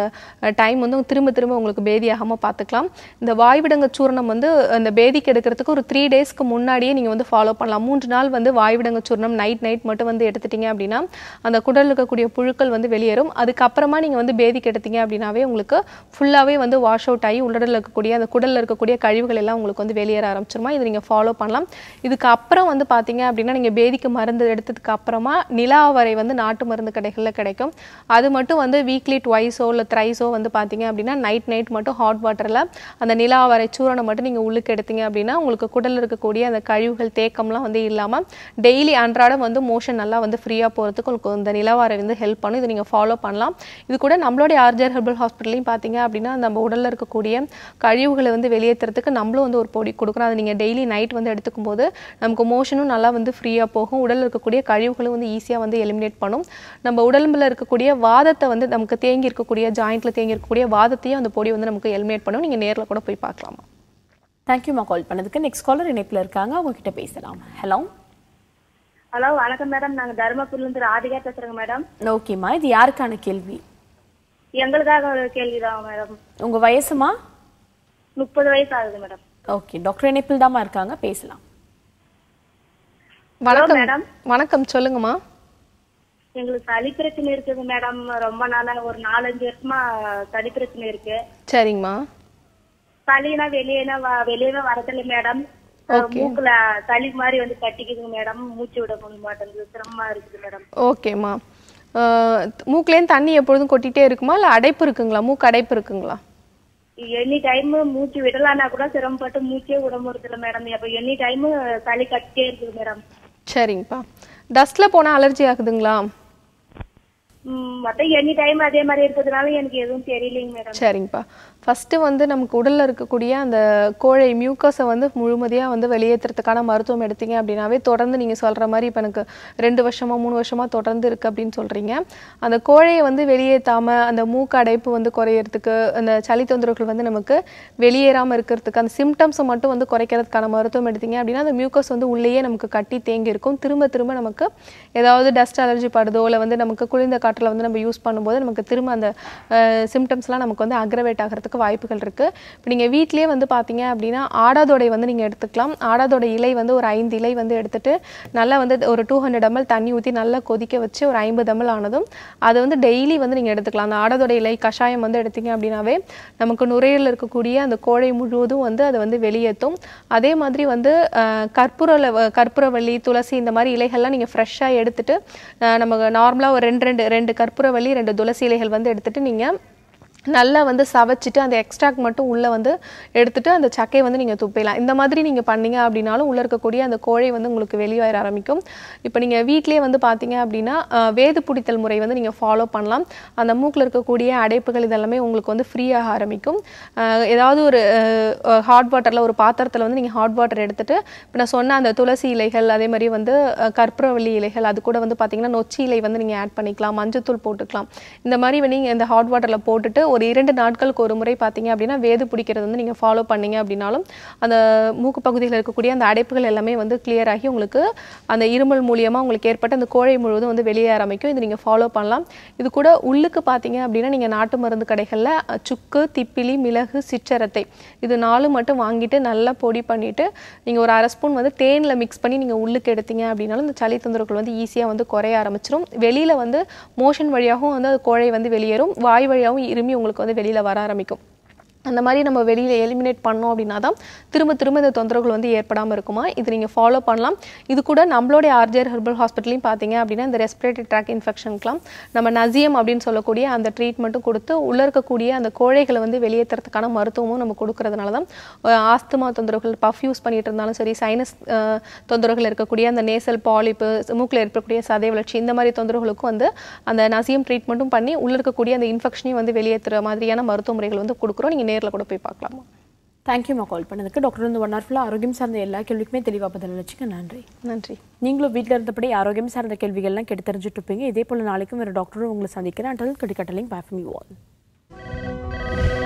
டைம் வந்து திரும்ப திரும்ப உங்களுக்கு பேதியாகாமல் பார்த்துக்கலாம் இந்த வாய்விடங்க சூரணம் வந்து அந்த பேதிக்கு எடுக்கிறதுக்கு ஒரு த்ரீ டேஸ்க்கு நாளுக்கு முன்னாடியே நீங்கள் வந்து ஃபாலோ பண்ணலாம் மூன்று நாள் வந்து வாய்விடங்க சூர்ணம் நைட் நைட் மட்டும் வந்து எடுத்துட்டிங்க அப்படின்னா அந்த குடல் இருக்கக்கூடிய புழுக்கள் வந்து வெளியேறும் அதுக்கப்புறமா நீங்கள் வந்து பேதிக்கு எடுத்தீங்க அப்படின்னாவே உங்களுக்கு ஃபுல்லாகவே வந்து வாஷ் அவுட் ஆகி உடலில் இருக்கக்கூடிய அந்த குடலில் இருக்கக்கூடிய கழிவுகள் எல்லாம் உங்களுக்கு வந்து வெளியேற ஆரம்பிச்சிருமா இது நீங்கள் ஃபாலோ பண்ணலாம் இதுக்கப்புறம் வந்து பார்த்தீங்க அப்படின்னா நீங்கள் பேதிக்கு மருந்து எடுத்ததுக்கு அப்புறமா நிலாவரை வந்து நாட்டு மருந்து கடைகளில் கிடைக்கும் அது மட்டும் வந்து வீக்லி ட்வைஸோ இல்லை த்ரைஸோ வந்து பார்த்தீங்க அப்படின்னா நைட் நைட் மட்டும் ஹாட் வாட்டரில் அந்த நிலாவரை சூரணம் மட்டும் நீங்கள் உள்ளுக்கு எடுத்தீங்க அப்படின்னா உங்களுக்கு குடலில் இருக்க இருக்கக்கூடிய அந்த கழிவுகள் தேக்கம்லாம் வந்து இல்லாமல் டெய்லி அன்றாடம் வந்து மோஷன் நல்லா வந்து ஃப்ரீயாக போகிறதுக்கு உங்களுக்கு இந்த நிலவாரம் வந்து ஹெல்ப் பண்ணும் இது நீங்கள் ஃபாலோ பண்ணலாம் இது கூட நம்மளுடைய ஆர்ஜர் ஹெர்பல் ஹாஸ்பிட்டலையும் பார்த்தீங்க அப்படின்னா நம்ம உடலில் இருக்கக்கூடிய கழிவுகளை வந்து வெளியேற்றுறதுக்கு நம்மளும் வந்து ஒரு பொடி கொடுக்குறோம் அதை நீங்கள் டெய்லி நைட் வந்து எடுத்துக்கும் போது நமக்கு மோஷனும் நல்லா வந்து ஃப்ரீயாக போகும் உடலில் இருக்கக்கூடிய கழிவுகளும் வந்து ஈஸியாக வந்து எலிமினேட் பண்ணும் நம்ம உடம்புல இருக்கக்கூடிய வாதத்தை வந்து நமக்கு தேங்கி இருக்கக்கூடிய ஜாயிண்ட்டில் தேங்கி இருக்கக்கூடிய வாதத்தையும் அந்த பொடி வந்து நமக்கு எலிமினேட் பண்ணும் நீங்கள் நேரில் கூட போய் பார்க்கலாமா தேங்க்யூமா கால் பண்ணதுக்கு நெக்ஸ்ட் காலர் இணைப்பில் இருக்காங்க அவங்க கிட்ட பேசலாம் ஹலோ ஹலோ வணக்கம் மேடம் நாங்கள் தருமபுரிலிருந்து ராதிகா பேசுறேங்க மேடம் ஓகேம்மா இது யாருக்கான கேள்வி எங்களுக்காக ஒரு கேள்விதான் மேடம் உங்க வயசுமா முப்பது வயசு ஆகுது மேடம் ஓகே டாக்டர் இணைப்பில் தாமா இருக்காங்க பேசலாம் வணக்கம் மேடம் வணக்கம் சொல்லுங்கம்மா எங்களுக்கு சளி பிரச்சனை இருக்குது மேடம் ரொம்ப நாளாக ஒரு நாலஞ்சு வருஷமா சளி பிரச்சனை இருக்கு சரிங்கம்மா சளினா வெளியேனா வெளியவே வரதில்ல மேடம் மூக்குல சளி மாதிரி வந்து கட்டிக்குதுங்க மேடம் மூச்சு விட முடிய மாட்டேங்குது சிரமமா இருக்குது மேடம் ஓகேம்மா மூக்குலயும் தண்ணி எப்பொழுதும் கொட்டிட்டே இருக்குமா இல்ல அடைப்பு இருக்குங்களா மூக்கு அடைப்பு இருக்குங்களா எனி டைம் மூச்சு விடலாம்னா கூட சிரமப்பட்டு மூச்சே விட முடியல மேடம் அப்ப எனி டைம் சளி கட்டிட்டே இருக்குது மேடம் சரிங்கப்பா டஸ்ட்ல போனா அலர்ஜி ஆகுதுங்களா மத்த எனி டைம் அதே மாதிரி இருக்கிறதுனால எனக்கு எதுவும் தெரியலைங்க மேடம் சரிங்கப்பா ஃபஸ்ட்டு வந்து நமக்கு உடலில் இருக்கக்கூடிய அந்த கோழை மியூக்கஸை வந்து முழுமதியாக வந்து வெளியேற்றுறதுக்கான மருத்துவம் எடுத்தீங்க அப்படின்னாவே தொடர்ந்து நீங்கள் சொல்கிற மாதிரி இப்போ எனக்கு ரெண்டு வருஷமாக மூணு வருஷமாக தொடர்ந்து இருக்குது அப்படின்னு சொல்கிறீங்க அந்த கோழையை வந்து வெளியேற்றாமல் அந்த மூக்கு அடைப்பு வந்து குறையிறதுக்கு அந்த சளி தொந்தரவுகள் வந்து நமக்கு வெளியேறாமல் இருக்கிறதுக்கு அந்த சிம்டம்ஸை மட்டும் வந்து குறைக்கிறதுக்கான மருத்துவம் எடுத்தீங்க அப்படின்னா அந்த மியூக்கஸ் வந்து உள்ளேயே நமக்கு கட்டி தேங்கி இருக்கும் திரும்ப திரும்ப நமக்கு ஏதாவது டஸ்ட் அலர்ஜி படுதோ இல்லை வந்து நமக்கு குளிர்ந்த காற்றில் வந்து நம்ம யூஸ் பண்ணும்போது நமக்கு திரும்ப அந்த சிம்டம்ஸ்லாம் நமக்கு வந்து அக்ரவேட் ஆகிறதுக்கு வரதுக்கு வாய்ப்புகள் இருக்குது இப்போ நீங்கள் வீட்டிலே வந்து பார்த்தீங்க அப்படின்னா ஆடாதோடை வந்து நீங்கள் எடுத்துக்கலாம் ஆடாதோட இலை வந்து ஒரு ஐந்து இலை வந்து எடுத்துகிட்டு நல்லா வந்து ஒரு டூ ஹண்ட்ரட் எம்எல் தண்ணி ஊற்றி நல்லா கொதிக்க வச்சு ஒரு ஐம்பது எம்எல் ஆனதும் அதை வந்து டெய்லி வந்து நீங்கள் எடுத்துக்கலாம் அந்த ஆடாதோட இலை கஷாயம் வந்து எடுத்தீங்க அப்படின்னாவே நமக்கு நுரையில் இருக்கக்கூடிய அந்த கோழை முழுவதும் வந்து அதை வந்து வெளியேற்றும் அதே மாதிரி வந்து கற்பூர கற்பூரவள்ளி துளசி இந்த மாதிரி இலைகள்லாம் நீங்கள் ஃப்ரெஷ்ஷாக எடுத்துகிட்டு நமக்கு நார்மலாக ஒரு ரெண்டு ரெண்டு ரெண்டு கற்பூரவள்ளி ரெண்டு துளசி இலைகள் வந்து எடுத்துகிட்டு நீங்கள் நல்லா வந்து சவைச்சிட்டு அந்த எக்ஸ்ட்ராக்ட் மட்டும் உள்ளே வந்து எடுத்துகிட்டு அந்த சக்கையை வந்து நீங்கள் துப்பிடலாம் இந்த மாதிரி நீங்கள் பண்ணீங்க அப்படின்னாலும் உள்ளே இருக்கக்கூடிய அந்த கோழை வந்து உங்களுக்கு வெளியாயிர ஆரம்பிக்கும் இப்போ நீங்கள் வீட்டிலே வந்து பார்த்தீங்க அப்படின்னா வேது பிடித்தல் முறை வந்து நீங்கள் ஃபாலோ பண்ணலாம் அந்த மூக்கில் இருக்கக்கூடிய அடைப்புகள் இதெல்லாமே உங்களுக்கு வந்து ஃப்ரீயாக ஆரம்பிக்கும் ஏதாவது ஒரு ஹாட் வாட்டரில் ஒரு பாத்திரத்தில் வந்து நீங்கள் ஹாட் வாட்டர் எடுத்துகிட்டு இப்போ நான் சொன்ன அந்த துளசி இலைகள் அதே மாதிரி வந்து கற்பூரவள்ளி இலைகள் அது கூட வந்து பார்த்தீங்கன்னா நொச்சி இலை வந்து நீங்கள் ஆட் பண்ணிக்கலாம் மஞ்சத்தூள் போட்டுக்கலாம் இந்த மாதிரி நீங்கள் இந்த ஹாட் வாட்டரில் போட்டுட்டு ஒரு இரண்டு நாட்களுக்கு ஒரு முறை பார்த்தீங்க அப்படின்னா வேது பிடிக்கிறது வந்து நீங்கள் ஃபாலோ பண்ணீங்க அப்படின்னாலும் அந்த மூக்கு பகுதியில் இருக்கக்கூடிய அந்த அடைப்புகள் எல்லாமே வந்து கிளியர் ஆகி உங்களுக்கு அந்த இருமல் மூலியமாக உங்களுக்கு ஏற்பட்ட அந்த கோழை முழுவதும் வந்து வெளியே ஆரம்பிக்கும் இது நீங்கள் ஃபாலோ பண்ணலாம் இது கூட உள்ளுக்கு பார்த்தீங்க அப்படின்னா நீங்கள் நாட்டு மருந்து கடைகளில் சுக்கு திப்பிலி மிளகு சிற்றரத்தை இது நாலு மட்டும் வாங்கிட்டு நல்லா பொடி பண்ணிவிட்டு நீங்கள் ஒரு அரை ஸ்பூன் வந்து தேனில் மிக்ஸ் பண்ணி நீங்கள் உள்ளுக்கு எடுத்தீங்க அப்படின்னாலும் இந்த சளி தொந்தரவுகள் வந்து ஈஸியாக வந்து குறைய ஆரம்பிச்சிடும் வெளியில் வந்து மோஷன் வழியாகவும் வந்து அது கோழை வந்து வெளியேறும் வாய் வழியாகவும் இருமி உங்களுக்கு வந்து வெளியில் வர ஆரம்பிக்கும் அந்த மாதிரி நம்ம வெளியில் எலிமினேட் பண்ணோம் அப்படின்னா தான் திரும்ப திரும்ப இந்த தொந்தரவுகள் வந்து ஏற்படாமல் இருக்குமா இது நீங்கள் ஃபாலோ பண்ணலாம் இது கூட நம்மளுடைய ஆர்ஜர் ஹெர்பல் ஹாஸ்பிட்டலையும் பார்த்தீங்க அப்படின்னா இந்த ரெஸ்பிரேட்டரி ட்ராக் இன்ஃபெக்ஷனுக்குலாம் நம்ம நசியம் அப்படின்னு சொல்லக்கூடிய அந்த ட்ரீட்மெண்ட்டும் கொடுத்து உள்ளே இருக்கக்கூடிய அந்த கோழைகளை வந்து வெளியேற்றுறதுக்கான மருத்துவமும் நம்ம கொடுக்கறதுனால தான் ஆஸ்துமா தொந்தரவுகள் பஃப் யூஸ் பண்ணிகிட்டு இருந்தாலும் சரி சைனஸ் தொந்தரவுகள் இருக்கக்கூடிய அந்த நேசல் பாலிப்பு மூக்கில் இருக்கக்கூடிய சதை வளர்ச்சி இந்த மாதிரி தொந்தரவுகளுக்கும் வந்து அந்த நசியம் ட்ரீட்மெண்ட்டும் பண்ணி உள்ளே இருக்கக்கூடிய அந்த இன்ஃபெக்ஷனையும் வந்து வெளியேற்றுற மாதிரியான மருத்துவ முறைகள் வந்து கொடுக்குறோம் நீங்கள் நேரில் கூட போய் பார்க்கலாமா தேங்க்யூம்மா கால் பண்ணதுக்கு டாக்டர் வந்து ஒன் ஹவர் ஃபுல்லாக ஆரோக்கியம் சார்ந்த எல்லா கேள்விக்குமே தெளிவாக பதில் வச்சுக்க நன்றி நன்றி நீங்களும் வீட்டில் இருந்தபடி ஆரோக்கியம் சார்ந்த கேள்விகள்லாம் கெட்டு தெரிஞ்சுட்டு இருப்பீங்க இதே போல் நாளைக்கும் வேறு டாக்டரும் உங்களை சந்திக்கிறேன் அட்டல் கடிக்கட்டலையும் பாஃபமி வால்